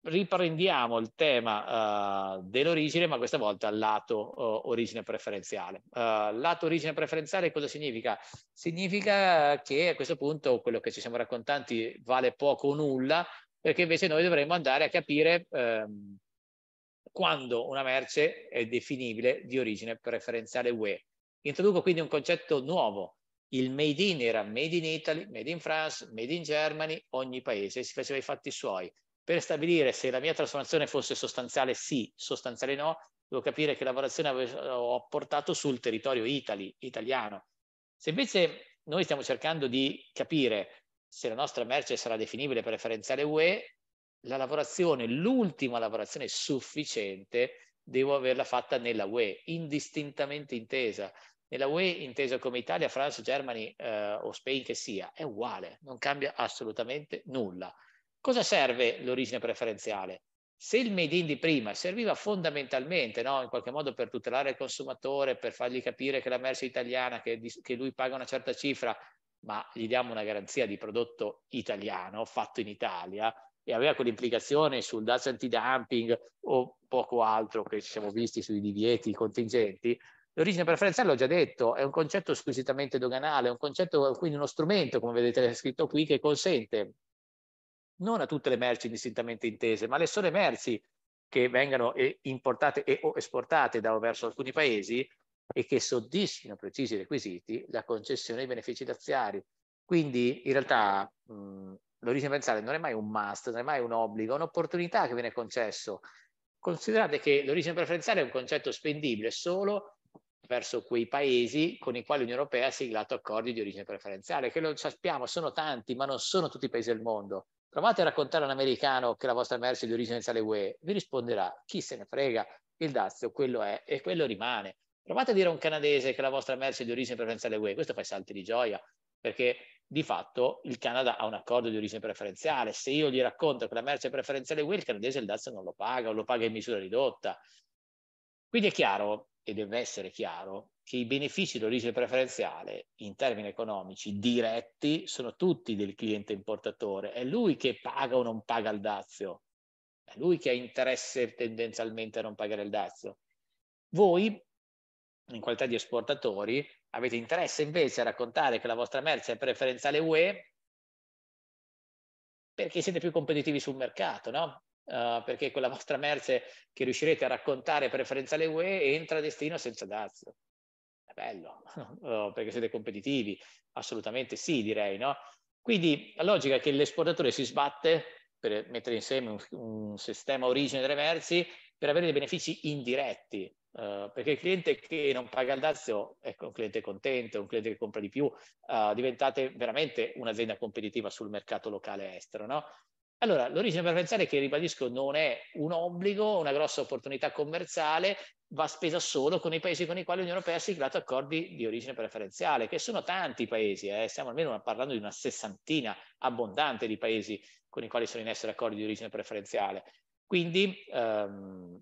riprendiamo il tema uh, dell'origine, ma questa volta al lato uh, origine preferenziale. Uh, lato origine preferenziale cosa significa? Significa che a questo punto quello che ci siamo raccontati vale poco o nulla, perché invece noi dovremmo andare a capire ehm, quando una merce è definibile di origine preferenziale UE. Introduco quindi un concetto nuovo, il made in era made in Italy, made in France, made in Germany, ogni paese si faceva i fatti suoi. Per stabilire se la mia trasformazione fosse sostanziale sì, sostanziale no, devo capire che lavorazione ho portato sul territorio itali, italiano. Se invece noi stiamo cercando di capire se la nostra merce sarà definibile preferenziale UE, la lavorazione, l'ultima lavorazione sufficiente, devo averla fatta nella UE, indistintamente intesa. Nella UE, intesa come Italia, France, Germany eh, o Spain che sia, è uguale, non cambia assolutamente nulla. Cosa serve l'origine preferenziale? Se il made in di prima serviva fondamentalmente, no? in qualche modo, per tutelare il consumatore, per fargli capire che la merce italiana, che, che lui paga una certa cifra, ma gli diamo una garanzia di prodotto italiano fatto in Italia, e aveva quell'implicazione sul dazio antidumping o poco altro che ci siamo visti sui divieti contingenti, l'origine preferenziale, l'ho già detto, è un concetto squisitamente doganale, è un concetto, quindi uno strumento, come vedete scritto qui, che consente non a tutte le merci distintamente intese, ma alle sole merci che vengano importate e o esportate da, o verso alcuni paesi e che soddisfino precisi requisiti la concessione dei benefici daziari. Quindi in realtà l'origine pensare non è mai un must, non è mai un obbligo, è un'opportunità che viene concesso. Considerate che l'origine preferenziale è un concetto spendibile solo verso quei paesi con i quali l'Unione Europea ha siglato accordi di origine preferenziale, che lo sappiamo sono tanti, ma non sono tutti i paesi del mondo. Provate a raccontare a un americano che la vostra merce è di origine sale UE, vi risponderà chi se ne frega, il dazio quello è e quello rimane. Provate a dire a un canadese che la vostra merce è di origine preferenziale UE, questo fa i salti di gioia, perché di fatto il Canada ha un accordo di origine preferenziale. Se io gli racconto che la merce è preferenziale UE, il canadese il dazio non lo paga o lo paga in misura ridotta. Quindi è chiaro, e deve essere chiaro che i benefici d'origine preferenziale in termini economici diretti sono tutti del cliente importatore, è lui che paga o non paga il dazio, è lui che ha interesse tendenzialmente a non pagare il dazio. Voi, in qualità di esportatori, avete interesse invece a raccontare che la vostra merce è preferenziale UE perché siete più competitivi sul mercato, no? Uh, perché quella vostra merce che riuscirete a raccontare preferenziale UE entra a destino senza dazio. È bello, uh, perché siete competitivi? Assolutamente sì, direi, no? Quindi la logica è che l'esportatore si sbatte per mettere insieme un, un sistema origine delle merci per avere dei benefici indiretti, Uh, perché il cliente che non paga il dazio ecco, è un cliente contento, è un cliente che compra di più, uh, diventate veramente un'azienda competitiva sul mercato locale estero, no? Allora, l'origine per pensare che, ribadisco, non è un obbligo, una grossa opportunità commerciale, va spesa solo con i paesi con i quali l'Unione Europea ha siglato accordi di origine preferenziale, che sono tanti paesi, eh, stiamo almeno parlando di una sessantina abbondante di paesi con i quali sono in essere accordi di origine preferenziale. Quindi ehm,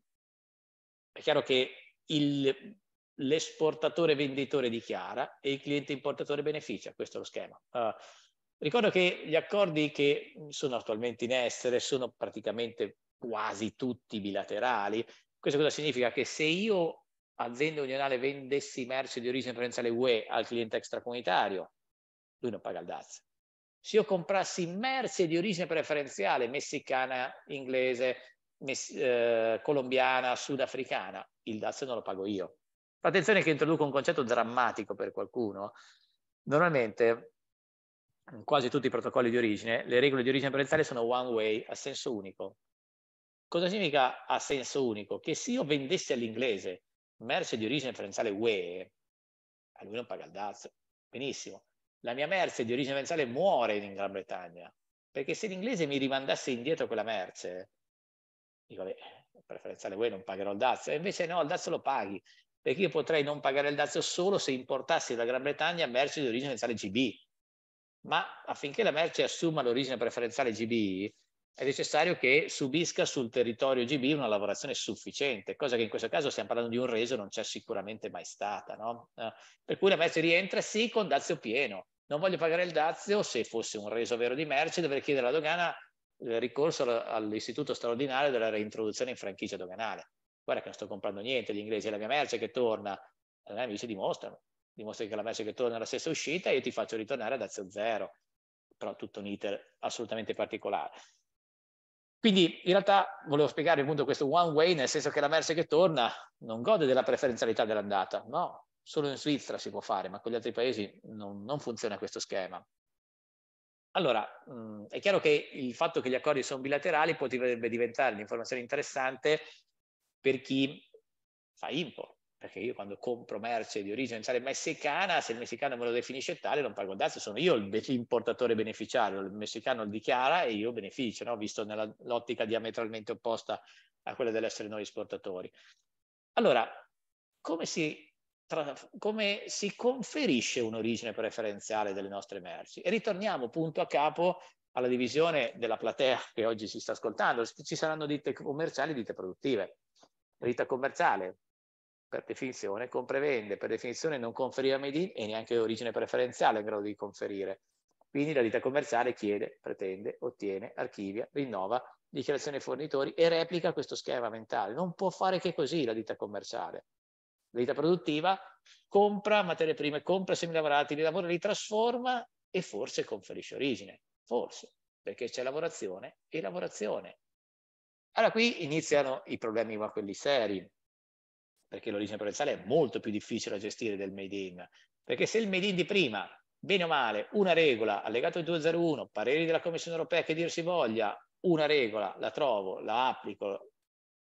è chiaro che il, l'esportatore venditore dichiara e il cliente importatore beneficia, questo è lo schema. Uh, Ricordo che gli accordi che sono attualmente in essere sono praticamente quasi tutti bilaterali. Questo cosa significa? Che se io, azienda unionale, vendessi merce di origine provenzale UE al cliente extracomunitario, lui non paga il dazio. Se io comprassi merce di origine preferenziale messicana, inglese, mes- eh, colombiana, sudafricana, il dazio non lo pago io. Attenzione che introduco un concetto drammatico per qualcuno. Normalmente quasi tutti i protocolli di origine, le regole di origine parentale sono one way, a senso unico. Cosa significa a senso unico? Che se io vendessi all'inglese merce di origine preferenziale UE, a lui non paga il dazio. Benissimo. La mia merce di origine preferenziale muore in Gran Bretagna, perché se l'inglese mi rimandasse indietro quella merce, dico, beh, preferenziale UE non pagherò il dazio, e invece no, il dazio lo paghi, perché io potrei non pagare il dazio solo se importassi dalla Gran Bretagna merce di origine preferenziale GB, ma affinché la merce assuma l'origine preferenziale GBI è necessario che subisca sul territorio GB una lavorazione sufficiente, cosa che in questo caso stiamo parlando di un reso, non c'è sicuramente mai stata. No? Eh, per cui la merce rientra sì con dazio pieno. Non voglio pagare il dazio, se fosse un reso vero di merce dovrei chiedere alla dogana il eh, ricorso all'istituto straordinario della reintroduzione in franchigia doganale. Guarda che non sto comprando niente, gli inglesi è la mia merce che torna, i miei amici dimostrano dimostri che la merce che torna alla stessa uscita, io ti faccio ritornare ad azio zero, però tutto un iter assolutamente particolare. Quindi in realtà volevo spiegare appunto questo one way, nel senso che la merce che torna non gode della preferenzialità dell'andata, no, solo in Svizzera si può fare, ma con gli altri paesi non, non funziona questo schema. Allora, mh, è chiaro che il fatto che gli accordi sono bilaterali potrebbe diventare un'informazione interessante per chi fa import, perché io quando compro merce di origine messicana, se il messicano me lo definisce tale non pago tasse, sono io l'importatore beneficiario, il messicano lo dichiara e io beneficio, no? visto nell'ottica diametralmente opposta a quella dell'essere noi esportatori. Allora, come si, tra, come si conferisce un'origine preferenziale delle nostre merci? E ritorniamo punto a capo alla divisione della platea che oggi si sta ascoltando, ci saranno ditte commerciali e ditte produttive. Rita commerciale, per definizione comprevende, per definizione non conferiva made in e neanche origine preferenziale in grado di conferire. Quindi la ditta commerciale chiede, pretende, ottiene, archivia, rinnova dichiarazione ai fornitori e replica questo schema mentale. Non può fare che così la ditta commerciale. La ditta produttiva compra materie prime, compra semilavorati, li lavora, li trasforma e forse conferisce origine. Forse, perché c'è lavorazione e lavorazione. Allora qui iniziano i problemi, ma quelli seri perché l'origine provenzale è molto più difficile da gestire del made in, perché se il made in di prima, bene o male, una regola, allegato 201, pareri della Commissione europea che dir si voglia, una regola, la trovo, la applico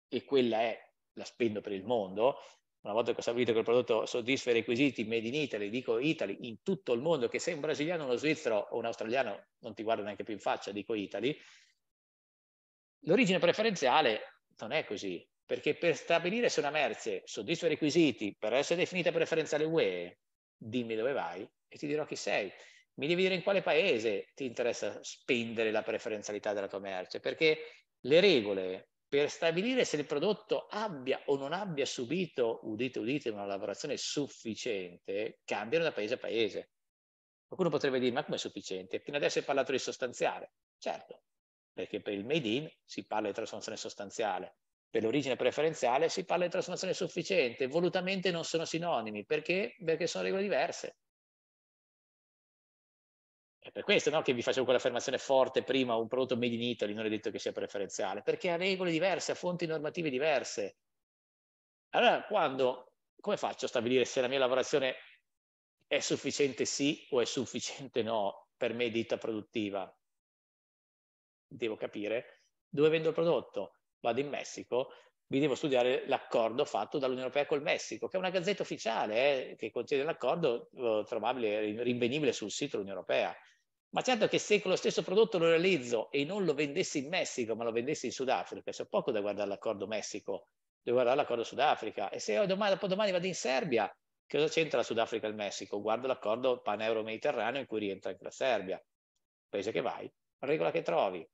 e quella è, la spendo per il mondo, una volta che ho stabilito che il prodotto soddisfa i requisiti made in Italy, dico Italy in tutto il mondo, che se un brasiliano, uno svizzero o un australiano non ti guarda neanche più in faccia, dico Italy, l'origine preferenziale non è così, perché per stabilire se una merce soddisfa i requisiti per essere definita preferenziale UE, dimmi dove vai e ti dirò chi sei. Mi devi dire in quale paese ti interessa spendere la preferenzialità della tua merce, perché le regole per stabilire se il prodotto abbia o non abbia subito, udite udite, una lavorazione sufficiente, cambiano da paese a paese. Qualcuno potrebbe dire, ma come sufficiente? Fino adesso hai parlato di sostanziale. Certo, perché per il made in si parla di trasformazione sostanziale, per l'origine preferenziale, si parla di trasformazione sufficiente, volutamente non sono sinonimi, perché? Perché sono regole diverse. È per questo no, che vi facevo quell'affermazione forte prima, un prodotto made in Italy non è detto che sia preferenziale, perché ha regole diverse, ha fonti normative diverse. Allora, quando, come faccio a stabilire se la mia lavorazione è sufficiente sì o è sufficiente no per me ditta produttiva? Devo capire dove vendo il prodotto, vado in Messico, mi devo studiare l'accordo fatto dall'Unione Europea col Messico, che è una gazzetta ufficiale eh, che contiene l'accordo eh, trovabile, rinvenibile sul sito dell'Unione Europea. Ma certo che se con lo stesso prodotto lo realizzo e non lo vendessi in Messico, ma lo vendessi in Sudafrica, c'è poco da guardare l'accordo Messico, devo guardare l'accordo Sudafrica. E se domani, dopo domani vado in Serbia, cosa c'entra Sudafrica e il Messico? Guardo l'accordo paneuro mediterraneo in cui rientra anche la Serbia. Paese che vai, regola che trovi.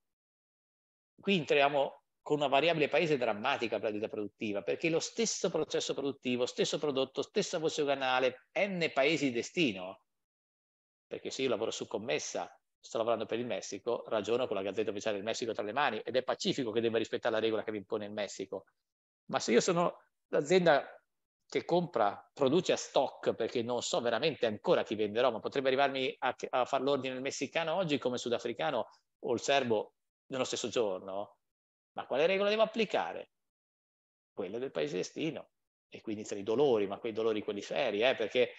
Qui entriamo con una variabile paese drammatica per la perdita produttiva, perché lo stesso processo produttivo, stesso prodotto, stessa voce canale, n paesi di destino, perché se io lavoro su commessa, sto lavorando per il Messico, ragiono con la Gazzetta Ufficiale del Messico tra le mani ed è pacifico che debba rispettare la regola che mi impone il Messico. Ma se io sono l'azienda che compra, produce a stock, perché non so veramente ancora chi venderò, ma potrebbe arrivarmi a, a far l'ordine il messicano oggi come sudafricano o il serbo nello stesso giorno, ma quale regola devo applicare? Quella del paese destino. E quindi tra i dolori, ma quei dolori quelli seri, eh, perché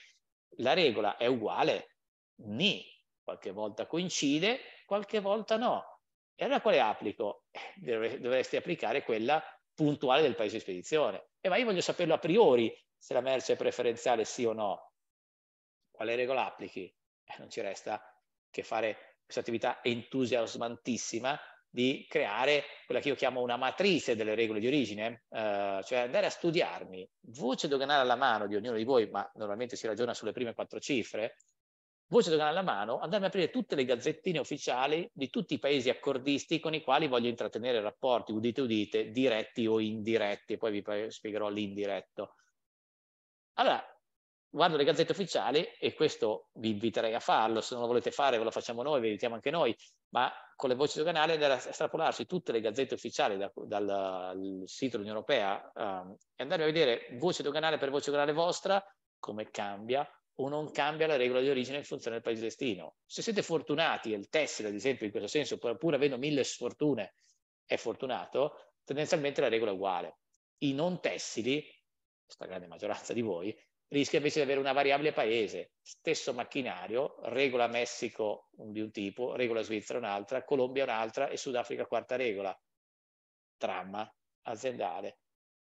la regola è uguale, ni, qualche volta coincide, qualche volta no. E allora quale applico? Eh, dovresti applicare quella puntuale del paese di spedizione. E ma io voglio saperlo a priori se la merce è preferenziale sì o no. Quale regola applichi? Eh, non ci resta che fare questa attività entusiasmantissima di creare quella che io chiamo una matrice delle regole di origine, eh, cioè andare a studiarmi, voce doganale alla mano di ognuno di voi, ma normalmente si ragiona sulle prime quattro cifre, voce doganale alla mano, andarmi a aprire tutte le gazzettine ufficiali di tutti i paesi accordisti con i quali voglio intrattenere rapporti, udite udite, diretti o indiretti, poi vi spiegherò l'indiretto. Allora, guardo le gazzette ufficiali e questo vi inviterei a farlo, se non lo volete fare ve lo facciamo noi, vi invitiamo anche noi, ma con le voci doganali andare a estrapolarsi tutte le gazzette ufficiali da, dal, dal, sito dell'Unione Europea um, e andare a vedere voce doganale per voce doganale vostra come cambia o non cambia la regola di origine in funzione del paese destino. Se siete fortunati, e il tessile ad esempio in questo senso, pur avendo mille sfortune, è fortunato, tendenzialmente la regola è uguale. I non tessili, la stragrande maggioranza di voi, rischia invece di avere una variabile paese, stesso macchinario, regola Messico di un tipo, regola Svizzera un'altra, Colombia un'altra e Sudafrica quarta regola, tramma aziendale.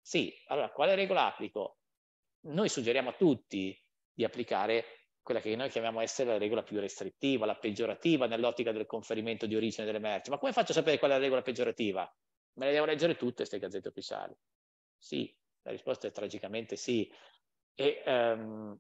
Sì, allora quale regola applico? Noi suggeriamo a tutti di applicare quella che noi chiamiamo essere la regola più restrittiva, la peggiorativa nell'ottica del conferimento di origine delle merci. Ma come faccio a sapere qual è la regola peggiorativa? Me le devo leggere tutte queste gazzette ufficiali. Sì, la risposta è tragicamente sì, e ehm,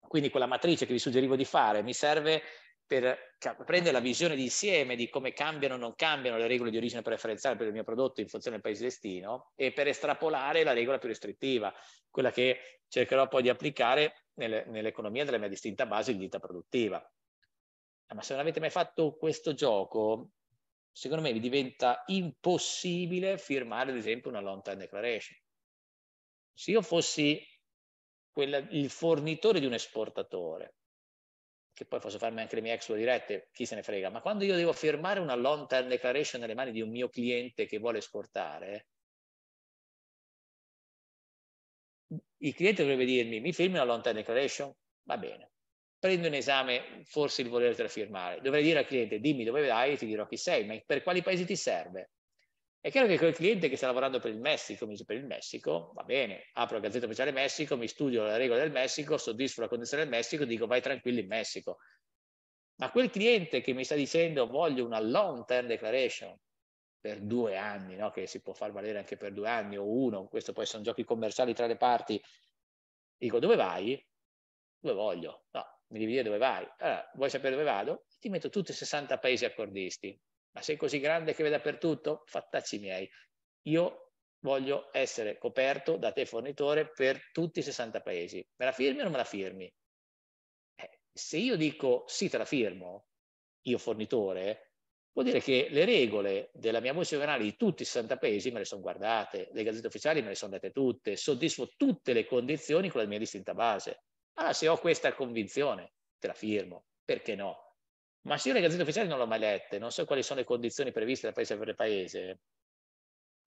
quindi quella matrice che vi suggerivo di fare mi serve per prendere la visione di insieme di come cambiano o non cambiano le regole di origine preferenziale per il mio prodotto in funzione del paese destino e per estrapolare la regola più restrittiva, quella che cercherò poi di applicare nel, nell'economia della mia distinta base di vita produttiva. Ah, ma se non avete mai fatto questo gioco, secondo me vi diventa impossibile firmare, ad esempio, una long time declaration. Se io fossi quella, il fornitore di un esportatore, che poi posso farmi anche le mie expo dirette, chi se ne frega, ma quando io devo firmare una long term declaration nelle mani di un mio cliente che vuole esportare, il cliente dovrebbe dirmi mi firmi una long term declaration? Va bene. Prendo in esame forse il volertela firmare. Dovrei dire al cliente dimmi dove vai ti dirò chi sei, ma per quali paesi ti serve? È chiaro che quel cliente che sta lavorando per il Messico mi dice per il Messico, va bene, apro la Gazzetta Ufficiale Messico, mi studio le regole del Messico, soddisfo la condizione del Messico, dico vai tranquillo in Messico. Ma quel cliente che mi sta dicendo voglio una long term declaration per due anni, no? che si può far valere anche per due anni o uno, questo poi sono giochi commerciali tra le parti, dico dove vai? Dove voglio? No, mi devi dire dove vai. Allora, vuoi sapere dove vado? Ti metto tutti i 60 paesi accordisti ma sei così grande che vede dappertutto? Fattacci miei. Io voglio essere coperto da te fornitore per tutti i 60 paesi. Me la firmi o non me la firmi? Eh, se io dico sì, te la firmo, io fornitore, vuol dire che le regole della mia voce canale di tutti i 60 paesi me le sono guardate, le gazzette ufficiali me le sono date tutte, soddisfo tutte le condizioni con la mia distinta base. Allora se ho questa convinzione, te la firmo, perché no? Ma se io le gazzette ufficiali non le ho mai lette, non so quali sono le condizioni previste da paese per paese,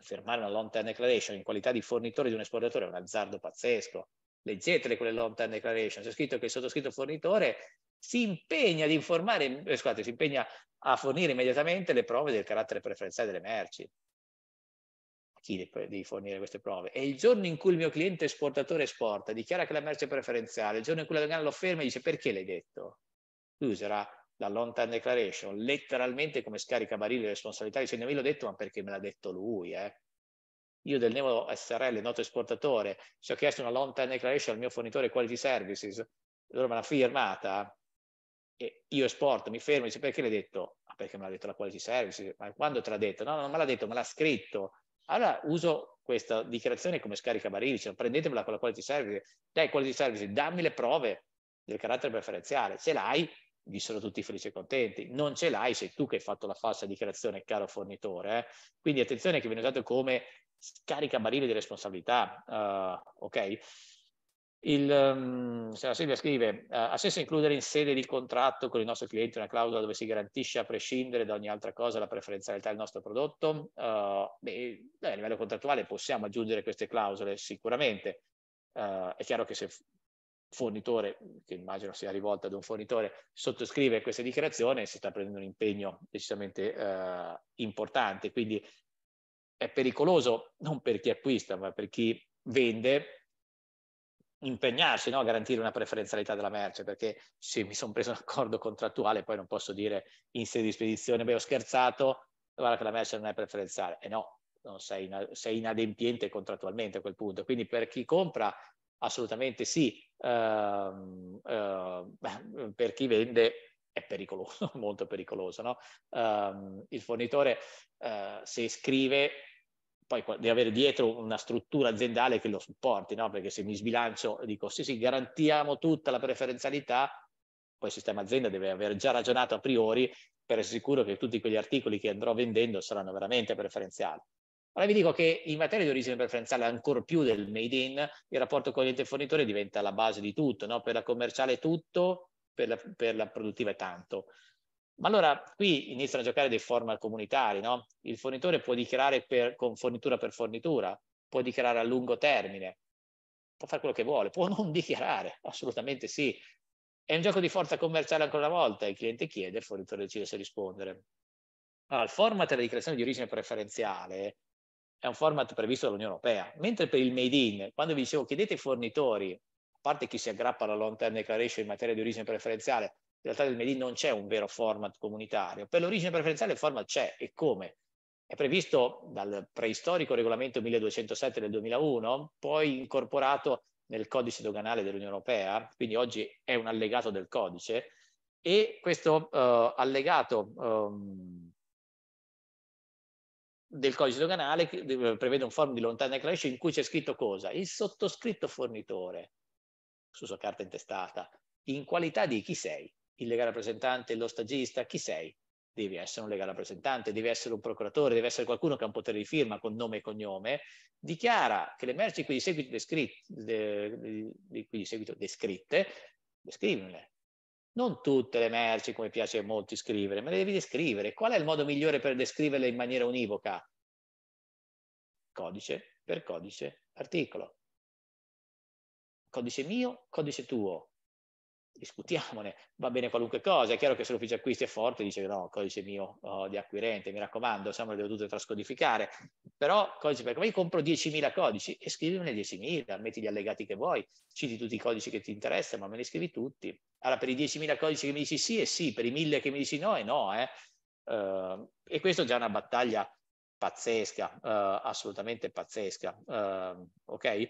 firmare una long term declaration in qualità di fornitore di un esportatore è un azzardo pazzesco. Leggetele quelle long term declaration, c'è scritto che il sottoscritto fornitore si impegna, informare, eh, scusate, si impegna a fornire immediatamente le prove del carattere preferenziale delle merci. A chi devi fornire queste prove? E il giorno in cui il mio cliente esportatore esporta, dichiara che la merce è preferenziale, il giorno in cui la dogana lo ferma e dice perché l'hai detto? Lui userà la long term declaration, letteralmente come scarica barile responsabilità, dicendo me l'ho detto ma perché me l'ha detto lui, eh? Io del Nemo SRL, noto esportatore, ci ho chiesto una long term declaration al mio fornitore Quality Services, loro me l'ha firmata, e io esporto, mi fermo e dice perché l'hai detto? Ma ah, perché me l'ha detto la Quality Services, ma quando te l'ha detto? No, non me l'ha detto, me l'ha scritto. Allora uso questa dichiarazione come scarica barile, cioè, prendetemela con la Quality Services, dai Quality Services, dammi le prove del carattere preferenziale, se l'hai vi sono tutti felici e contenti. Non ce l'hai, sei tu che hai fatto la falsa dichiarazione, caro fornitore. Eh? Quindi attenzione che viene usato come scarica barile di responsabilità, uh, ok? Il, um, la Silvia scrive, eh, ha senso includere in sede di contratto con il nostro cliente una clausola dove si garantisce a prescindere da ogni altra cosa la preferenzialità del nostro prodotto? Uh, beh, a livello contrattuale possiamo aggiungere queste clausole sicuramente. Uh, è chiaro che se fornitore, che immagino sia rivolta ad un fornitore, sottoscrive questa dichiarazione e si sta prendendo un impegno decisamente eh, importante. Quindi è pericoloso non per chi acquista, ma per chi vende impegnarsi no, a garantire una preferenzialità della merce, perché se mi sono preso un accordo contrattuale poi non posso dire in sede di spedizione, beh ho scherzato, guarda che la merce non è preferenziale. E eh no, sei, sei inadempiente contrattualmente a quel punto. Quindi per chi compra Assolutamente sì, uh, uh, per chi vende è pericoloso, molto pericoloso. No? Uh, il fornitore eh, se scrive poi deve avere dietro una struttura aziendale che lo supporti, no? perché se mi sbilancio e dico sì sì garantiamo tutta la preferenzialità, poi il sistema azienda deve aver già ragionato a priori per essere sicuro che tutti quegli articoli che andrò vendendo saranno veramente preferenziali. Allora vi dico che in materia di origine preferenziale, ancor più del made in, il rapporto con il fornitore diventa la base di tutto, no? per la commerciale tutto, per la, per la produttiva tanto. Ma allora qui iniziano a giocare dei format comunitari, no? Il fornitore può dichiarare per, con fornitura per fornitura, può dichiarare a lungo termine, può fare quello che vuole, può non dichiarare, assolutamente sì. È un gioco di forza commerciale ancora una volta, il cliente chiede, il fornitore decide se rispondere. Allora, il format della dichiarazione di origine preferenziale è un format previsto dall'Unione Europea, mentre per il made in, quando vi dicevo chiedete ai fornitori, a parte chi si aggrappa alla long term declaration in materia di origine preferenziale, in realtà del made in non c'è un vero format comunitario, per l'origine preferenziale il format c'è e come? È previsto dal preistorico regolamento 1207 del 2001, poi incorporato nel codice doganale dell'Unione Europea, quindi oggi è un allegato del codice, e questo uh, allegato um, del codice doganale eh, prevede un form di lontana declaration in cui c'è scritto cosa? Il sottoscritto fornitore, su sua carta intestata, in qualità di chi sei? Il legale rappresentante, lo stagista, chi sei? Devi essere un legale rappresentante, devi essere un procuratore, deve essere qualcuno che ha un potere di firma con nome e cognome, dichiara che le merci qui di seguito descritte, de, de, de, di seguito descritte, descrivimele, non tutte le merci come piace a molti scrivere, ma le devi descrivere. Qual è il modo migliore per descriverle in maniera univoca? Codice per codice, articolo. Codice mio, codice tuo discutiamone, va bene qualunque cosa, è chiaro che se l'ufficio acquisti è forte dice no, codice mio oh, di acquirente, mi raccomando, siamo le lo devo tutto trascodificare, però codice per io compro 10.000 codici e scrivimene 10.000, metti gli allegati che vuoi, citi tutti i codici che ti interessano, ma me li scrivi tutti. Allora per i 10.000 codici che mi dici sì e sì, per i 1.000 che mi dici no e no, eh. uh, e questo è già una battaglia pazzesca, uh, assolutamente pazzesca, uh, ok?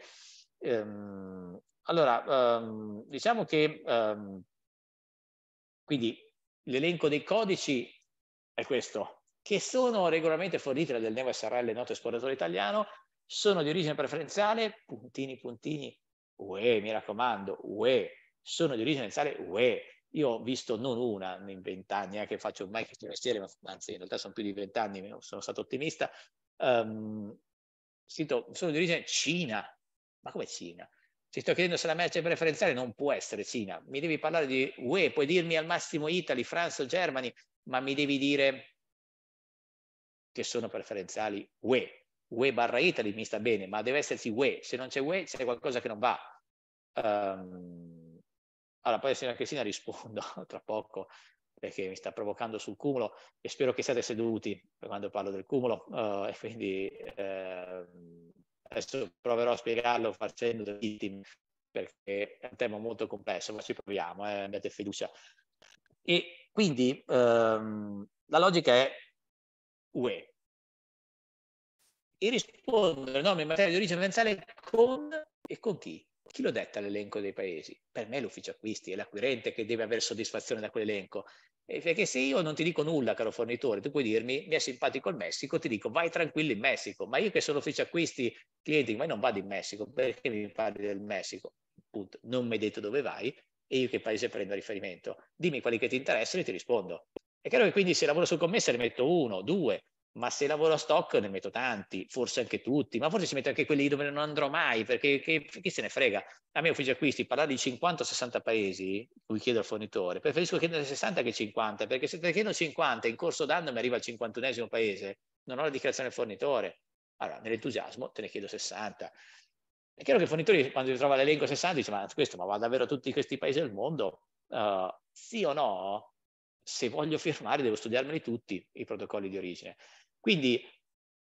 Ehm, allora, ehm, diciamo che ehm, quindi l'elenco dei codici è questo, che sono regolarmente forniti dal Neo SRL, noto esploratore italiano, sono di origine preferenziale, puntini, puntini, UE, mi raccomando, UE, sono di origine preferenziale, UE. Io ho visto non una in vent'anni, anche eh, faccio ormai questo mestiere, ma anzi in realtà sono più di vent'anni, sono stato ottimista, um, ehm, scritto, sono di origine Cina, ma come Cina? Ti sto chiedendo se la merce preferenziale non può essere Cina. Mi devi parlare di UE, puoi dirmi al massimo Italy, France o Germany, ma mi devi dire che sono preferenziali UE. UE barra Italy mi sta bene, ma deve esserci UE. Se non c'è UE c'è qualcosa che non va. Um, allora, poi signora Cristina rispondo tra poco perché mi sta provocando sul cumulo e spero che siate seduti quando parlo del cumulo uh, e quindi uh, Adesso proverò a spiegarlo facendo delle vittime, perché è un tema molto complesso, ma ci proviamo, eh, abbiate fiducia. E quindi ehm, la logica è UE. E rispondere norme in materia di origine potenziale con e con chi? Chi lo detta l'elenco dei paesi? Per me è l'ufficio acquisti, è l'acquirente che deve avere soddisfazione da quell'elenco. perché se io non ti dico nulla, caro fornitore, tu puoi dirmi mi è simpatico il Messico, ti dico vai tranquillo in Messico, ma io che sono ufficio acquisti, clienti, ma non vado in Messico, perché mi parli del Messico? Punto. Non mi hai detto dove vai e io che paese prendo a riferimento. Dimmi quali che ti interessano e ti rispondo. È chiaro che quindi se lavoro su commessa ne metto uno, due, ma se lavoro a stock ne metto tanti, forse anche tutti, ma forse ci metto anche quelli dove non andrò mai, perché che, chi se ne frega. A me ufficio acquisti parlare di 50-60 o paesi, cui chiedo al fornitore, preferisco chiedere 60 che 50, perché se te chiedo 50 in corso d'anno mi arriva al 51 paese, non ho la dichiarazione del fornitore. Allora, nell'entusiasmo te ne chiedo 60. È chiaro che il fornitore quando trova l'elenco 60 dice, ma questo, ma va davvero a tutti questi paesi del mondo? Uh, sì o no? Se voglio firmare devo studiarmeli tutti i protocolli di origine. Quindi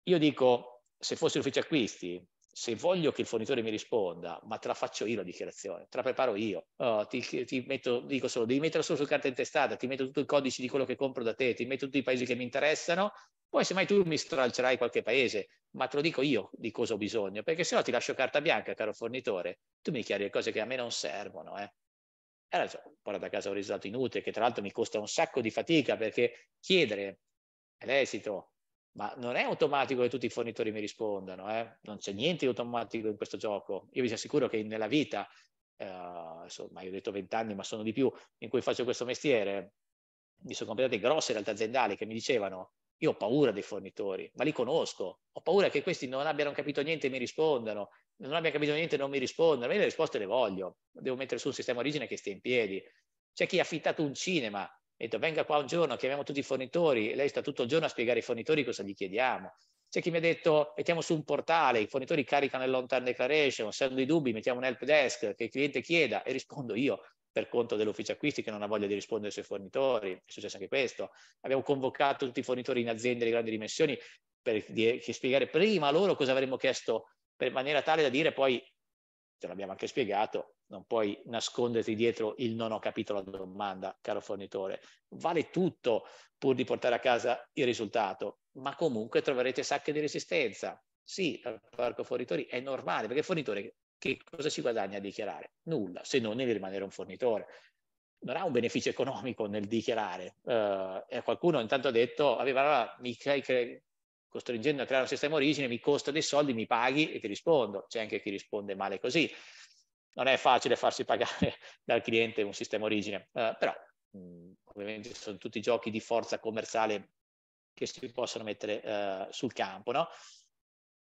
io dico, se fossi l'ufficio acquisti, se voglio che il fornitore mi risponda, ma te la faccio io la dichiarazione, te la preparo io, oh, ti, ti, metto, dico solo, devi metterla solo su carta intestata, ti metto tutto il codice di quello che compro da te, ti metto tutti i paesi che mi interessano, poi semmai tu mi stralcerai qualche paese, ma te lo dico io di cosa ho bisogno, perché se no ti lascio carta bianca, caro fornitore, tu mi dichiari le cose che a me non servono, eh. Era porta da casa un risultato inutile, che tra l'altro mi costa un sacco di fatica, perché chiedere l'esito ma non è automatico che tutti i fornitori mi rispondano, eh? non c'è niente di automatico in questo gioco. Io vi assicuro che nella vita, eh, insomma, io ho detto vent'anni, ma sono di più, in cui faccio questo mestiere, mi sono completate grosse realtà aziendali che mi dicevano io ho paura dei fornitori, ma li conosco, ho paura che questi non abbiano capito niente e mi rispondano, non abbiano capito niente e non mi rispondano, io le risposte le voglio, devo mettere su un sistema origine che stia in piedi. C'è chi ha affittato un cinema detto, venga qua un giorno, chiamiamo tutti i fornitori, lei sta tutto il giorno a spiegare ai fornitori cosa gli chiediamo. C'è chi mi ha detto, mettiamo su un portale, i fornitori caricano il long term declaration, se hanno dei dubbi mettiamo un help desk che il cliente chieda e rispondo io per conto dell'ufficio acquisti che non ha voglia di rispondere ai suoi fornitori, è successo anche questo. Abbiamo convocato tutti i fornitori in aziende di grandi dimensioni per spiegare prima loro cosa avremmo chiesto per maniera tale da dire poi te l'abbiamo anche spiegato, non puoi nasconderti dietro il non ho capito la domanda, caro fornitore. Vale tutto pur di portare a casa il risultato, ma comunque troverete sacche di resistenza. Sì, al parco fornitori è normale, perché il fornitore che cosa si guadagna a dichiarare? Nulla, se non nel rimanere un fornitore. Non ha un beneficio economico nel dichiarare. Eh, qualcuno intanto ha detto, aveva, mi crei, costringendo a creare un sistema origine, mi costa dei soldi, mi paghi e ti rispondo. C'è anche chi risponde male così. Non è facile farsi pagare dal cliente un sistema origine, eh, però mh, mm, ovviamente sono tutti giochi di forza commerciale che si possono mettere eh, sul campo, no?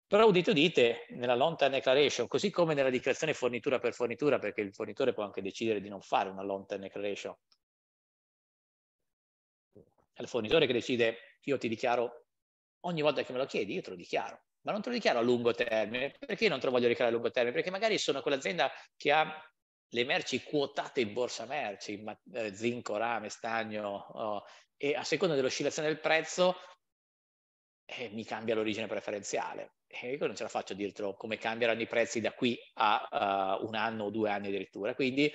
Però udite udite, nella long term declaration, così come nella dichiarazione fornitura per fornitura, perché il fornitore può anche decidere di non fare una long term declaration, è il fornitore che decide io ti dichiaro ogni volta che me lo chiedi io te lo dichiaro, ma non te lo dichiaro a lungo termine, perché non te lo voglio dichiarare a lungo termine? Perché magari sono quell'azienda che ha le merci quotate in borsa merci, eh, zinco, rame, stagno, oh, e a seconda dell'oscillazione del prezzo eh, mi cambia l'origine preferenziale. E io non ce la faccio a dirtelo come cambieranno i prezzi da qui a uh, un anno o due anni addirittura. Quindi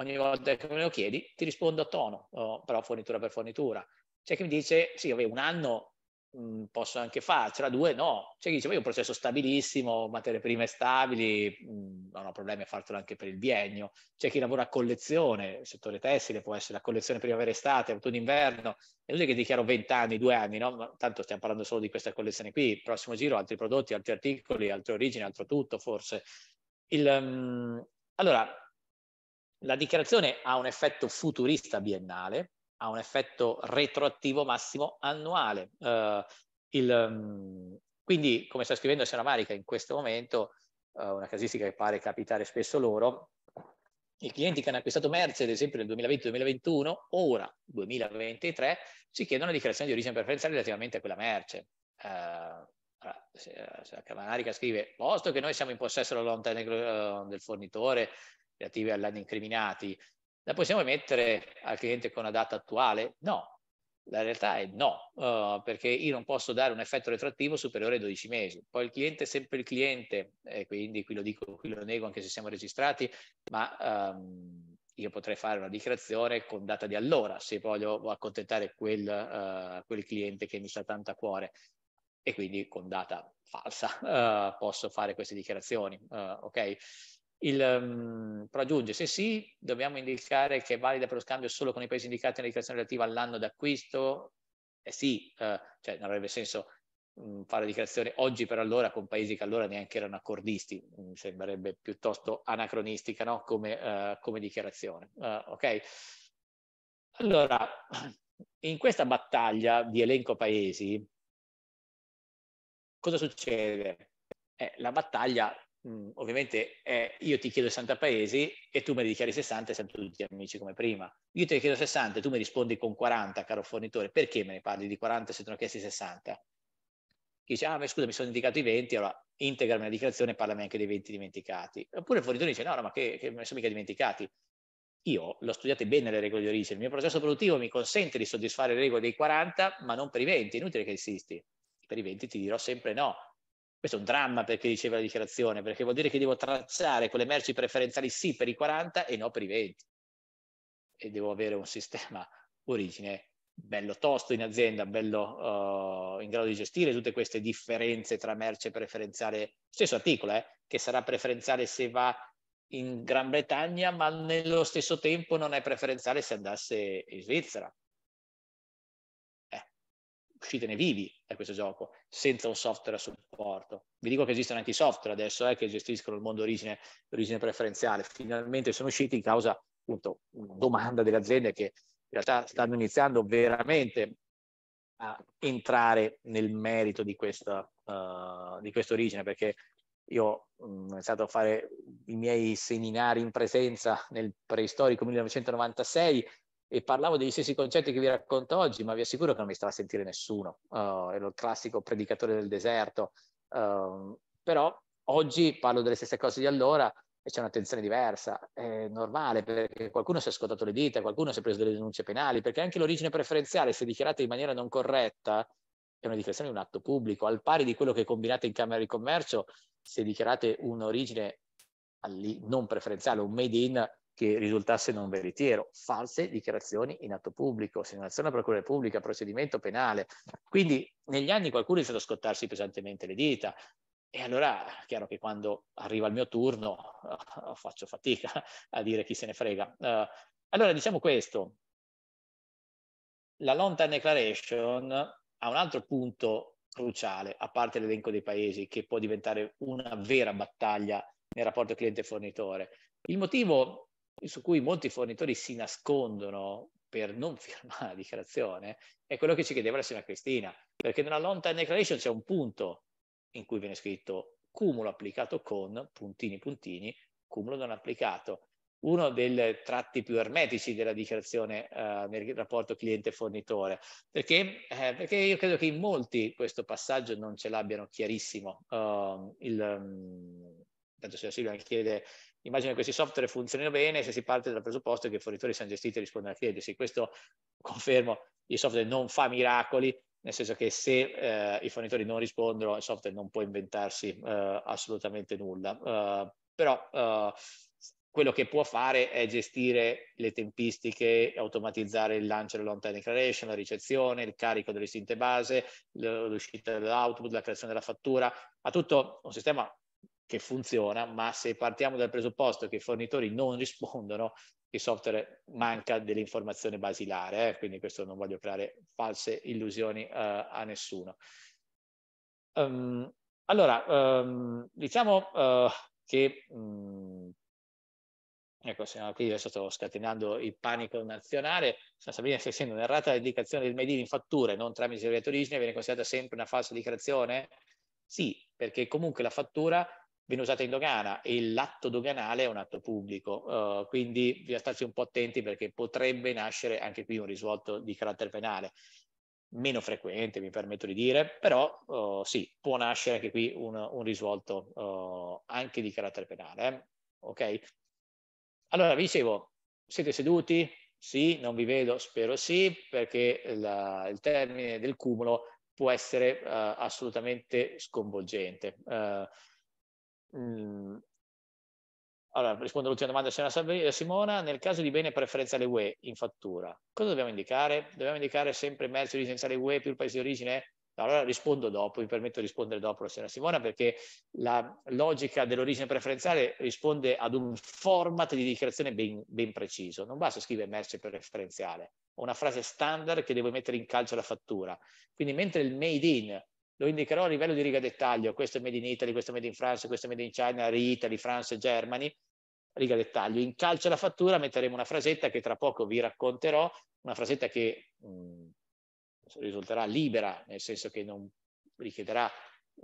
ogni volta che me lo chiedi ti rispondo a tono, oh, però fornitura per fornitura. C'è chi mi dice, sì, vabbè, un anno Mm, posso anche farcela, due no. C'è cioè, chi dice, ma io un processo stabilissimo, materie prime stabili, mh, mm, non ho problemi a fartelo anche per il biennio. C'è chi lavora a collezione, il settore tessile può essere la collezione primavera-estate, autunno-inverno, è inutile che dichiaro 20 anni, 2 anni, no? Ma tanto stiamo parlando solo di questa collezione qui, prossimo giro altri prodotti, altri articoli, altre origini, altro tutto forse. Il, um, allora, la dichiarazione ha un effetto futurista biennale, ha un effetto retroattivo massimo annuale. Eh, il, mm, quindi, come sta scrivendo Sera Marica in questo momento, eh, una casistica che pare capitare spesso loro, i clienti che hanno acquistato merce, ad esempio nel 2020-2021, ora 2023, si chiedono una dichiarazione di origine preferenziale relativamente a quella merce. Eh, Cavanarica scrive, posto che noi siamo in possesso della lontana eh, del fornitore relativi all'anno incriminati, la possiamo emettere al cliente con la data attuale? No, la realtà è no, uh, perché io non posso dare un effetto retroattivo superiore ai 12 mesi. Poi il cliente è sempre il cliente, eh, quindi qui lo dico, qui lo nego anche se siamo registrati, ma um, io potrei fare una dichiarazione con data di allora, se voglio accontentare quel, uh, quel cliente che mi sta tanto a cuore e quindi con data falsa uh, posso fare queste dichiarazioni, ok? Il, um, ehm, raggiunge, se sì, dobbiamo indicare che è valida per lo scambio solo con i paesi indicati nella dichiarazione relativa all'anno d'acquisto? Eh sì, eh, cioè non avrebbe senso mh, mm, fare dichiarazione oggi per allora con paesi che allora neanche erano accordisti, mi mm, sembrerebbe piuttosto anacronistica no? come, uh, come, dichiarazione. Uh, okay? Allora, in questa battaglia di elenco paesi, cosa succede? Eh, la battaglia Mm, ovviamente eh, io ti chiedo 60 paesi e tu mi dichiari 60 e siamo tutti amici come prima. Io ti chiedo 60 e tu mi rispondi con 40, caro fornitore, perché me ne parli di 40 se te ne ho chiesti 60? dice, ah, ma scusa, mi sono indicato i 20, allora integrami la dichiarazione e parlami anche dei 20 dimenticati. Oppure il fornitore dice, no, no ma che, che mi sono mica dimenticati. Io l'ho studiato bene le regole di origine, il mio processo produttivo mi consente di soddisfare le regole dei 40, ma non per i 20, è inutile che insisti. Per i 20 ti dirò sempre no, questo è un dramma perché diceva la dichiarazione, perché vuol dire che devo tracciare quelle merci preferenziali sì per i 40 e no per i 20. E devo avere un sistema origine bello tosto in azienda, bello uh, in grado di gestire tutte queste differenze tra merce preferenziale, stesso articolo, eh, che sarà preferenziale se va in Gran Bretagna, ma nello stesso tempo non è preferenziale se andasse in Svizzera uscitene vivi da questo gioco senza un software a supporto. Vi dico che esistono anche i software adesso eh, che gestiscono il mondo origine, origine preferenziale. Finalmente sono usciti in causa appunto una domanda delle aziende che in realtà stanno iniziando veramente a entrare nel merito di questa, uh, di questa origine perché io mh, mm, ho iniziato a fare i miei seminari in presenza nel preistorico 1996 e parlavo degli stessi concetti che vi racconto oggi, ma vi assicuro che non mi stava a sentire nessuno, uh, oh, ero il classico predicatore del deserto, uh, però oggi parlo delle stesse cose di allora e c'è un'attenzione diversa, è normale perché qualcuno si è scottato le dita, qualcuno si è preso delle denunce penali, perché anche l'origine preferenziale, se dichiarata in maniera non corretta, è una dichiarazione di un atto pubblico, al pari di quello che combinate in Camera di Commercio, se dichiarate un'origine non preferenziale, un made in, che risultasse non veritiero, false dichiarazioni in atto pubblico, segnalazione alla procura pubblica, procedimento penale. Quindi negli anni qualcuno è iniziato a scottarsi pesantemente le dita. E allora, è chiaro che quando arriva il mio turno uh, faccio fatica a dire chi se ne frega. Uh, allora, diciamo questo, la London Declaration ha un altro punto cruciale, a parte l'elenco dei paesi, che può diventare una vera battaglia nel rapporto cliente-fornitore. Il motivo su cui molti fornitori si nascondono per non firmare la dichiarazione, è quello che ci chiedeva la signora Cristina, perché nella long time declaration c'è un punto in cui viene scritto cumulo applicato con puntini puntini, cumulo non applicato. Uno dei tratti più ermetici della dichiarazione eh, nel rapporto cliente-fornitore, perché, eh, perché, io credo che in molti questo passaggio non ce l'abbiano chiarissimo. Uh, il, um, tanto se la Silvia chiede immagino che questi software funzionino bene se si parte dal presupposto che i fornitori siano gestiti e rispondano al cliente. Sì, questo confermo, il software non fa miracoli, nel senso che se eh, i fornitori non rispondono, il software non può inventarsi eh, assolutamente nulla. Uh, però uh, quello che può fare è gestire le tempistiche, automatizzare il lancio dell'on-time declaration, la ricezione, il carico delle istinte base, l'uscita dell'output, la creazione della fattura, ha tutto un sistema che funziona, ma se partiamo dal presupposto che i fornitori non rispondono, il software manca dell'informazione basilare, eh? quindi questo non voglio creare false illusioni eh, a nessuno. Um, allora, um, diciamo uh, che, um, ecco, se no, qui adesso sto scatenando il panico nazionale, sta sapendo se essendo un'errata indicazione del made in fatture, non tramite il d'origine, viene considerata sempre una falsa dichiarazione? Sì, perché comunque la fattura viene usata in dogana e l'atto doganale è un atto pubblico, uh, quindi bisogna starci un po' attenti perché potrebbe nascere anche qui un risvolto di carattere penale meno frequente, mi permetto di dire, però uh, sì, può nascere anche qui un, un risvolto uh, anche di carattere penale. Eh? Ok? Allora, vi dicevo, siete seduti? Sì, non vi vedo, spero sì, perché la, il termine del cumulo può essere assolutamente sconvolgente. Uh, Mm. Allora, rispondo all'ultima domanda della eh, Simona. Nel caso di bene preferenziale UE in fattura, cosa dobbiamo indicare? Dobbiamo indicare sempre merce di licenziale UE più il paese di origine? Allora rispondo dopo, mi permetto di rispondere dopo la signora Simona perché la logica dell'origine preferenziale risponde ad un format di dichiarazione ben, ben preciso. Non basta scrivere merce preferenziale, ho una frase standard che devo mettere in calcio alla fattura. Quindi mentre il made in lo indicherò a livello di riga dettaglio, questo è made in Italy, questo è made in France, questo è made in China, re Italy, France, Germany, riga dettaglio. In calcio alla fattura metteremo una frasetta che tra poco vi racconterò, una frasetta che mh, risulterà libera, nel senso che non richiederà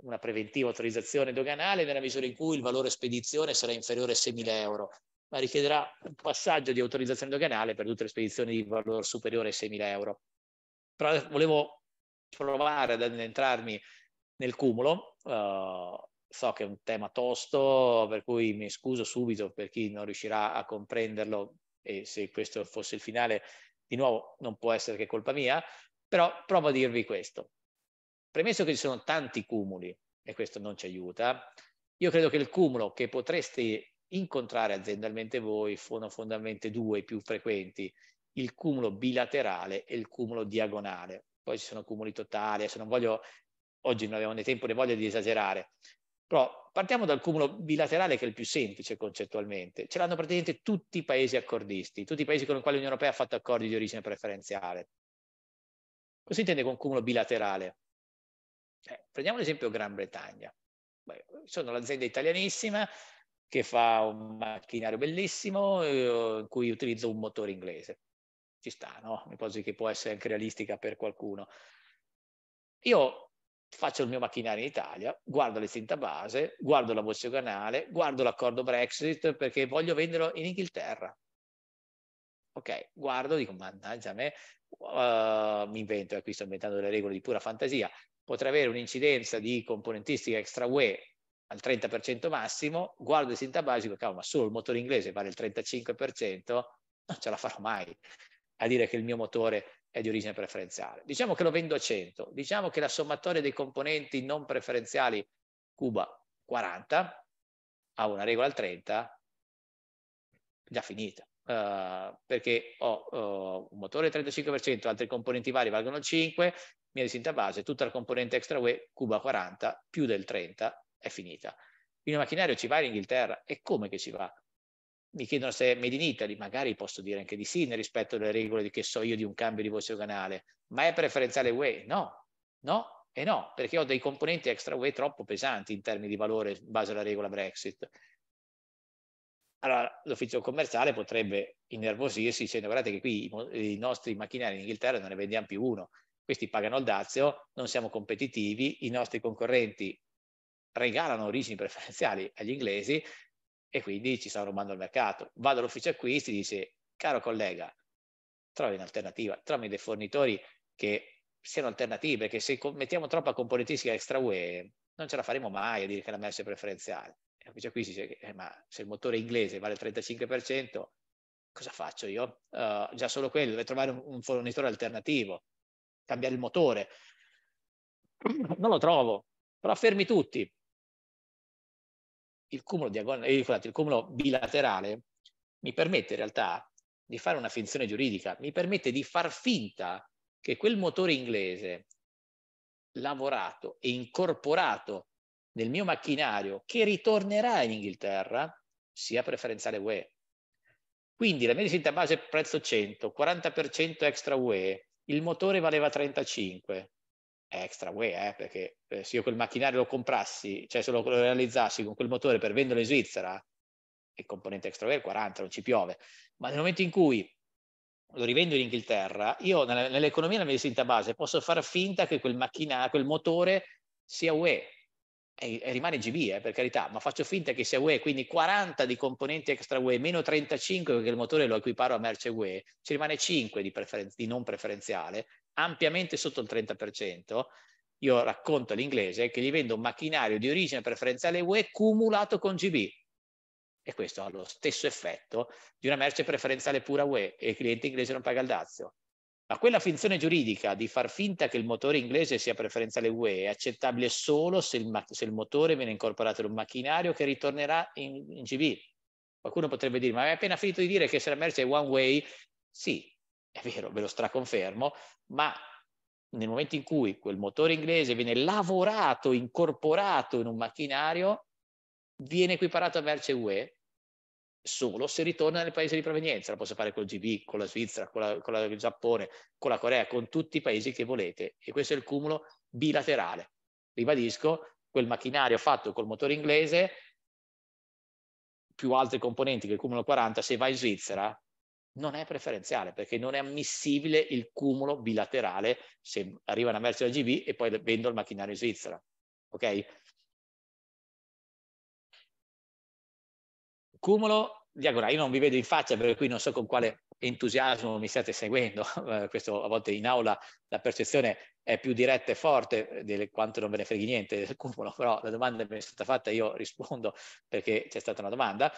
una preventiva autorizzazione doganale nella misura in cui il valore spedizione sarà inferiore a 6.000 euro, ma richiederà un passaggio di autorizzazione doganale per tutte le spedizioni di valore superiore a 6.000 euro. Però volevo provare ad addentrarmi nel cumulo. Uh, so che è un tema tosto, per cui mi scuso subito per chi non riuscirà a comprenderlo e se questo fosse il finale, di nuovo non può essere che colpa mia, però provo a dirvi questo. Premesso che ci sono tanti cumuli e questo non ci aiuta, io credo che il cumulo che potreste incontrare aziendalmente voi sono fondamentalmente due più frequenti, il cumulo bilaterale e il cumulo diagonale poi ci sono cumuli totali, adesso non voglio, oggi non abbiamo né tempo né voglia di esagerare, però partiamo dal cumulo bilaterale che è il più semplice concettualmente, ce l'hanno praticamente tutti i paesi accordisti, tutti i paesi con i quali l'Unione Europea ha fatto accordi di origine preferenziale. Cosa si intende con cumulo bilaterale? Eh, prendiamo l'esempio Gran Bretagna, Beh, sono l'azienda italianissima che fa un macchinario bellissimo eh, in cui utilizzo un motore inglese ci sta, no? Un'ipotesi che può essere anche realistica per qualcuno. Io faccio il mio macchinario in Italia, guardo l'estinta base, guardo la voce canale, guardo l'accordo Brexit perché voglio venderlo in Inghilterra. Ok, guardo, dico, mannaggia a me, uh, mi invento, eh, qui sto inventando delle regole di pura fantasia, potrei avere un'incidenza di componentistica extra UE al 30% massimo, guardo il sintabasico, cavolo, ma solo il motore inglese vale il 35%, non ce la farò mai a dire che il mio motore è di origine preferenziale. Diciamo che lo vendo a 100, diciamo che la sommatoria dei componenti non preferenziali Cuba 40 ha una regola al 30 già finita. Uh, perché ho uh, un motore 35%, altri componenti vari valgono 5, mia distinta base, tutta la componente extra UE Cuba 40 più del 30 è finita. Il mio macchinario ci va in Inghilterra e come che ci va? mi chiedono se è made in Italy, magari posso dire anche di sì nel rispetto delle regole di che so io di un cambio di voce canale, ma è preferenziale UE? No, no e no, perché ho dei componenti extra UE troppo pesanti in termini di valore in base alla regola Brexit. Allora l'ufficio commerciale potrebbe innervosirsi dicendo guardate che qui i nostri macchinari in Inghilterra non ne vendiamo più uno, questi pagano il dazio, non siamo competitivi, i nostri concorrenti regalano origini preferenziali agli inglesi e quindi ci stanno rubando il mercato. Vado all'ufficio acquisti dice, caro collega, trovi un'alternativa, trovi dei fornitori che siano alternativi, perché se mettiamo troppa componentistica extra UE non ce la faremo mai a dire che la merce è preferenziale. l'ufficio acquisti dice, eh, ma se il motore inglese vale il 35%, cosa faccio io? Uh, già solo quello, deve trovare un fornitore alternativo, cambiare il motore. Non lo trovo, però fermi tutti, il cumulo, diagonale, eh, scusate, il cumulo bilaterale mi permette in realtà di fare una finzione giuridica, mi permette di far finta che quel motore inglese lavorato e incorporato nel mio macchinario che ritornerà in Inghilterra sia preferenziale UE. Quindi la mia distinta base prezzo 100, 40% extra UE, il motore valeva 35, è extra way, eh, perché eh, se io quel macchinario lo comprassi, cioè se lo realizzassi con quel motore per venderlo in Svizzera, il componente extra way è 40, non ci piove, ma nel momento in cui lo rivendo in Inghilterra, io nell'economia della medicina base posso far finta che quel macchina, quel motore sia UE e, e rimane GB, eh, per carità, ma faccio finta che sia UE, quindi 40 di componenti extra UE meno 35 perché il motore lo equiparo a merce UE, ci rimane 5 di, preferen- di non preferenziale ampiamente sotto il 30%, io racconto all'inglese che gli vendo un macchinario di origine preferenziale UE cumulato con GB. E questo ha lo stesso effetto di una merce preferenziale pura UE e il cliente inglese non paga il dazio. Ma quella finzione giuridica di far finta che il motore inglese sia preferenziale UE è accettabile solo se il, ma- se il motore viene incorporato in un macchinario che ritornerà in, in GB. Qualcuno potrebbe dire, ma hai appena finito di dire che se la merce è one way, sì, è vero, ve lo straconfermo, ma nel momento in cui quel motore inglese viene lavorato, incorporato in un macchinario, viene equiparato a merce UE solo se ritorna nel paese di provenienza. Lo posso fare col GB, con la Svizzera, con, la, con il Giappone, con la Corea, con tutti i paesi che volete. E questo è il cumulo bilaterale. Ribadisco, quel macchinario fatto col motore inglese più altri componenti che il cumulo 40, se va in Svizzera, non è preferenziale perché non è ammissibile il cumulo bilaterale se arriva una merce da GB e poi vendo il macchinario in Svizzera. Ok? Cumulo diagonale, io non vi vedo in faccia perché qui non so con quale entusiasmo mi state seguendo, eh, questo a volte in aula la percezione è più diretta e forte eh, di quanto non ve ne freghi niente del cumulo, però la domanda mi è stata fatta, io rispondo perché c'è stata una domanda.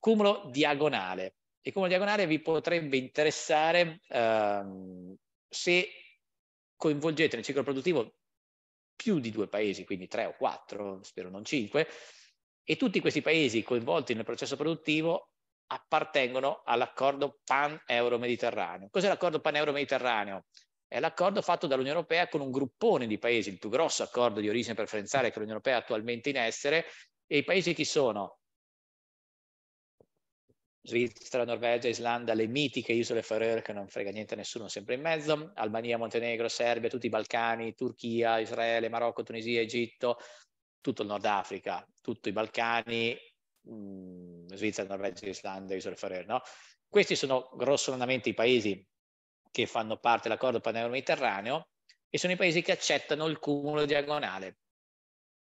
Cumulo diagonale, e come diagonale vi potrebbe interessare ehm, se coinvolgete nel ciclo produttivo più di due paesi, quindi tre o quattro, spero non cinque, e tutti questi paesi coinvolti nel processo produttivo appartengono all'accordo pan-euro-mediterraneo. Cos'è l'accordo pan-euro-mediterraneo? È l'accordo fatto dall'Unione Europea con un gruppone di paesi, il più grosso accordo di origine preferenziale che l'Unione Europea ha attualmente in essere, e i paesi chi sono? Svizzera, Norvegia, Islanda, le mitiche isole Faroe che non frega niente a nessuno, sempre in mezzo, Albania, Montenegro, Serbia, tutti i Balcani, Turchia, Israele, Marocco, Tunisia, Egitto, tutto il Nord Africa, tutti i Balcani, mh, mm, Svizzera, Norvegia, Islanda, isole Faroe, no? Questi sono grossolanamente i paesi che fanno parte dell'accordo paneuro mediterraneo e sono i paesi che accettano il cumulo diagonale.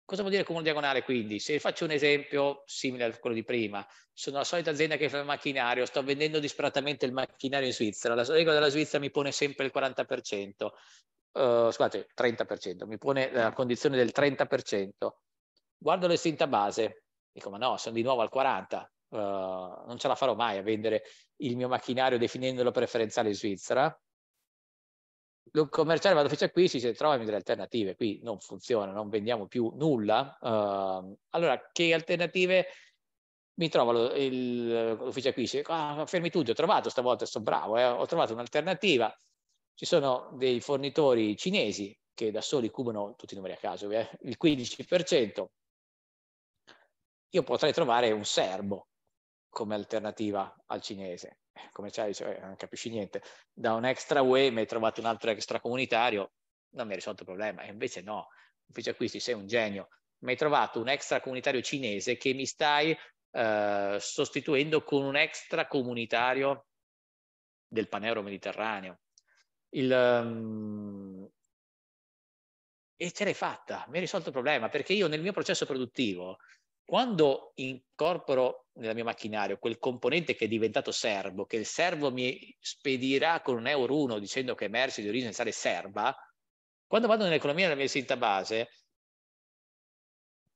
Cosa vuol dire comune diagonale quindi? Se faccio un esempio simile a quello di prima, sono la solita azienda che fa il macchinario, sto vendendo disperatamente il macchinario in Svizzera, la regola della Svizzera mi pone sempre il 40%, uh, eh, scusate, 30%, mi pone la condizione del 30%. Guardo l'estinta base, dico ma no, sono di nuovo al 40%, uh, eh, non ce la farò mai a vendere il mio macchinario definendolo preferenziale in Svizzera, un commerciale vado all'ufficio acquisti, se trova delle alternative, qui non funziona, non vendiamo più nulla. Uh, allora, che alternative mi trovo lo, il, l'ufficio acquisti? Ah, fermi tutti, ho trovato stavolta, sto bravo, eh, ho trovato un'alternativa. Ci sono dei fornitori cinesi che da soli cubano, tutti i numeri a caso, eh, il 15%. Io potrei trovare un serbo come alternativa al cinese come sai, cioè, non capisci niente, da un extra way mi hai trovato un altro extra comunitario, non mi hai risolto il problema, e invece no, invece acquisti, sei un genio, mi hai trovato un extra comunitario cinese che mi stai eh, sostituendo con un extra comunitario del paneuro mediterraneo. Il, um, e ce l'hai fatta, mi hai risolto il problema, perché io nel mio processo produttivo quando incorporo nel mio macchinario quel componente che è diventato servo, che il servo mi spedirà con un euro 1 dicendo che è merce di origine sale serba, quando vado nell'economia della mia sinta base,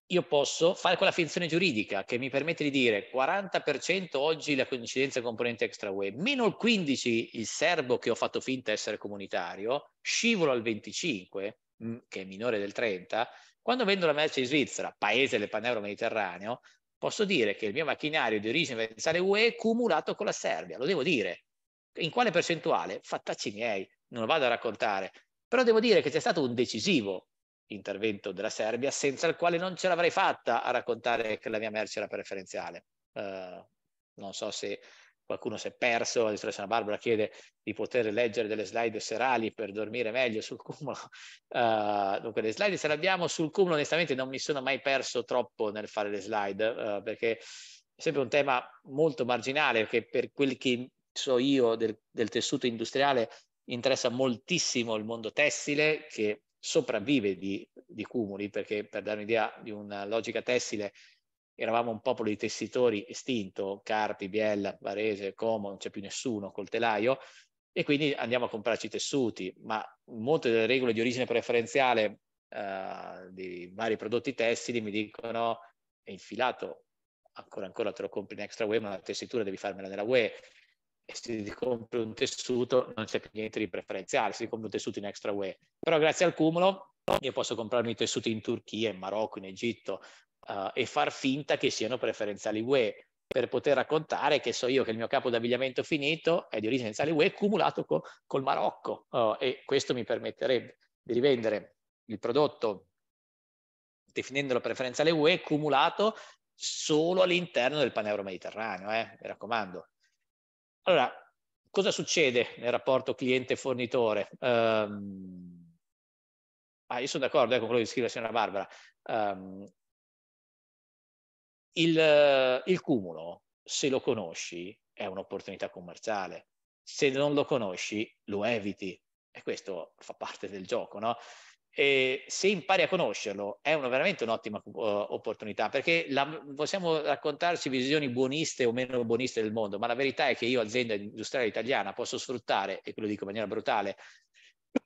io posso fare quella finzione giuridica che mi permette di dire 40% oggi la coincidenza componente extra UE, meno il 15% il serbo che ho fatto finta essere comunitario, scivolo al 25%, mm, che è minore del 30%, quando vendo la merce in Svizzera, paese del Panero Mediterraneo, posso dire che il mio macchinario di origine veneziale UE è cumulato con la Serbia, lo devo dire. In quale percentuale? Fattacci miei, non lo vado a raccontare. Però devo dire che c'è stato un decisivo intervento della Serbia senza il quale non ce l'avrei fatta a raccontare che la mia merce era preferenziale. Uh, non so se qualcuno si è perso, la dottoressa Barbara chiede di poter leggere delle slide serali per dormire meglio sul cumulo. Uh, dunque le slide se le abbiamo sul cumulo, onestamente non mi sono mai perso troppo nel fare le slide, uh, perché è sempre un tema molto marginale, che per quel che so io del, del tessuto industriale interessa moltissimo il mondo tessile, che sopravvive di, di cumuli, perché per dare un'idea di una logica tessile, eravamo un popolo di tessitori estinto, Carpi, Biella, Varese, Como, non c'è più nessuno, col telaio, e quindi andiamo a comprarci i tessuti, ma molte delle regole di origine preferenziale eh, di vari prodotti tessili mi dicono è infilato, ancora ancora te lo compri in extra way, ma la tessitura devi farmela nella UE, e se ti compri un tessuto non c'è più niente di preferenziale, se ti compri un tessuto in extra way. Però grazie al cumulo io posso comprarmi tessuti in Turchia, in Marocco, in Egitto, uh, e far finta che siano preferenziali UE per poter raccontare che so io che il mio capo d'abbigliamento finito è di origine iniziale UE cumulato co- col Marocco uh, e questo mi permetterebbe di rivendere il prodotto definendolo preferenziale UE cumulato solo all'interno del paneuro mediterraneo, eh, mi raccomando. Allora, cosa succede nel rapporto cliente-fornitore? Um, ah, io sono d'accordo eh, con quello che scrive la signora Barbara. Um, il, il cumulo, se lo conosci, è un'opportunità commerciale. Se non lo conosci, lo eviti. E questo fa parte del gioco, no? E se impari a conoscerlo è una, veramente un'ottima uh, opportunità perché la, possiamo raccontarci visioni buoniste o meno buoniste del mondo, ma la verità è che io, azienda industriale italiana, posso sfruttare, e quello dico in maniera brutale,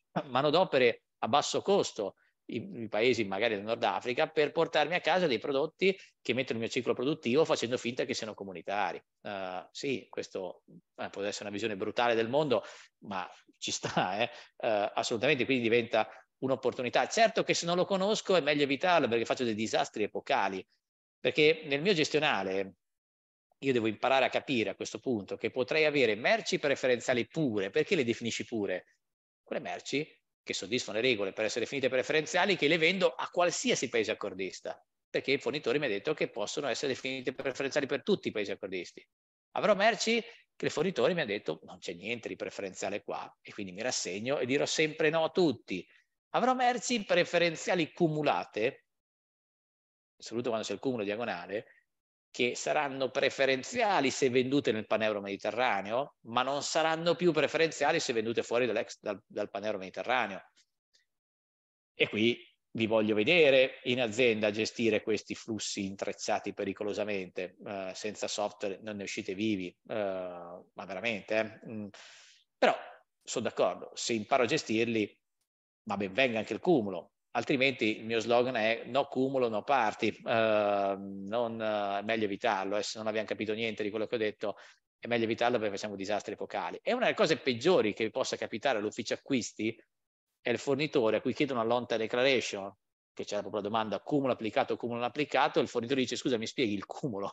manodopere a basso costo i, i paesi magari del Nord Africa per portarmi a casa dei prodotti che mettono il mio ciclo produttivo facendo finta che siano comunitari. Uh, sì, questo eh, può essere una visione brutale del mondo, ma ci sta, eh? uh, assolutamente, quindi diventa un'opportunità. Certo che se non lo conosco è meglio evitarlo perché faccio dei disastri epocali, perché nel mio gestionale io devo imparare a capire a questo punto che potrei avere merci preferenziali pure, perché le definisci pure? Quelle merci che soddisfano le regole per essere finite preferenziali, che le vendo a qualsiasi paese accordista, perché il fornitore mi ha detto che possono essere definite preferenziali per tutti i paesi accordisti. Avrò merci che il fornitore mi ha detto non c'è niente di preferenziale qua e quindi mi rassegno e dirò sempre no a tutti. Avrò merci preferenziali cumulate, soprattutto quando c'è il cumulo diagonale, che saranno preferenziali se vendute nel paneuro mediterraneo, ma non saranno più preferenziali se vendute fuori dal, dal paneuro mediterraneo. E qui vi voglio vedere in azienda gestire questi flussi intrecciati pericolosamente, eh, senza software non ne uscite vivi, eh, ma veramente. Eh. Mm. Però sono d'accordo, se imparo a gestirli, ma ben venga anche il cumulo, altrimenti il mio slogan è no cumulo, no parti, eh, non, eh, è meglio evitarlo, e eh, se non abbiamo capito niente di quello che ho detto è meglio evitarlo perché facciamo disastri epocali. E una delle cose peggiori che possa capitare all'ufficio acquisti è il fornitore a cui chiedono una long declaration, che c'è proprio la domanda cumulo applicato, cumulo non applicato, il fornitore dice scusa mi spieghi il cumulo?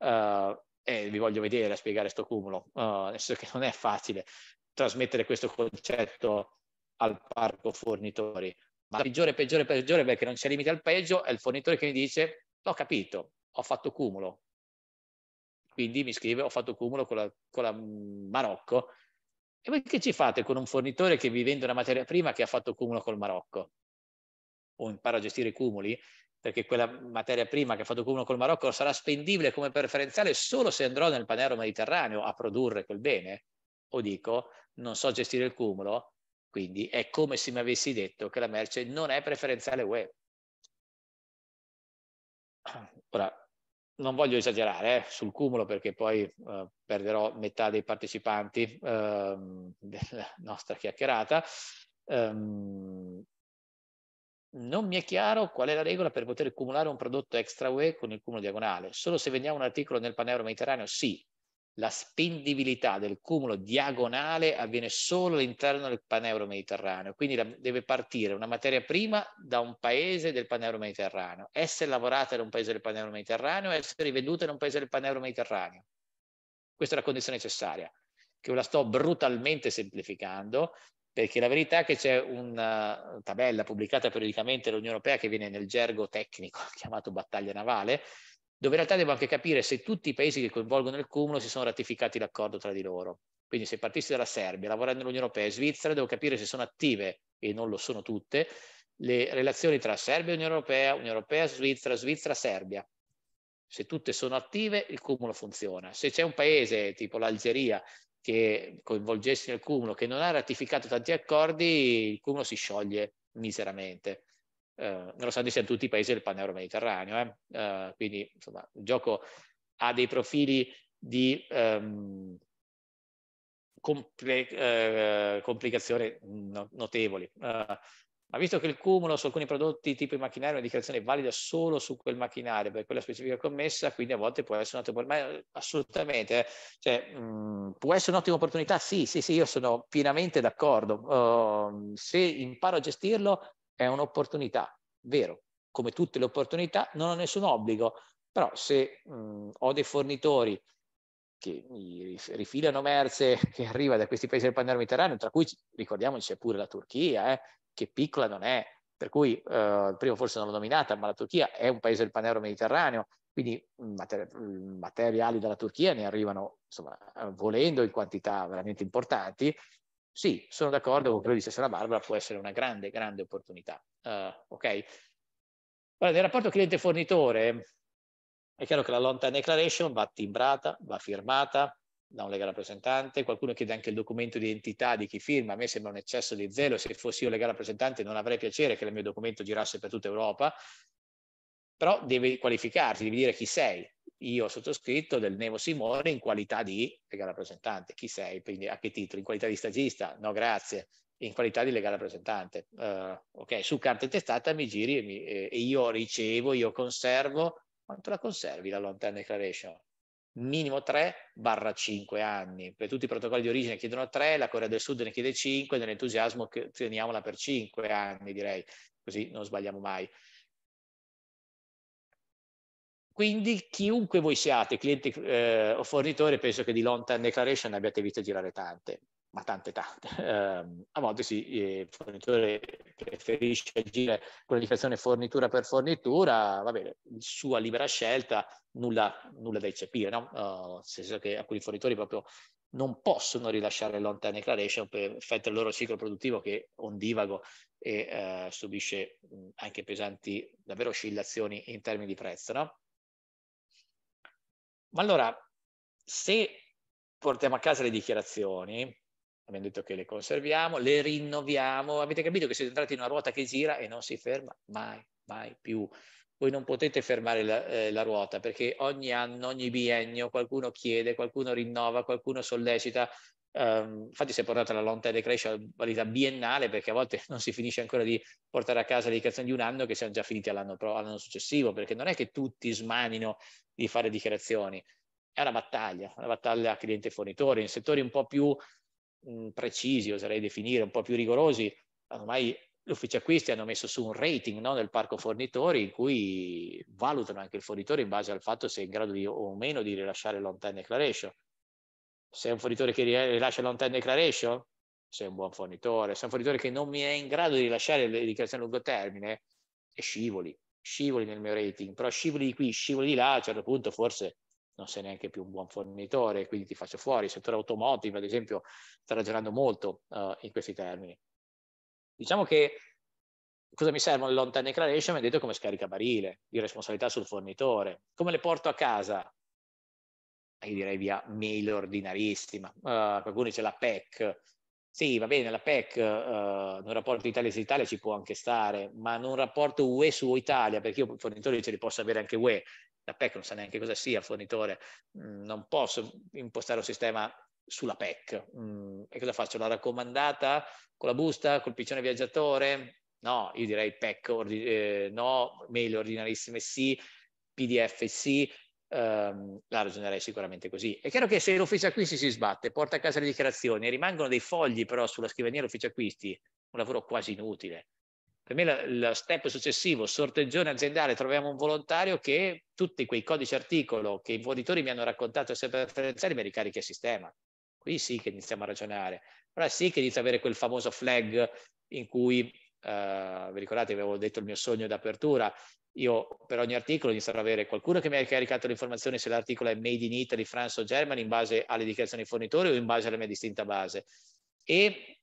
Eh, vi voglio vedere a spiegare questo cumulo, eh, nel senso che non è facile trasmettere questo concetto al parco fornitori. Ma peggiore, peggiore, peggiore perché non c'è limite al peggio è il fornitore che mi dice l'ho capito, ho fatto cumulo. Quindi mi scrive ho fatto cumulo con la, con la mm, Marocco. E voi che ci fate con un fornitore che vi vende una materia prima che ha fatto cumulo col Marocco? O impara a gestire i cumuli? Perché quella materia prima che ha fatto cumulo col Marocco sarà spendibile come preferenziale solo se andrò nel panero mediterraneo a produrre quel bene. O dico, non so gestire il cumulo, quindi è come se mi avessi detto che la merce non è preferenziale web. Ora, non voglio esagerare eh, sul cumulo perché poi eh, perderò metà dei partecipanti eh, della nostra chiacchierata. Um, non mi è chiaro qual è la regola per poter cumulare un prodotto extra UE con il cumulo diagonale. Solo se vendiamo un articolo nel paneuro mediterraneo, sì, la spendibilità del cumulo diagonale avviene solo all'interno del paneuro mediterraneo, quindi la, deve partire una materia prima da un paese del paneuro mediterraneo, essere lavorata da un paese del paneuro mediterraneo, essere rivenduta in un paese del paneuro mediterraneo. Questa è la condizione necessaria, che la sto brutalmente semplificando, perché la verità è che c'è una eh, tabella pubblicata periodicamente dall'Unione Europea che viene nel gergo tecnico chiamato battaglia navale, dove in realtà devo anche capire se tutti i paesi che coinvolgono il cumulo si sono ratificati l'accordo tra di loro. Quindi se partissi dalla Serbia, lavorando nell'Unione Europea e Svizzera, devo capire se sono attive, e non lo sono tutte, le relazioni tra Serbia e Unione Europea, Unione Europea, Svizzera, Svizzera, Serbia. Se tutte sono attive, il cumulo funziona. Se c'è un paese tipo l'Algeria che coinvolgessi nel cumulo, che non ha ratificato tanti accordi, il cumulo si scioglie miseramente. Eh, nonostante siano tutti i paesi del panneuro mediterraneo. Eh? Eh, quindi insomma, il gioco ha dei profili di ehm, compl eh, complicazioni no notevoli. Eh, ma visto che il cumulo su alcuni prodotti tipo i macchinari è una dichiarazione valida solo su quel macchinario per quella specifica commessa, quindi a volte può essere un'ottima opportunità, assolutamente, cioè, mh, mm, può essere un'ottima opportunità, sì, sì, sì, io sono pienamente d'accordo. Uh, se imparo a gestirlo, è un'opportunità, vero, come tutte le opportunità non ho nessun obbligo, però se mh, mm, ho dei fornitori che mi rifilano merce che arriva da questi paesi del Pan Mediterraneo, tra cui ricordiamoci c'è pure la Turchia, eh, che piccola non è, per cui eh, prima forse non l'ho nominata, ma la Turchia è un paese del Pan Mediterraneo, quindi mm, mater- mm, materiali dalla Turchia ne arrivano, insomma, eh, volendo in quantità veramente importanti, sì, sono d'accordo con quello di Sara Barbara, può essere una grande, grande opportunità. Uh, ok? Allora, nel rapporto cliente-fornitore è chiaro che la long time declaration va timbrata, va firmata da un legale rappresentante, qualcuno chiede anche il documento di identità di chi firma, a me sembra un eccesso di zelo, se fossi io legale rappresentante non avrei piacere che il mio documento girasse per tutta Europa, però devi qualificarti, devi dire chi sei, io sottoscritto del Nevo Simone in qualità di legale rappresentante. Chi sei? Quindi a che titolo? In qualità di stagista? No, grazie. In qualità di legale rappresentante. Uh, ok, su carta intestata mi giri e, mi, eh, io ricevo, io conservo. Quanto la conservi la long term declaration? Minimo 3 barra 5 anni. Per tutti i protocolli di origine chiedono 3, la Corea del Sud ne chiede 5, nell'entusiasmo teniamola per 5 anni direi, così non sbagliamo mai. Quindi chiunque voi siate, cliente eh, o fornitore, penso che di long term declaration ne abbiate visto girare tante, ma tante tante. Eh, a volte sì, eh, il fornitore preferisce agire con la dichiarazione fornitura per fornitura, va bene, sua libera scelta, nulla, nulla da eccepire, no? Uh, nel senso che alcuni fornitori proprio non possono rilasciare long term declaration per effetto del loro ciclo produttivo che è ondivago e eh, subisce anche pesanti davvero oscillazioni in termini di prezzo. No? Ma allora, se portiamo a casa le dichiarazioni, abbiamo detto che le conserviamo, le rinnoviamo, avete capito che siete entrati in una ruota che gira e non si ferma mai, mai più. Voi non potete fermare la, eh, la ruota perché ogni anno, ogni biennio qualcuno chiede, qualcuno rinnova, qualcuno sollecita, Um, infatti si è portata la long term crescita a validità biennale perché a volte non si finisce ancora di portare a casa le dichiarazioni di un anno che siano già finiti all'anno, pro, all'anno successivo perché non è che tutti smanino di fare dichiarazioni è una battaglia, una battaglia cliente-fornitore in settori un po' più mh, precisi oserei definire, un po' più rigorosi ormai l'ufficio acquisti hanno messo su un rating no, del parco fornitori in cui valutano anche il fornitore in base al fatto se è in grado di, o meno di rilasciare long term declaration sei un fornitore che rilascia long term declaration? Sei un buon fornitore. Sei un fornitore che non mi è in grado di rilasciare le dichiarazioni a lungo termine? E scivoli, scivoli nel mio rating. Però scivoli di qui, scivoli di là, a un certo punto forse non sei neanche più un buon fornitore, quindi ti faccio fuori. Il settore automotive, ad esempio, sta ragionando molto uh, in questi termini. Diciamo che cosa mi servono le long term declaration? Mi ha detto come scaricabarile di responsabilità sul fornitore. Come le porto a casa? io direi via mail ordinarissima. Uh, eh, qualcuno dice la PEC. Sì, va bene, la PEC uh, eh, nel rapporto Italia su Italia ci può anche stare, ma non rapporto UE su Italia, perché io fornitore ce li posso avere anche UE. La PEC non sa neanche cosa sia il fornitore, mm, non posso impostare un sistema sulla PEC. Mm, e cosa faccio? La raccomandata con la busta, col piccione viaggiatore? No, io direi PEC ordi- eh, no, mail ordinarissime sì, PDF sì, ehm, la ragionerei sicuramente così. È chiaro che se l'ufficio acquisti si sbatte, porta a casa le dichiarazioni, rimangono dei fogli però sulla scrivania dell'ufficio acquisti, un lavoro quasi inutile. Per me il step successivo, sorteggione aziendale, troviamo un volontario che tutti quei codici articolo che i fornitori mi hanno raccontato essere preferenziali me li carichi a sistema. Qui sì che iniziamo a ragionare. Allora sì che inizia ad avere quel famoso flag in cui eh, vi ricordate, avevo detto il mio sogno d'apertura. Io per ogni articolo inizierò ad avere qualcuno che mi ha caricato le informazioni se l'articolo è made in Italy, France o Germany in base alle dichiarazioni dei fornitori o in base alla mia distinta base. E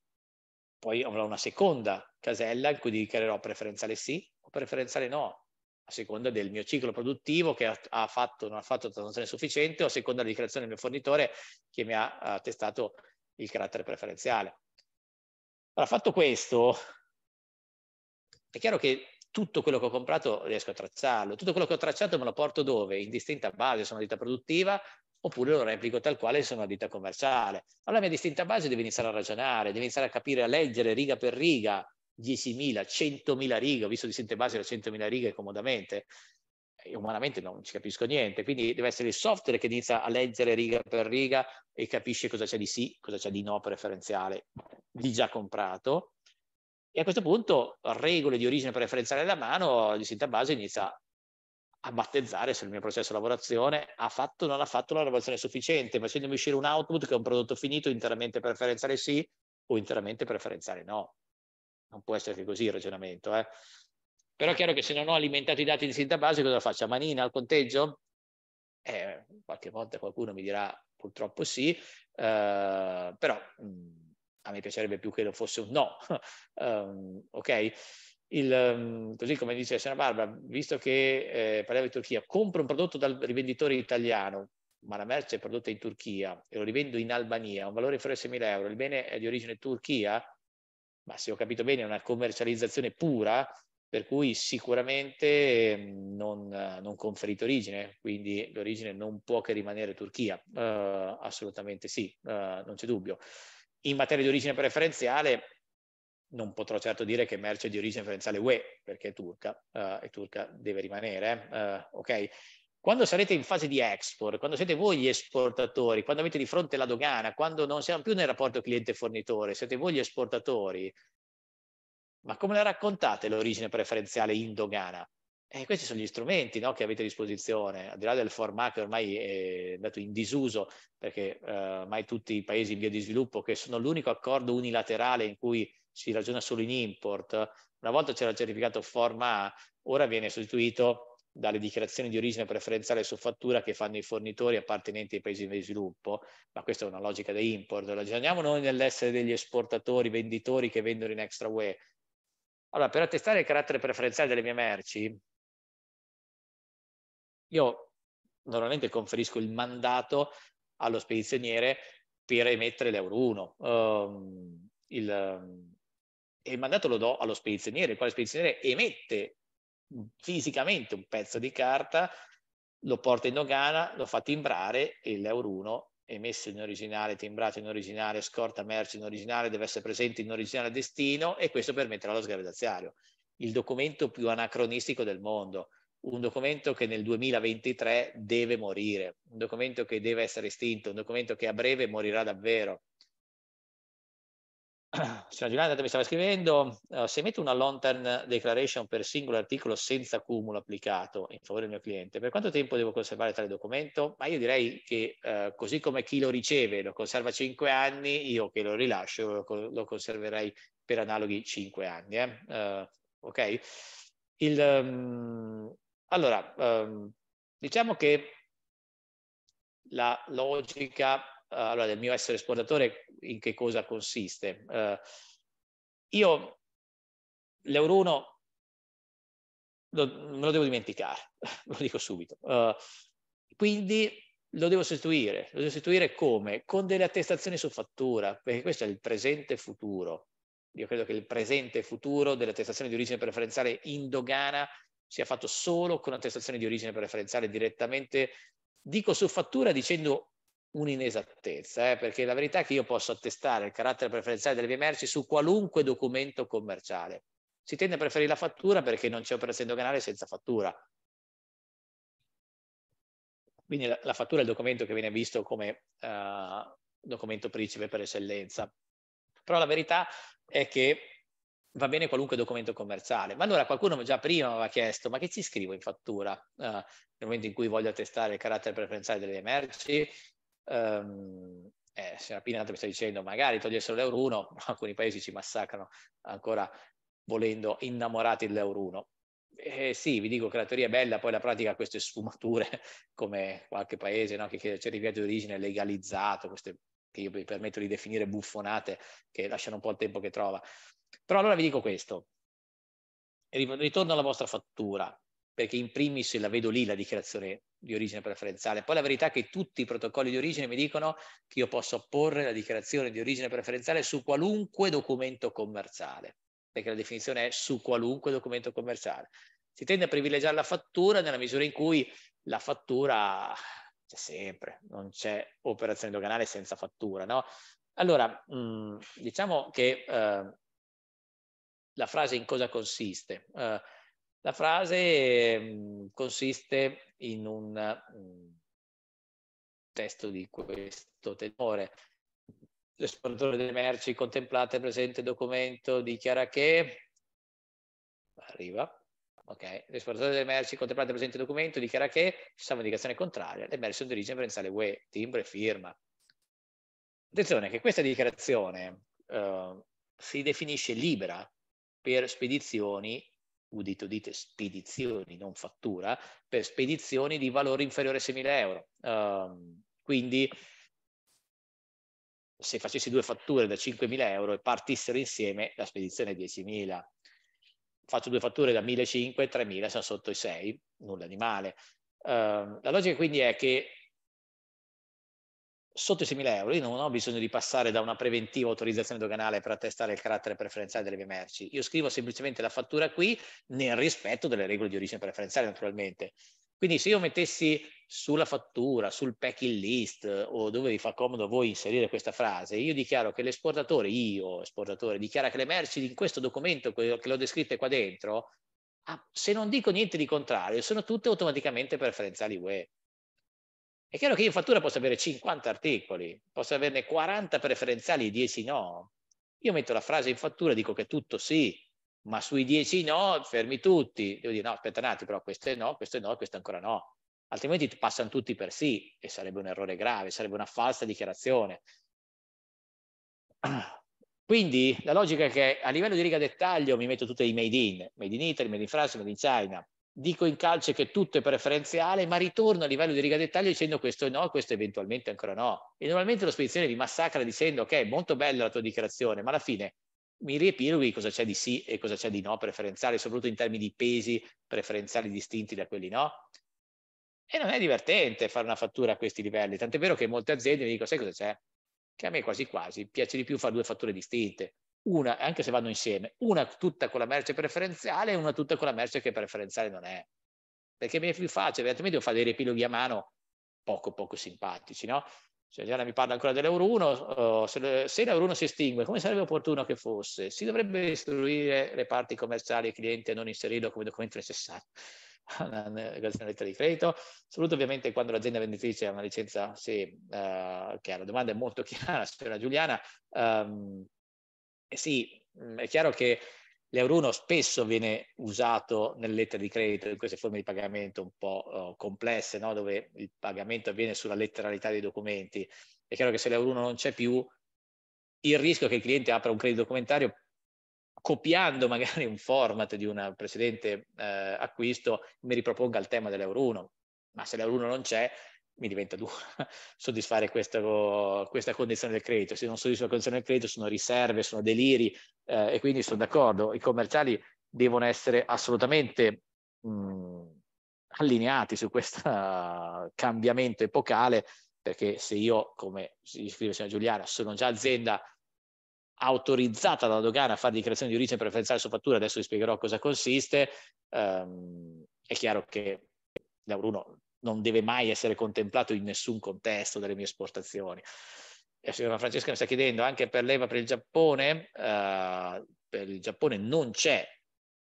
poi avrò una seconda casella in cui dichiarerò preferenziale sì o preferenziale no, a seconda del mio ciclo produttivo che ha fatto, o non ha fatto transazione sufficiente o a seconda della dichiarazione del mio fornitore che mi ha attestato il carattere preferenziale. Allora, fatto questo, è chiaro che tutto quello che ho comprato riesco a tracciarlo, tutto quello che ho tracciato me lo porto dove? In distinta base, sono una ditta produttiva, oppure lo replico tal quale sono una ditta commerciale. Ma la mia distinta base deve iniziare a ragionare, deve iniziare a capire, a leggere riga per riga, 10.000, 100.000 righe, ho visto distinte basi da 100.000 righe comodamente, umanamente non ci capisco niente, quindi deve essere il software che inizia a leggere riga per riga e capisce cosa c'è di sì, cosa c'è di no preferenziale, di già comprato, e a questo punto regole di origine preferenziale alla mano, il disinta base inizia a battezzare se il mio processo di lavorazione ha fatto o non ha fatto la lavorazione sufficiente, facendomi uscire un output che è un prodotto finito interamente preferenziale sì o interamente preferenziale no. Non può essere che così il ragionamento. Eh. Però è chiaro che se non ho alimentato i dati di sinta base, cosa faccio? A manina, al conteggio? Eh, qualche volta qualcuno mi dirà purtroppo sì, eh, però... Mh, mm, a me piacerebbe più che lo fosse un no, um, ok? Il, ehm, così come dice Sena Barbara, visto che eh, parliamo di Turchia, compro un prodotto dal rivenditore italiano, ma la merce è prodotta in Turchia e lo rivendo in Albania, un valore fuori 6.000 euro, il bene è di origine Turchia, ma se ho capito bene è una commercializzazione pura, per cui sicuramente ehm, non, non conferito origine, quindi l'origine non può che rimanere Turchia, uh, assolutamente sì, uh, non c'è dubbio. In materia di origine preferenziale non potrò certo dire che merce di origine preferenziale UE, perché è turca eh, e turca deve rimanere, eh, ok? Quando sarete in fase di export, quando siete voi gli esportatori, quando avete di fronte la dogana, quando non siamo più nel rapporto cliente-fornitore, siete voi gli esportatori, ma come la raccontate l'origine preferenziale in dogana? E eh, questi sono gli strumenti no, che avete a disposizione, al di là del format che ormai è andato in disuso, perché eh, ormai tutti i paesi in via di sviluppo, che sono l'unico accordo unilaterale in cui si ragiona solo in import, una volta c'era il certificato forma A, ora viene sostituito dalle dichiarazioni di origine preferenziale su fattura che fanno i fornitori appartenenti ai paesi in via di sviluppo, ma questa è una logica da import, ragioniamo noi nell'essere degli esportatori, venditori che vendono in extra UE. Allora, per attestare il carattere preferenziale delle mie merci, io normalmente conferisco il mandato allo spedizioniere per emettere l'euro 1. Um, ehm, il, e il mandato lo do allo spedizioniere, il quale spedizioniere emette fisicamente un pezzo di carta, lo porta in dogana, lo fa timbrare e l'euro 1 emesso in originale, timbrato in originale, scorta merce in originale, deve essere presente in originale destino e questo permetterà lo sgravedaziario. Il documento più anacronistico del mondo un documento che nel 2023 deve morire, un documento che deve essere estinto, un documento che a breve morirà davvero. Signora Giuliana, mi stava scrivendo, eh, se metto una long term declaration per singolo articolo senza cumulo applicato in favore del mio cliente, per quanto tempo devo conservare tale documento? Ma io direi che eh, così come chi lo riceve lo conserva 5 anni, io che lo rilascio lo, lo conserverei per analoghi 5 anni. Eh? Uh, ok? Il, ehm, allora, ehm, diciamo che la logica eh, allora, del mio essere esportatore in che cosa consiste? Eh, io l'euro 1 me lo devo dimenticare, lo dico subito. Uh, quindi lo devo sostituire. Lo devo sostituire come? Con delle attestazioni su fattura, perché questo è il presente e futuro. Io credo che il presente e futuro delle attestazioni di origine preferenziale in dogana sia fatto solo con attestazione di origine preferenziale direttamente, dico su fattura dicendo un'inesattezza, eh, perché la verità è che io posso attestare il carattere preferenziale delle mie merci su qualunque documento commerciale. Si tende a preferire la fattura perché non c'è operazione doganale senza fattura. Quindi la, la, fattura è il documento che viene visto come uh, documento principe per eccellenza. Però la verità è che va bene qualunque documento commerciale. Ma allora qualcuno già prima mi aveva chiesto, ma che ci scrivo in fattura uh, nel momento in cui voglio attestare il carattere preferenziale delle merci? Um, eh, signora Pinato mi sta dicendo, magari togliessero l'euro 1, alcuni paesi ci massacrano ancora volendo innamorati dell'euro 1. Eh, sì, vi dico che la teoria è bella, poi la pratica ha queste sfumature, come qualche paese no? che chiede il certificato di origine legalizzato, queste che io mi permetto di definire buffonate, che lasciano un po' il tempo che trova. Però allora vi dico questo, ritorno alla vostra fattura, perché in primis la vedo lì la dichiarazione di origine preferenziale, poi la verità è che tutti i protocolli di origine mi dicono che io posso apporre la dichiarazione di origine preferenziale su qualunque documento commerciale, perché la definizione è su qualunque documento commerciale. Si tende a privilegiare la fattura nella misura in cui la fattura c'è sempre, non c'è operazione doganale senza fattura, no? Allora, mh, mm, diciamo che eh, la frase in cosa consiste? Eh, la frase mh, mm, consiste in un mh, mm, testo di questo tenore. L'esportatore delle merci contemplate presente documento dichiara che arriva Okay. L'esportatore delle merci contemplate nel presente documento dichiara che, ci sono indicazione contraria, le merci sono di origine provenzale UE, timbro e firma. Attenzione che questa dichiarazione eh, si definisce libera per spedizioni, udito dite spedizioni, non fattura, per spedizioni di valore inferiore a 6.000 euro. Eh, quindi se facessi due fatture da 5.000 euro e partissero insieme, la spedizione è 10.000 faccio due fatture da 1.500 e 3.000 sono sotto i 6, nulla di male. Uh, la logica quindi è che sotto i 6.000 euro io non ho bisogno di passare da una preventiva autorizzazione doganale per attestare il carattere preferenziale delle mie merci. Io scrivo semplicemente la fattura qui nel rispetto delle regole di origine preferenziale naturalmente. Quindi se io mettessi sulla fattura, sul packing list eh, o dove vi fa comodo a voi inserire questa frase, io dichiaro che l'esportatore, io esportatore, dichiara che le merci in questo documento che l'ho descritte qua dentro, ah, se non dico niente di contrario, sono tutte automaticamente preferenziali UE. È chiaro che io in fattura posso avere 50 articoli, posso averne 40 preferenziali e 10 no. Io metto la frase in fattura, e dico che tutto sì, ma sui 10 no, fermi tutti. Devo dire, no, aspetta un attimo, però queste no, queste no, queste ancora no. Altrimenti passano tutti per sì e sarebbe un errore grave, sarebbe una falsa dichiarazione. Quindi la logica è che a livello di riga dettaglio mi metto tutte i made in, made in Italy, made in France, made in China. Dico in calce che tutto è preferenziale, ma ritorno a livello di riga dettaglio dicendo questo no, questo eventualmente ancora no. E normalmente lo spedizione vi massacra dicendo ok, molto bella la tua dichiarazione, ma alla fine mi riepiloghi cosa c'è di sì e cosa c'è di no preferenziale, soprattutto in termini di pesi preferenziali distinti da quelli no. E non è divertente fare una fattura a questi livelli, tant'è vero che molte aziende mi dicono, sai cosa c'è? Che a me quasi quasi piace di più fare due fatture distinte, una, anche se vanno insieme, una tutta con la merce preferenziale e una tutta con la merce che preferenziale non è. Perché mi è più facile, altrimenti devo fare dei riepiloghi a mano poco poco simpatici, no? cioè Gianna mi parla ancora dell'euro 1, se, l'euro 1 si estingue, come sarebbe opportuno che fosse? Si dovrebbe istruire le parti commerciali e clienti a non inserirlo come documento necessario una lettera di credito, soprattutto ovviamente quando l'azienda venditrice ha una licenza, sì, uh, eh, che la domanda è molto chiara, signora Giuliana, um, sì, mm, è chiaro che L'euro 1 spesso viene usato nelle lettere di credito, in queste forme di pagamento un po' oh, complesse, no? dove il pagamento avviene sulla letteralità dei documenti. È chiaro che se l'euro 1 non c'è più, il rischio è che il cliente apra un credito documentario copiando magari un format di un precedente eh, acquisto mi riproponga il tema dell'euro 1. Ma se l'euro 1 non c'è, mi diventa dura soddisfare questo, questa condizione del credito. Se non soddisfa la condizione del credito sono riserve, sono deliri eh, e quindi sono d'accordo, i commerciali devono essere assolutamente mh, mm, allineati su questo uh, cambiamento epocale perché se io, come si scrive signora Giuliana, sono già azienda autorizzata dalla dogana a fare dichiarazione di origine preferenziale su fattura, adesso vi spiegherò cosa consiste, um, è chiaro che Lauro 1 non deve mai essere contemplato in nessun contesto delle mie esportazioni. E signora Francesca mi sta chiedendo anche per l'EVA per il Giappone, eh, per il Giappone non c'è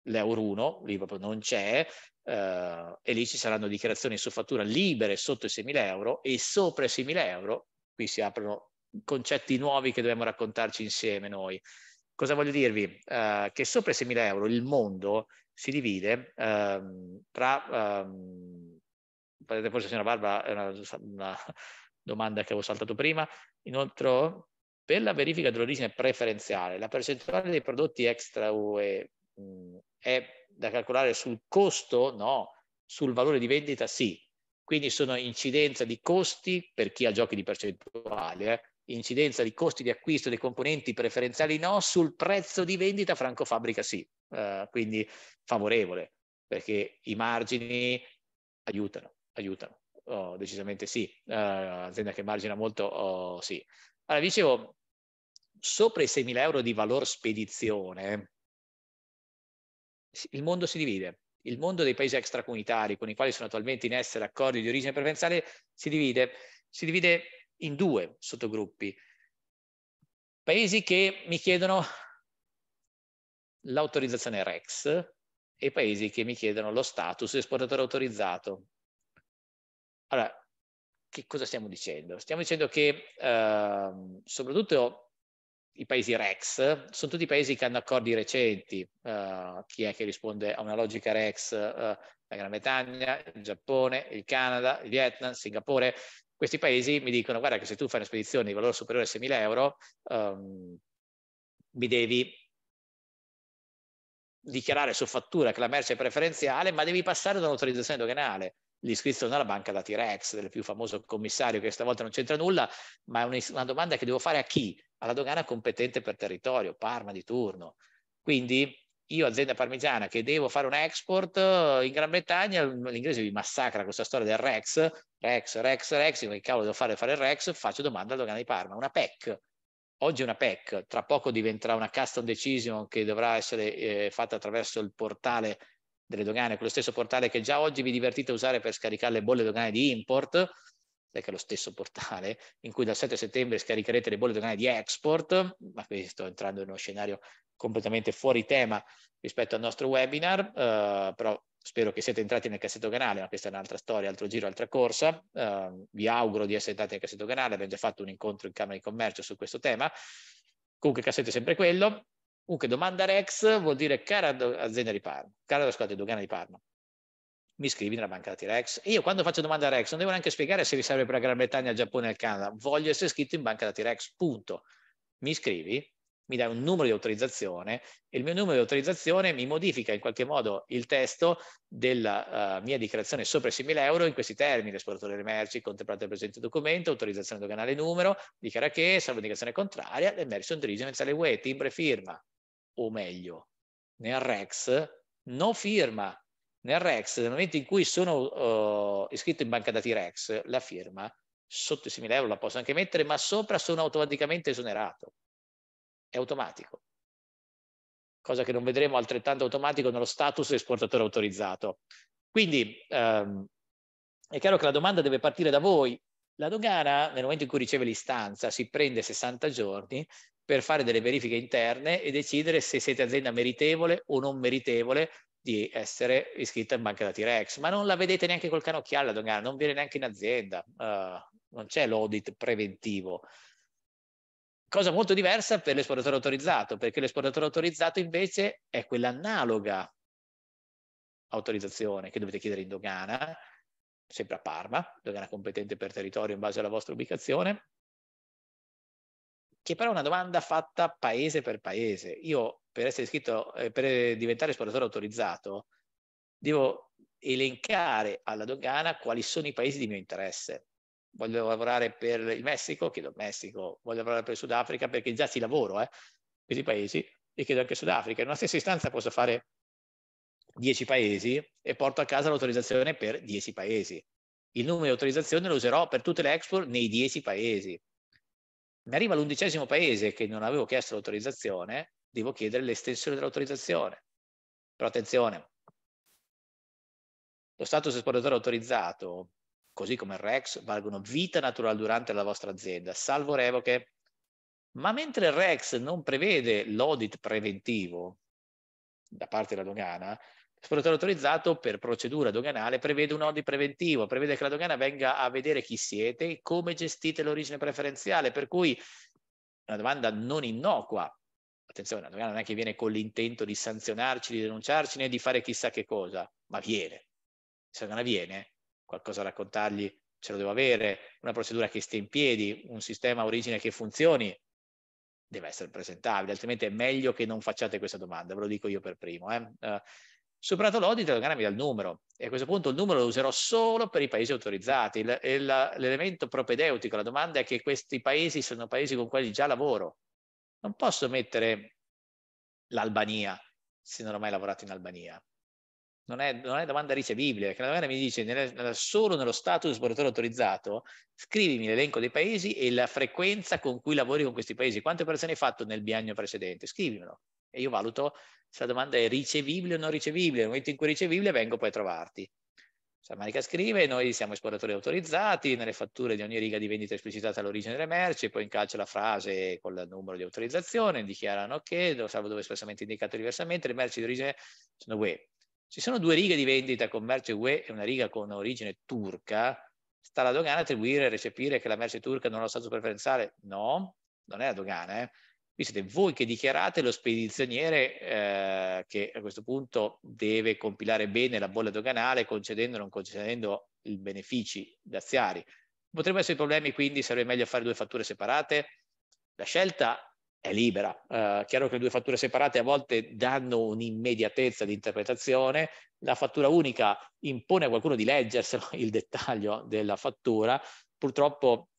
l'Euro 1, l'IVA non c'è, eh, e lì ci saranno dichiarazioni su fattura libere sotto i 6.000 euro e sopra i 6.000 euro, qui si aprono concetti nuovi che dobbiamo raccontarci insieme noi. Cosa voglio dirvi? Eh, che sopra i 6.000 euro il mondo si divide eh, tra ehm, Potete forse signora Barba è una, una domanda che avevo saltato prima, inoltre per la verifica dell'origine preferenziale, la percentuale dei prodotti extra UE è da calcolare sul costo? No, sul valore di vendita sì. Quindi sono incidenza di costi per chi ha giochi di percentuali, eh? incidenza di costi di acquisto dei componenti preferenziali no, sul prezzo di vendita franco fabbrica sì, uh, quindi favorevole, perché i margini aiutano aiutano, oh, decisamente sì, uh, eh, azienda che margina molto oh, sì. Allora, dicevo, sopra i 6.000 euro di valore spedizione, il mondo si divide. Il mondo dei paesi extracomunitari con i quali sono attualmente in essere accordi di origine preferenziale si divide, si divide in due sottogruppi. Paesi che mi chiedono l'autorizzazione REX e paesi che mi chiedono lo status di esportatore autorizzato. Allora, che cosa stiamo dicendo? Stiamo dicendo che eh, soprattutto i paesi REX sono tutti paesi che hanno accordi recenti, eh, chi è che risponde a una logica REX? Eh, la Gran Bretagna, il Giappone, il Canada, il Vietnam, Singapore, questi paesi mi dicono guarda che se tu fai una spedizione di valore superiore a 6.000 euro ehm, mi devi dichiarare su fattura che la merce è preferenziale ma devi passare da un'autorizzazione doganale l'iscrizione alla banca dati Rex, del più famoso commissario che stavolta non c'entra nulla, ma è una domanda che devo fare a chi? Alla dogana competente per territorio, Parma di turno. Quindi io azienda parmigiana che devo fare un export eh, in Gran Bretagna, l'inglese vi massacra questa storia del Rex, Rex, Rex, Rex, che cavolo devo fare fare il Rex, faccio domanda alla dogana di Parma, una PEC. Oggi è una PEC, tra poco diventerà una custom decision che dovrà essere eh, fatta attraverso il portale delle dogane, quello stesso portale che già oggi vi divertite a usare per scaricare le bolle dogane di import, che è lo stesso portale in cui dal 7 settembre scaricherete le bolle doganali di export, ma qui sto entrando in uno scenario completamente fuori tema rispetto al nostro webinar, eh, però spero che siete entrati nel cassetto canale, ma questa è un'altra storia, altro giro, altra corsa, eh, vi auguro di essere entrati nel cassetto canale, abbiamo già fatto un incontro in Camera di Commercio su questo tema, comunque il cassetto è sempre quello, Comunque, domanda Rex vuol dire cara azienda di Parma, cara di dogana di Parma. Mi scrivi nella banca dati Rex. io quando faccio domanda a Rex non devo neanche spiegare se vi serve per la Gran Bretagna, il Giappone e il Canada. Voglio essere scritto in banca dati Rex, punto. Mi scrivi, mi dai un numero di autorizzazione e il mio numero di autorizzazione mi modifica in qualche modo il testo della uh, mia dichiarazione sopra i 6.000 euro in questi termini, esportatore delle merci, contemplato il presente documento, autorizzazione doganale numero, dichiara che, salvo indicazione contraria, le merci sono dirigenziali UE, timbre e firma o meglio, nel REX non firma. Nel REX, nel momento in cui sono uh, iscritto in banca dati REX, la firma sotto i 6.000 euro la posso anche mettere, ma sopra sono automaticamente esonerato. È automatico. Cosa che non vedremo altrettanto automatico nello status esportatore autorizzato. Quindi ehm, è chiaro che la domanda deve partire da voi. La dogana, nel momento in cui riceve l'istanza, si prende 60 giorni per fare delle verifiche interne e decidere se siete azienda meritevole o non meritevole di essere iscritta in banca dati Rex, ma non la vedete neanche col canocchiale la dogana, non viene neanche in azienda, uh, non c'è l'audit preventivo. Cosa molto diversa per l'esportatore autorizzato, perché l'esportatore autorizzato invece è quell'analoga autorizzazione che dovete chiedere in dogana, sempre a Parma, dogana competente per territorio in base alla vostra ubicazione, che però è una domanda fatta paese per paese. Io per essere iscritto, eh, per eh, diventare esportatore autorizzato, devo elencare alla dogana quali sono i paesi di mio interesse. Voglio lavorare per il Messico, chiedo Messico, voglio lavorare per il Sudafrica perché già ci lavoro, eh, questi paesi, e chiedo anche Sudafrica. In una stessa istanza posso fare 10 paesi e porto a casa l'autorizzazione per 10 paesi. Il numero di autorizzazione lo userò per tutte le export nei 10 paesi mi arriva l'undicesimo paese che non avevo chiesto l'autorizzazione, devo chiedere l'estensione dell'autorizzazione. Però attenzione, lo status esportatore autorizzato, così come il REX, valgono vita naturale durante la vostra azienda, salvo revoche. Ma mentre il REX non prevede l'audit preventivo da parte della dogana, Esploratore autorizzato per procedura doganale prevede un audit preventivo, prevede che la dogana venga a vedere chi siete e come gestite l'origine preferenziale, per cui una domanda non innocua, attenzione, la dogana non è che viene con l'intento di sanzionarci, di denunciarci, né di fare chissà che cosa, ma viene. Se la dogana viene, qualcosa a raccontargli ce lo devo avere, una procedura che stia in piedi, un sistema origine che funzioni, deve essere presentabile, altrimenti è meglio che non facciate questa domanda, ve lo dico io per primo. Eh? Uh, Superato l'audit, l'organami dal numero e a questo punto il numero lo userò solo per i paesi autorizzati. l'elemento propedeutico, la domanda è che questi paesi sono paesi con quali già lavoro. Non posso mettere l'Albania se non ho mai lavorato in Albania. Non è, non è domanda ricevibile, perché la domanda mi dice nel, solo nello status esportatore autorizzato scrivimi l'elenco dei paesi e la frequenza con cui lavori con questi paesi. Quante operazioni hai fatto nel biennio precedente? Scrivimelo e io valuto se la domanda è ricevibile o non ricevibile. Nel momento in cui è ricevibile vengo poi a trovarti. Samarica scrive, noi siamo esportatori autorizzati, nelle fatture di ogni riga di vendita esplicitata l'origine delle merci, poi incalcia la frase con il numero di autorizzazione, dichiarano che, salvo dove espressamente indicato diversamente, le merci di origine sono UE. Ci sono due righe di vendita con merce UE e una riga con origine turca, sta la dogana attribuire e recepire che la merce turca non ha lo stato preferenziale? No, non è la dogana, eh. Qui siete voi che dichiarate lo spedizioniere eh, che a questo punto deve compilare bene la bolla doganale concedendo o non concedendo i benefici daziari. Potrebbero essere problemi, quindi sarebbe meglio fare due fatture separate? La scelta è libera. Eh, chiaro che le due fatture separate a volte danno un'immediatezza di interpretazione, la fattura unica impone a qualcuno di leggerselo il dettaglio della fattura, purtroppo,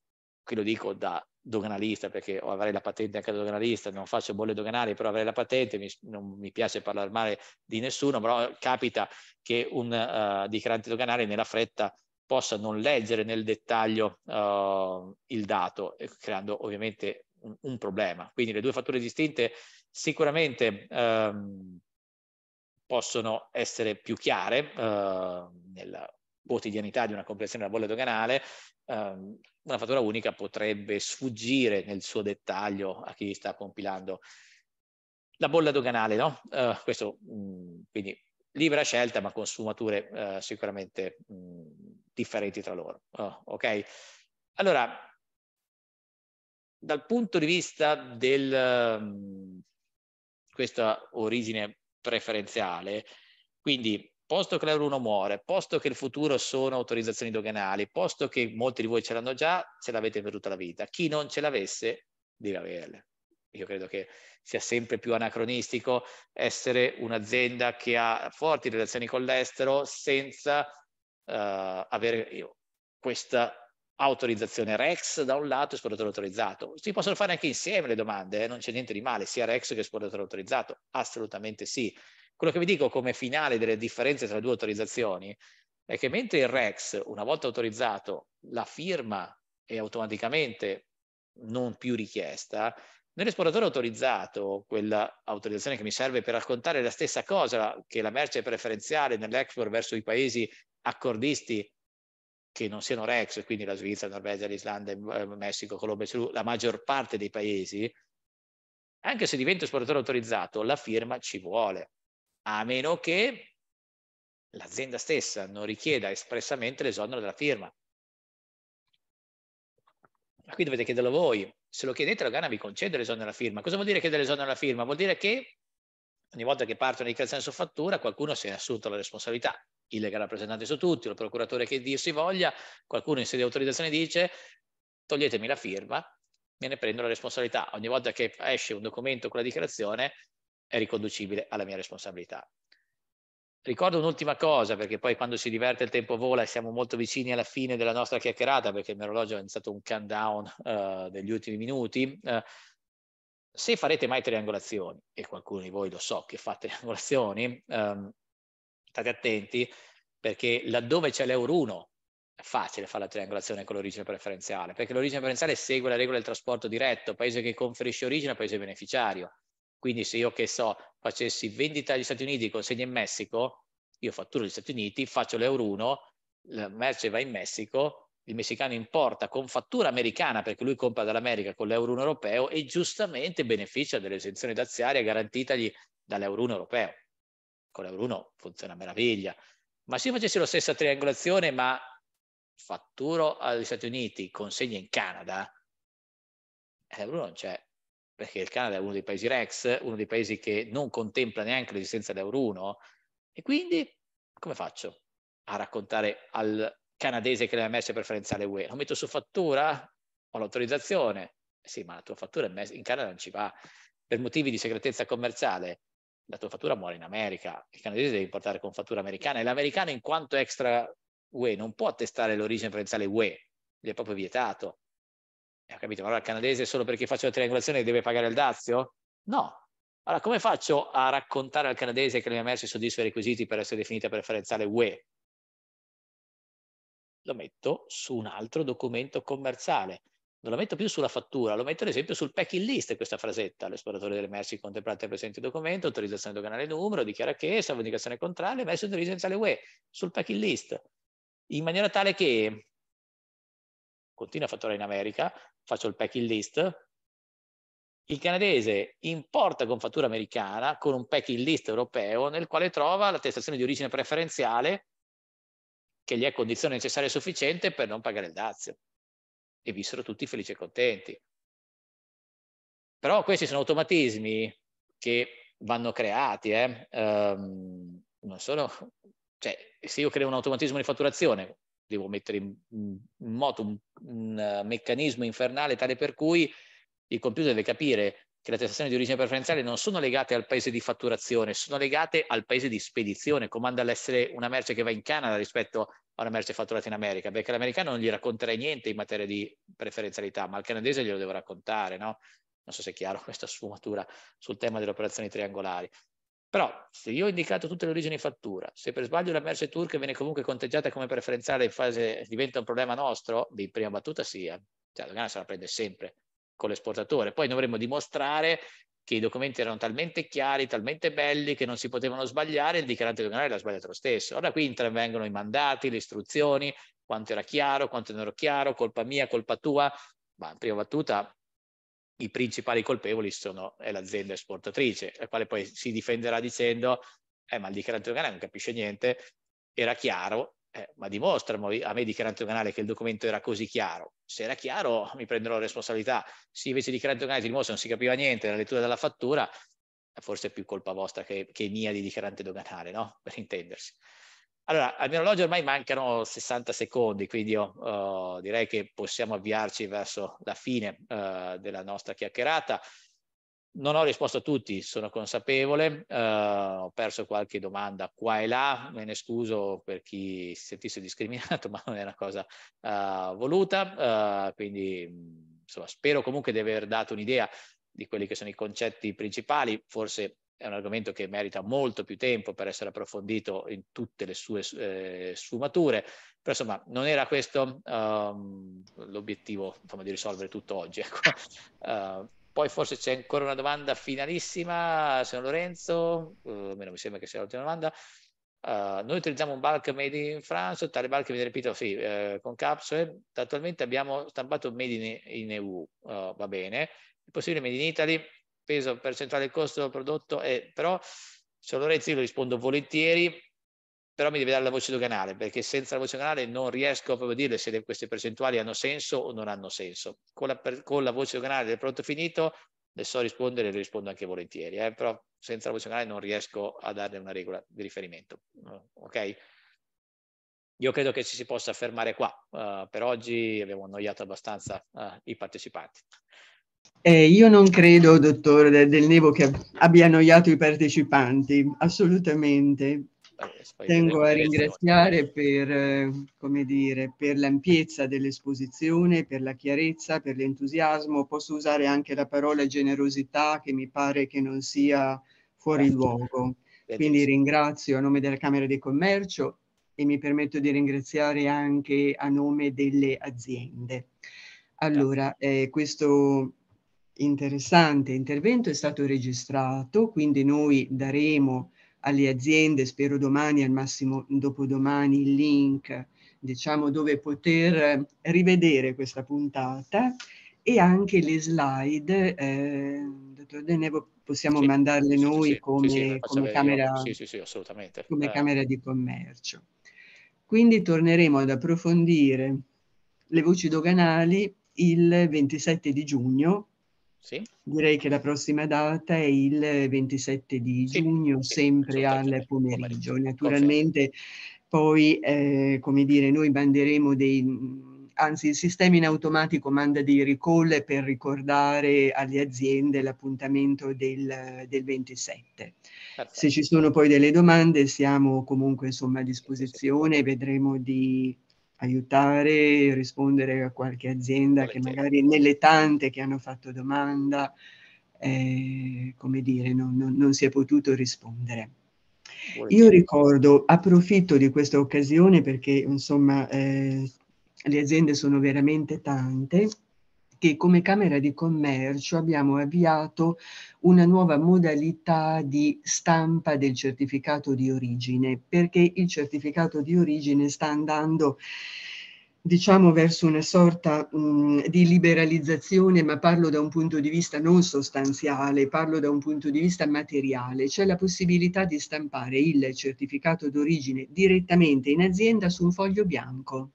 qui lo dico da doganalista perché o avrei la patente anche da doganalista, non faccio bolle doganali, però avrei la patente, mi, non mi piace parlare male di nessuno, però capita che un uh, dichiarante doganale nella fretta possa non leggere nel dettaglio uh, il dato, creando ovviamente un, un, problema. Quindi le due fatture distinte sicuramente um, possono essere più chiare uh, nella quotidianità di una comprensione della bolla doganale, um, una fattura unica potrebbe sfuggire nel suo dettaglio a chi sta compilando. La bolla doganale, no? Uh, questo, mh, mm, quindi libera scelta ma con sfumature uh, sicuramente mh, mm, differenti tra loro. Uh, ok? Allora, dal punto di vista di um, mm, questa origine preferenziale, quindi posto che l'euro 1 muore, posto che il futuro sono autorizzazioni doganali, posto che molti di voi ce l'hanno già, ce l'avete per tutta la vita. Chi non ce l'avesse deve averle. Io credo che sia sempre più anacronistico essere un'azienda che ha forti relazioni con l'estero senza uh, avere io, questa autorizzazione REX da un lato e esportatore autorizzato. Si possono fare anche insieme le domande, eh? non c'è niente di male, sia REX che esportatore autorizzato, assolutamente sì. Quello che vi dico come finale delle differenze tra le due autorizzazioni è che mentre il REX, una volta autorizzato, la firma è automaticamente non più richiesta, nell'esportatore autorizzato, quella autorizzazione che mi serve per raccontare la stessa cosa che la merce preferenziale nell'export verso i paesi accordisti che non siano REX, quindi la Svizzera, la Norvegia, l'Islanda, il eh, Messico, Colombia, la maggior parte dei paesi, anche se divento esportatore autorizzato, la firma ci vuole a meno che l'azienda stessa non richieda espressamente l'esonero della firma. Ma qui dovete chiederlo voi. Se lo chiedete l'Organa vi concede l'esonero della firma. Cosa vuol dire chiedere l'esonero della firma? Vuol dire che ogni volta che parte una dichiarazione su fattura qualcuno si è assunto la responsabilità. Il legale rappresentante su tutti, il procuratore che dir si voglia, qualcuno in sede di autorizzazione dice toglietemi la firma, me ne prendo la responsabilità. Ogni volta che esce un documento con la dichiarazione è riconducibile alla mia responsabilità. Ricordo un'ultima cosa, perché poi quando si diverte il tempo vola e siamo molto vicini alla fine della nostra chiacchierata, perché il mio orologio è iniziato un countdown uh, degli ultimi minuti. Uh, se farete mai triangolazioni, e qualcuno di voi lo so che fa triangolazioni, um, state attenti perché laddove c'è l'euro 1 è facile fare la triangolazione con l'origine preferenziale, perché l'origine preferenziale segue la regola del trasporto diretto, paese che conferisce origine, paese beneficiario. Quindi se io che so facessi vendita agli Stati Uniti, consegna in Messico, io fatturo gli Stati Uniti, faccio l'euro 1, la merce va in Messico, il messicano importa con fattura americana perché lui compra dall'America con l'euro 1 europeo e giustamente beneficia dell'esenzione daziaria garantitagli dall'euro 1 europeo. Con l'euro 1 funziona a meraviglia. Ma se io facessi la stessa triangolazione ma fatturo agli Stati Uniti, consegna in Canada, l'euro 1 non c'è, perché il Canada è uno dei paesi REX, uno dei paesi che non contempla neanche l'esistenza dell'Euro 1, e quindi come faccio a raccontare al canadese che la MS è preferenziale UE? Lo metto su fattura? Ho l'autorizzazione? Eh sì, ma la tua fattura in Canada non ci va. Per motivi di segretezza commerciale, la tua fattura muore in America. Il canadese deve importare con fattura americana e l'americano in quanto extra UE non può attestare l'origine preferenziale UE, gli è proprio vietato. Eh, ho capito, allora il canadese solo perché faccio la triangolazione deve pagare il dazio? No. Allora come faccio a raccontare al canadese che la mia merce soddisfa i requisiti per essere definita preferenziale UE? Lo metto su un altro documento commerciale. Non lo metto più sulla fattura, lo metto ad esempio sul packing list questa frasetta. L'esploratore delle merci contemplate nel presente documento, autorizzazione doganale numero, dichiara che, salvo indicazione contraria, merce preferenziale UE sul packing list. In maniera tale che continua a fatturare in America, faccio il packing list, il canadese importa con fattura americana con un packing list europeo nel quale trova l'attestazione di origine preferenziale che gli è condizione necessaria e sufficiente per non pagare il dazio. E vissero tutti felici e contenti. Però questi sono automatismi che vanno creati. Eh? Um, non sono, cioè, se io creo un automatismo di fatturazione devo mettere in, in moto un, un, eh, meccanismo infernale tale per cui il computer deve capire che le attestazioni di origine preferenziale non sono legate al paese di fatturazione, sono legate al paese di spedizione, comanda l'essere una merce che va in Canada rispetto a una merce fatturata in America, perché l'americano non gli racconterà niente in materia di preferenzialità, ma al canadese glielo devo raccontare, no? Non so se è chiaro questa sfumatura sul tema delle operazioni triangolari. Però se io ho indicato tutte le origini fattura, se per sbaglio la merce turca viene comunque conteggiata come preferenziale in fase diventa un problema nostro, di prima battuta sia, sì, eh. cioè la dogana se la prende sempre con l'esportatore, poi dovremmo dimostrare che i documenti erano talmente chiari, talmente belli che non si potevano sbagliare, il dichiarante doganale l'ha sbagliato lo stesso. Ora qui intervengono i mandati, le istruzioni, quanto era chiaro, quanto non era chiaro, colpa mia, colpa tua, ma in prima battuta i principali colpevoli sono, è l'azienda esportatrice, la quale poi si difenderà dicendo, eh, ma il dichiarante doganale non capisce niente, era chiaro, eh, ma dimostra a me dichiarante doganale che il documento era così chiaro. Se era chiaro mi prenderò la responsabilità. Se invece il dichiarante doganale ti dimostra non si capiva niente dalla lettura della fattura, forse è più colpa vostra che, che mia di dichiarante doganale, no? Per intendersi. Allora, al mio orologio ormai mancano 60 secondi, quindi io uh, direi che possiamo avviarci verso la fine uh, della nostra chiacchierata. Non ho risposto a tutti, sono consapevole, uh, ho perso qualche domanda qua e là, me ne scuso per chi si sentisse discriminato, ma non è una cosa voluta, quindi insomma, spero comunque di aver dato un'idea di quelli che sono i concetti principali, forse è un argomento che merita molto più tempo per essere approfondito in tutte le sue eh, sfumature, però insomma non era questo um, l'obiettivo insomma, di risolvere tutto oggi. Ecco. Uh, poi forse c'è ancora una domanda finalissima, se signor Lorenzo, uh, almeno mi sembra che sia l'ultima domanda. Uh, noi utilizziamo un bulk made in France, tale bulk viene ripetuto sì, uh, con capsule, attualmente abbiamo stampato made in, in EU, uh, va bene, è possibile made in Italy, peso percentuale costo del prodotto, è, però se lo Lorenzo io rispondo volentieri, però mi deve dare la voce doganale, perché senza la voce doganale non riesco a proprio dire se queste percentuali hanno senso o non hanno senso. Con la, per, con la voce doganale del prodotto finito le so rispondere e le rispondo anche volentieri, eh? però senza la voce doganale non riesco a darle una regola di riferimento. Mm, ok? Io credo che ci si possa fermare qua. Uh, per oggi abbiamo annoiato abbastanza uh, i partecipanti. Eh, io non credo, dottore Del Nevo, che abbia annoiato i partecipanti, assolutamente. Eh, Tengo a ringraziare per, dire, per l'ampiezza dell'esposizione, per la chiarezza, per l'entusiasmo. Posso usare anche la parola generosità che mi pare che non sia fuori certo. luogo. Quindi ringrazio a nome della Camera di Commercio e mi permetto di ringraziare anche a nome delle aziende. Allora, eh, questo interessante intervento è stato registrato, quindi noi daremo alle aziende, spero domani, al massimo dopodomani, il link, diciamo, dove poter eh, rivedere questa puntata e anche le slide, eh, dottor De Nevo, possiamo sì, mandarle sì, noi sì, come, come, camera, come eh. camera di commercio. Quindi torneremo ad approfondire le voci doganali il 27 di giugno sì. Direi che la prossima data è il 27 di giugno, sì, sempre al pomeriggio. Naturalmente poi, eh, come dire, noi manderemo dei... Anzi, il sistema in automatico manda dei recall per ricordare alle aziende l'appuntamento del, del 27. Perfetto. Se ci sono poi delle domande, siamo comunque insomma, a disposizione, vedremo di aiutare, rispondere a qualche azienda che magari nelle tante che hanno fatto domanda, eh, come dire, non, non, non, si è potuto rispondere. Io ricordo, approfitto di questa occasione perché insomma eh, le aziende sono veramente tante, che come Camera di Commercio abbiamo avviato una nuova modalità di stampa del certificato di origine, perché il certificato di origine sta andando diciamo verso una sorta mh, di liberalizzazione, ma parlo da un punto di vista non sostanziale, parlo da un punto di vista materiale, c'è la possibilità di stampare il certificato d'origine direttamente in azienda su un foglio bianco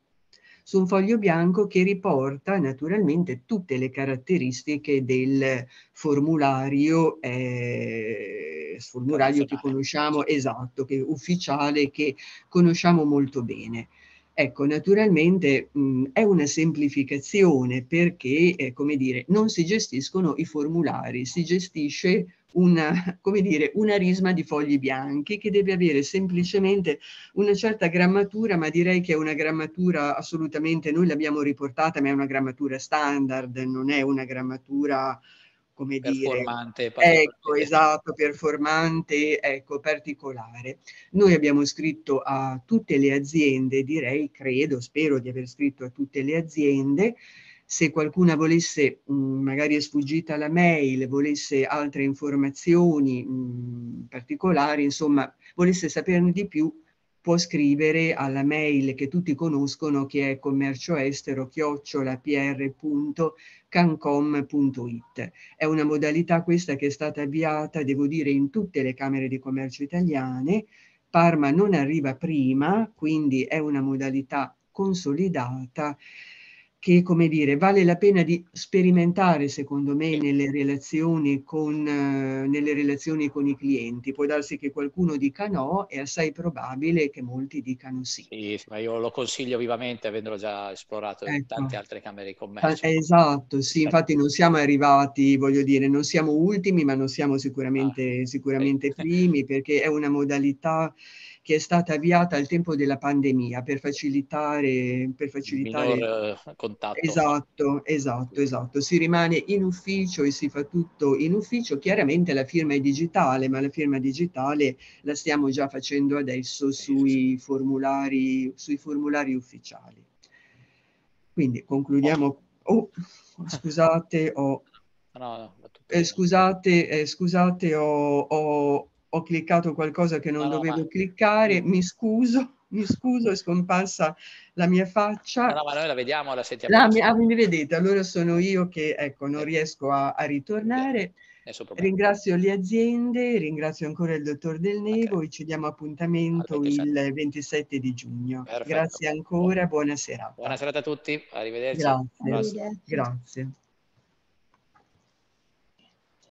su un foglio bianco che riporta naturalmente tutte le caratteristiche del formulario, eh, formulario che conosciamo, esatto, che, ufficiale che conosciamo molto bene. Ecco, naturalmente mh, mm, è una semplificazione perché, eh, come dire, non si gestiscono i formulari, si gestisce una, come dire, una risma di fogli bianchi che deve avere semplicemente una certa grammatura, ma direi che è una grammatura assolutamente, noi l'abbiamo riportata, ma è una grammatura standard, non è una grammatura come performante, dire, ecco, esatto, performante, ecco, particolare. Noi abbiamo scritto a tutte le aziende, direi, credo, spero di aver scritto a tutte le aziende, se qualcuna volesse, mh, mm, magari è sfuggita la mail, volesse altre informazioni mh, mm, particolari, insomma, volesse saperne di più, può scrivere alla mail che tutti conoscono che è commercioestero chiocciolapr.cancom.it. È una modalità questa che è stata avviata, devo dire, in tutte le Camere di Commercio italiane. Parma non arriva prima, quindi è una modalità consolidata che, come dire, vale la pena di sperimentare, secondo me, nelle relazioni con, eh, nelle relazioni con i clienti. Può darsi che qualcuno dica no, è assai probabile che molti dicano sì. Sì, ma io lo consiglio vivamente, avendolo già esplorato ecco. in tante altre Camere di ah, Commercio. Esatto, sì, infatti non siamo arrivati, voglio dire, non siamo ultimi, ma non siamo sicuramente, ah. sicuramente primi, perché è una modalità che è stata avviata al tempo della pandemia per facilitare... Per facilitare... Il minor eh, contatto. Esatto, esatto, esatto. Si rimane in ufficio e si fa tutto in ufficio. Chiaramente la firma è digitale, ma la firma digitale la stiamo già facendo adesso sui formulari, sui formulari ufficiali. Quindi concludiamo. Oh, scusate, ho... Oh. No, no, eh, scusate, eh, scusate, ho, ho, ho cliccato qualcosa che non no, dovevo no, cliccare, mm. mi scuso, mi scuso, è scomparsa la mia faccia. No, no ma noi la vediamo, la sentiamo. La mi ah, vedete, allora sono io che, ecco, non riesco a, a ritornare. Ringrazio le aziende, ringrazio ancora il dottor Del Nevo okay. e ci diamo appuntamento 27. il 27 certo. di giugno. Perfetto. Grazie ancora, buona serata. Buona serata a tutti, arrivederci. Grazie. Grazie.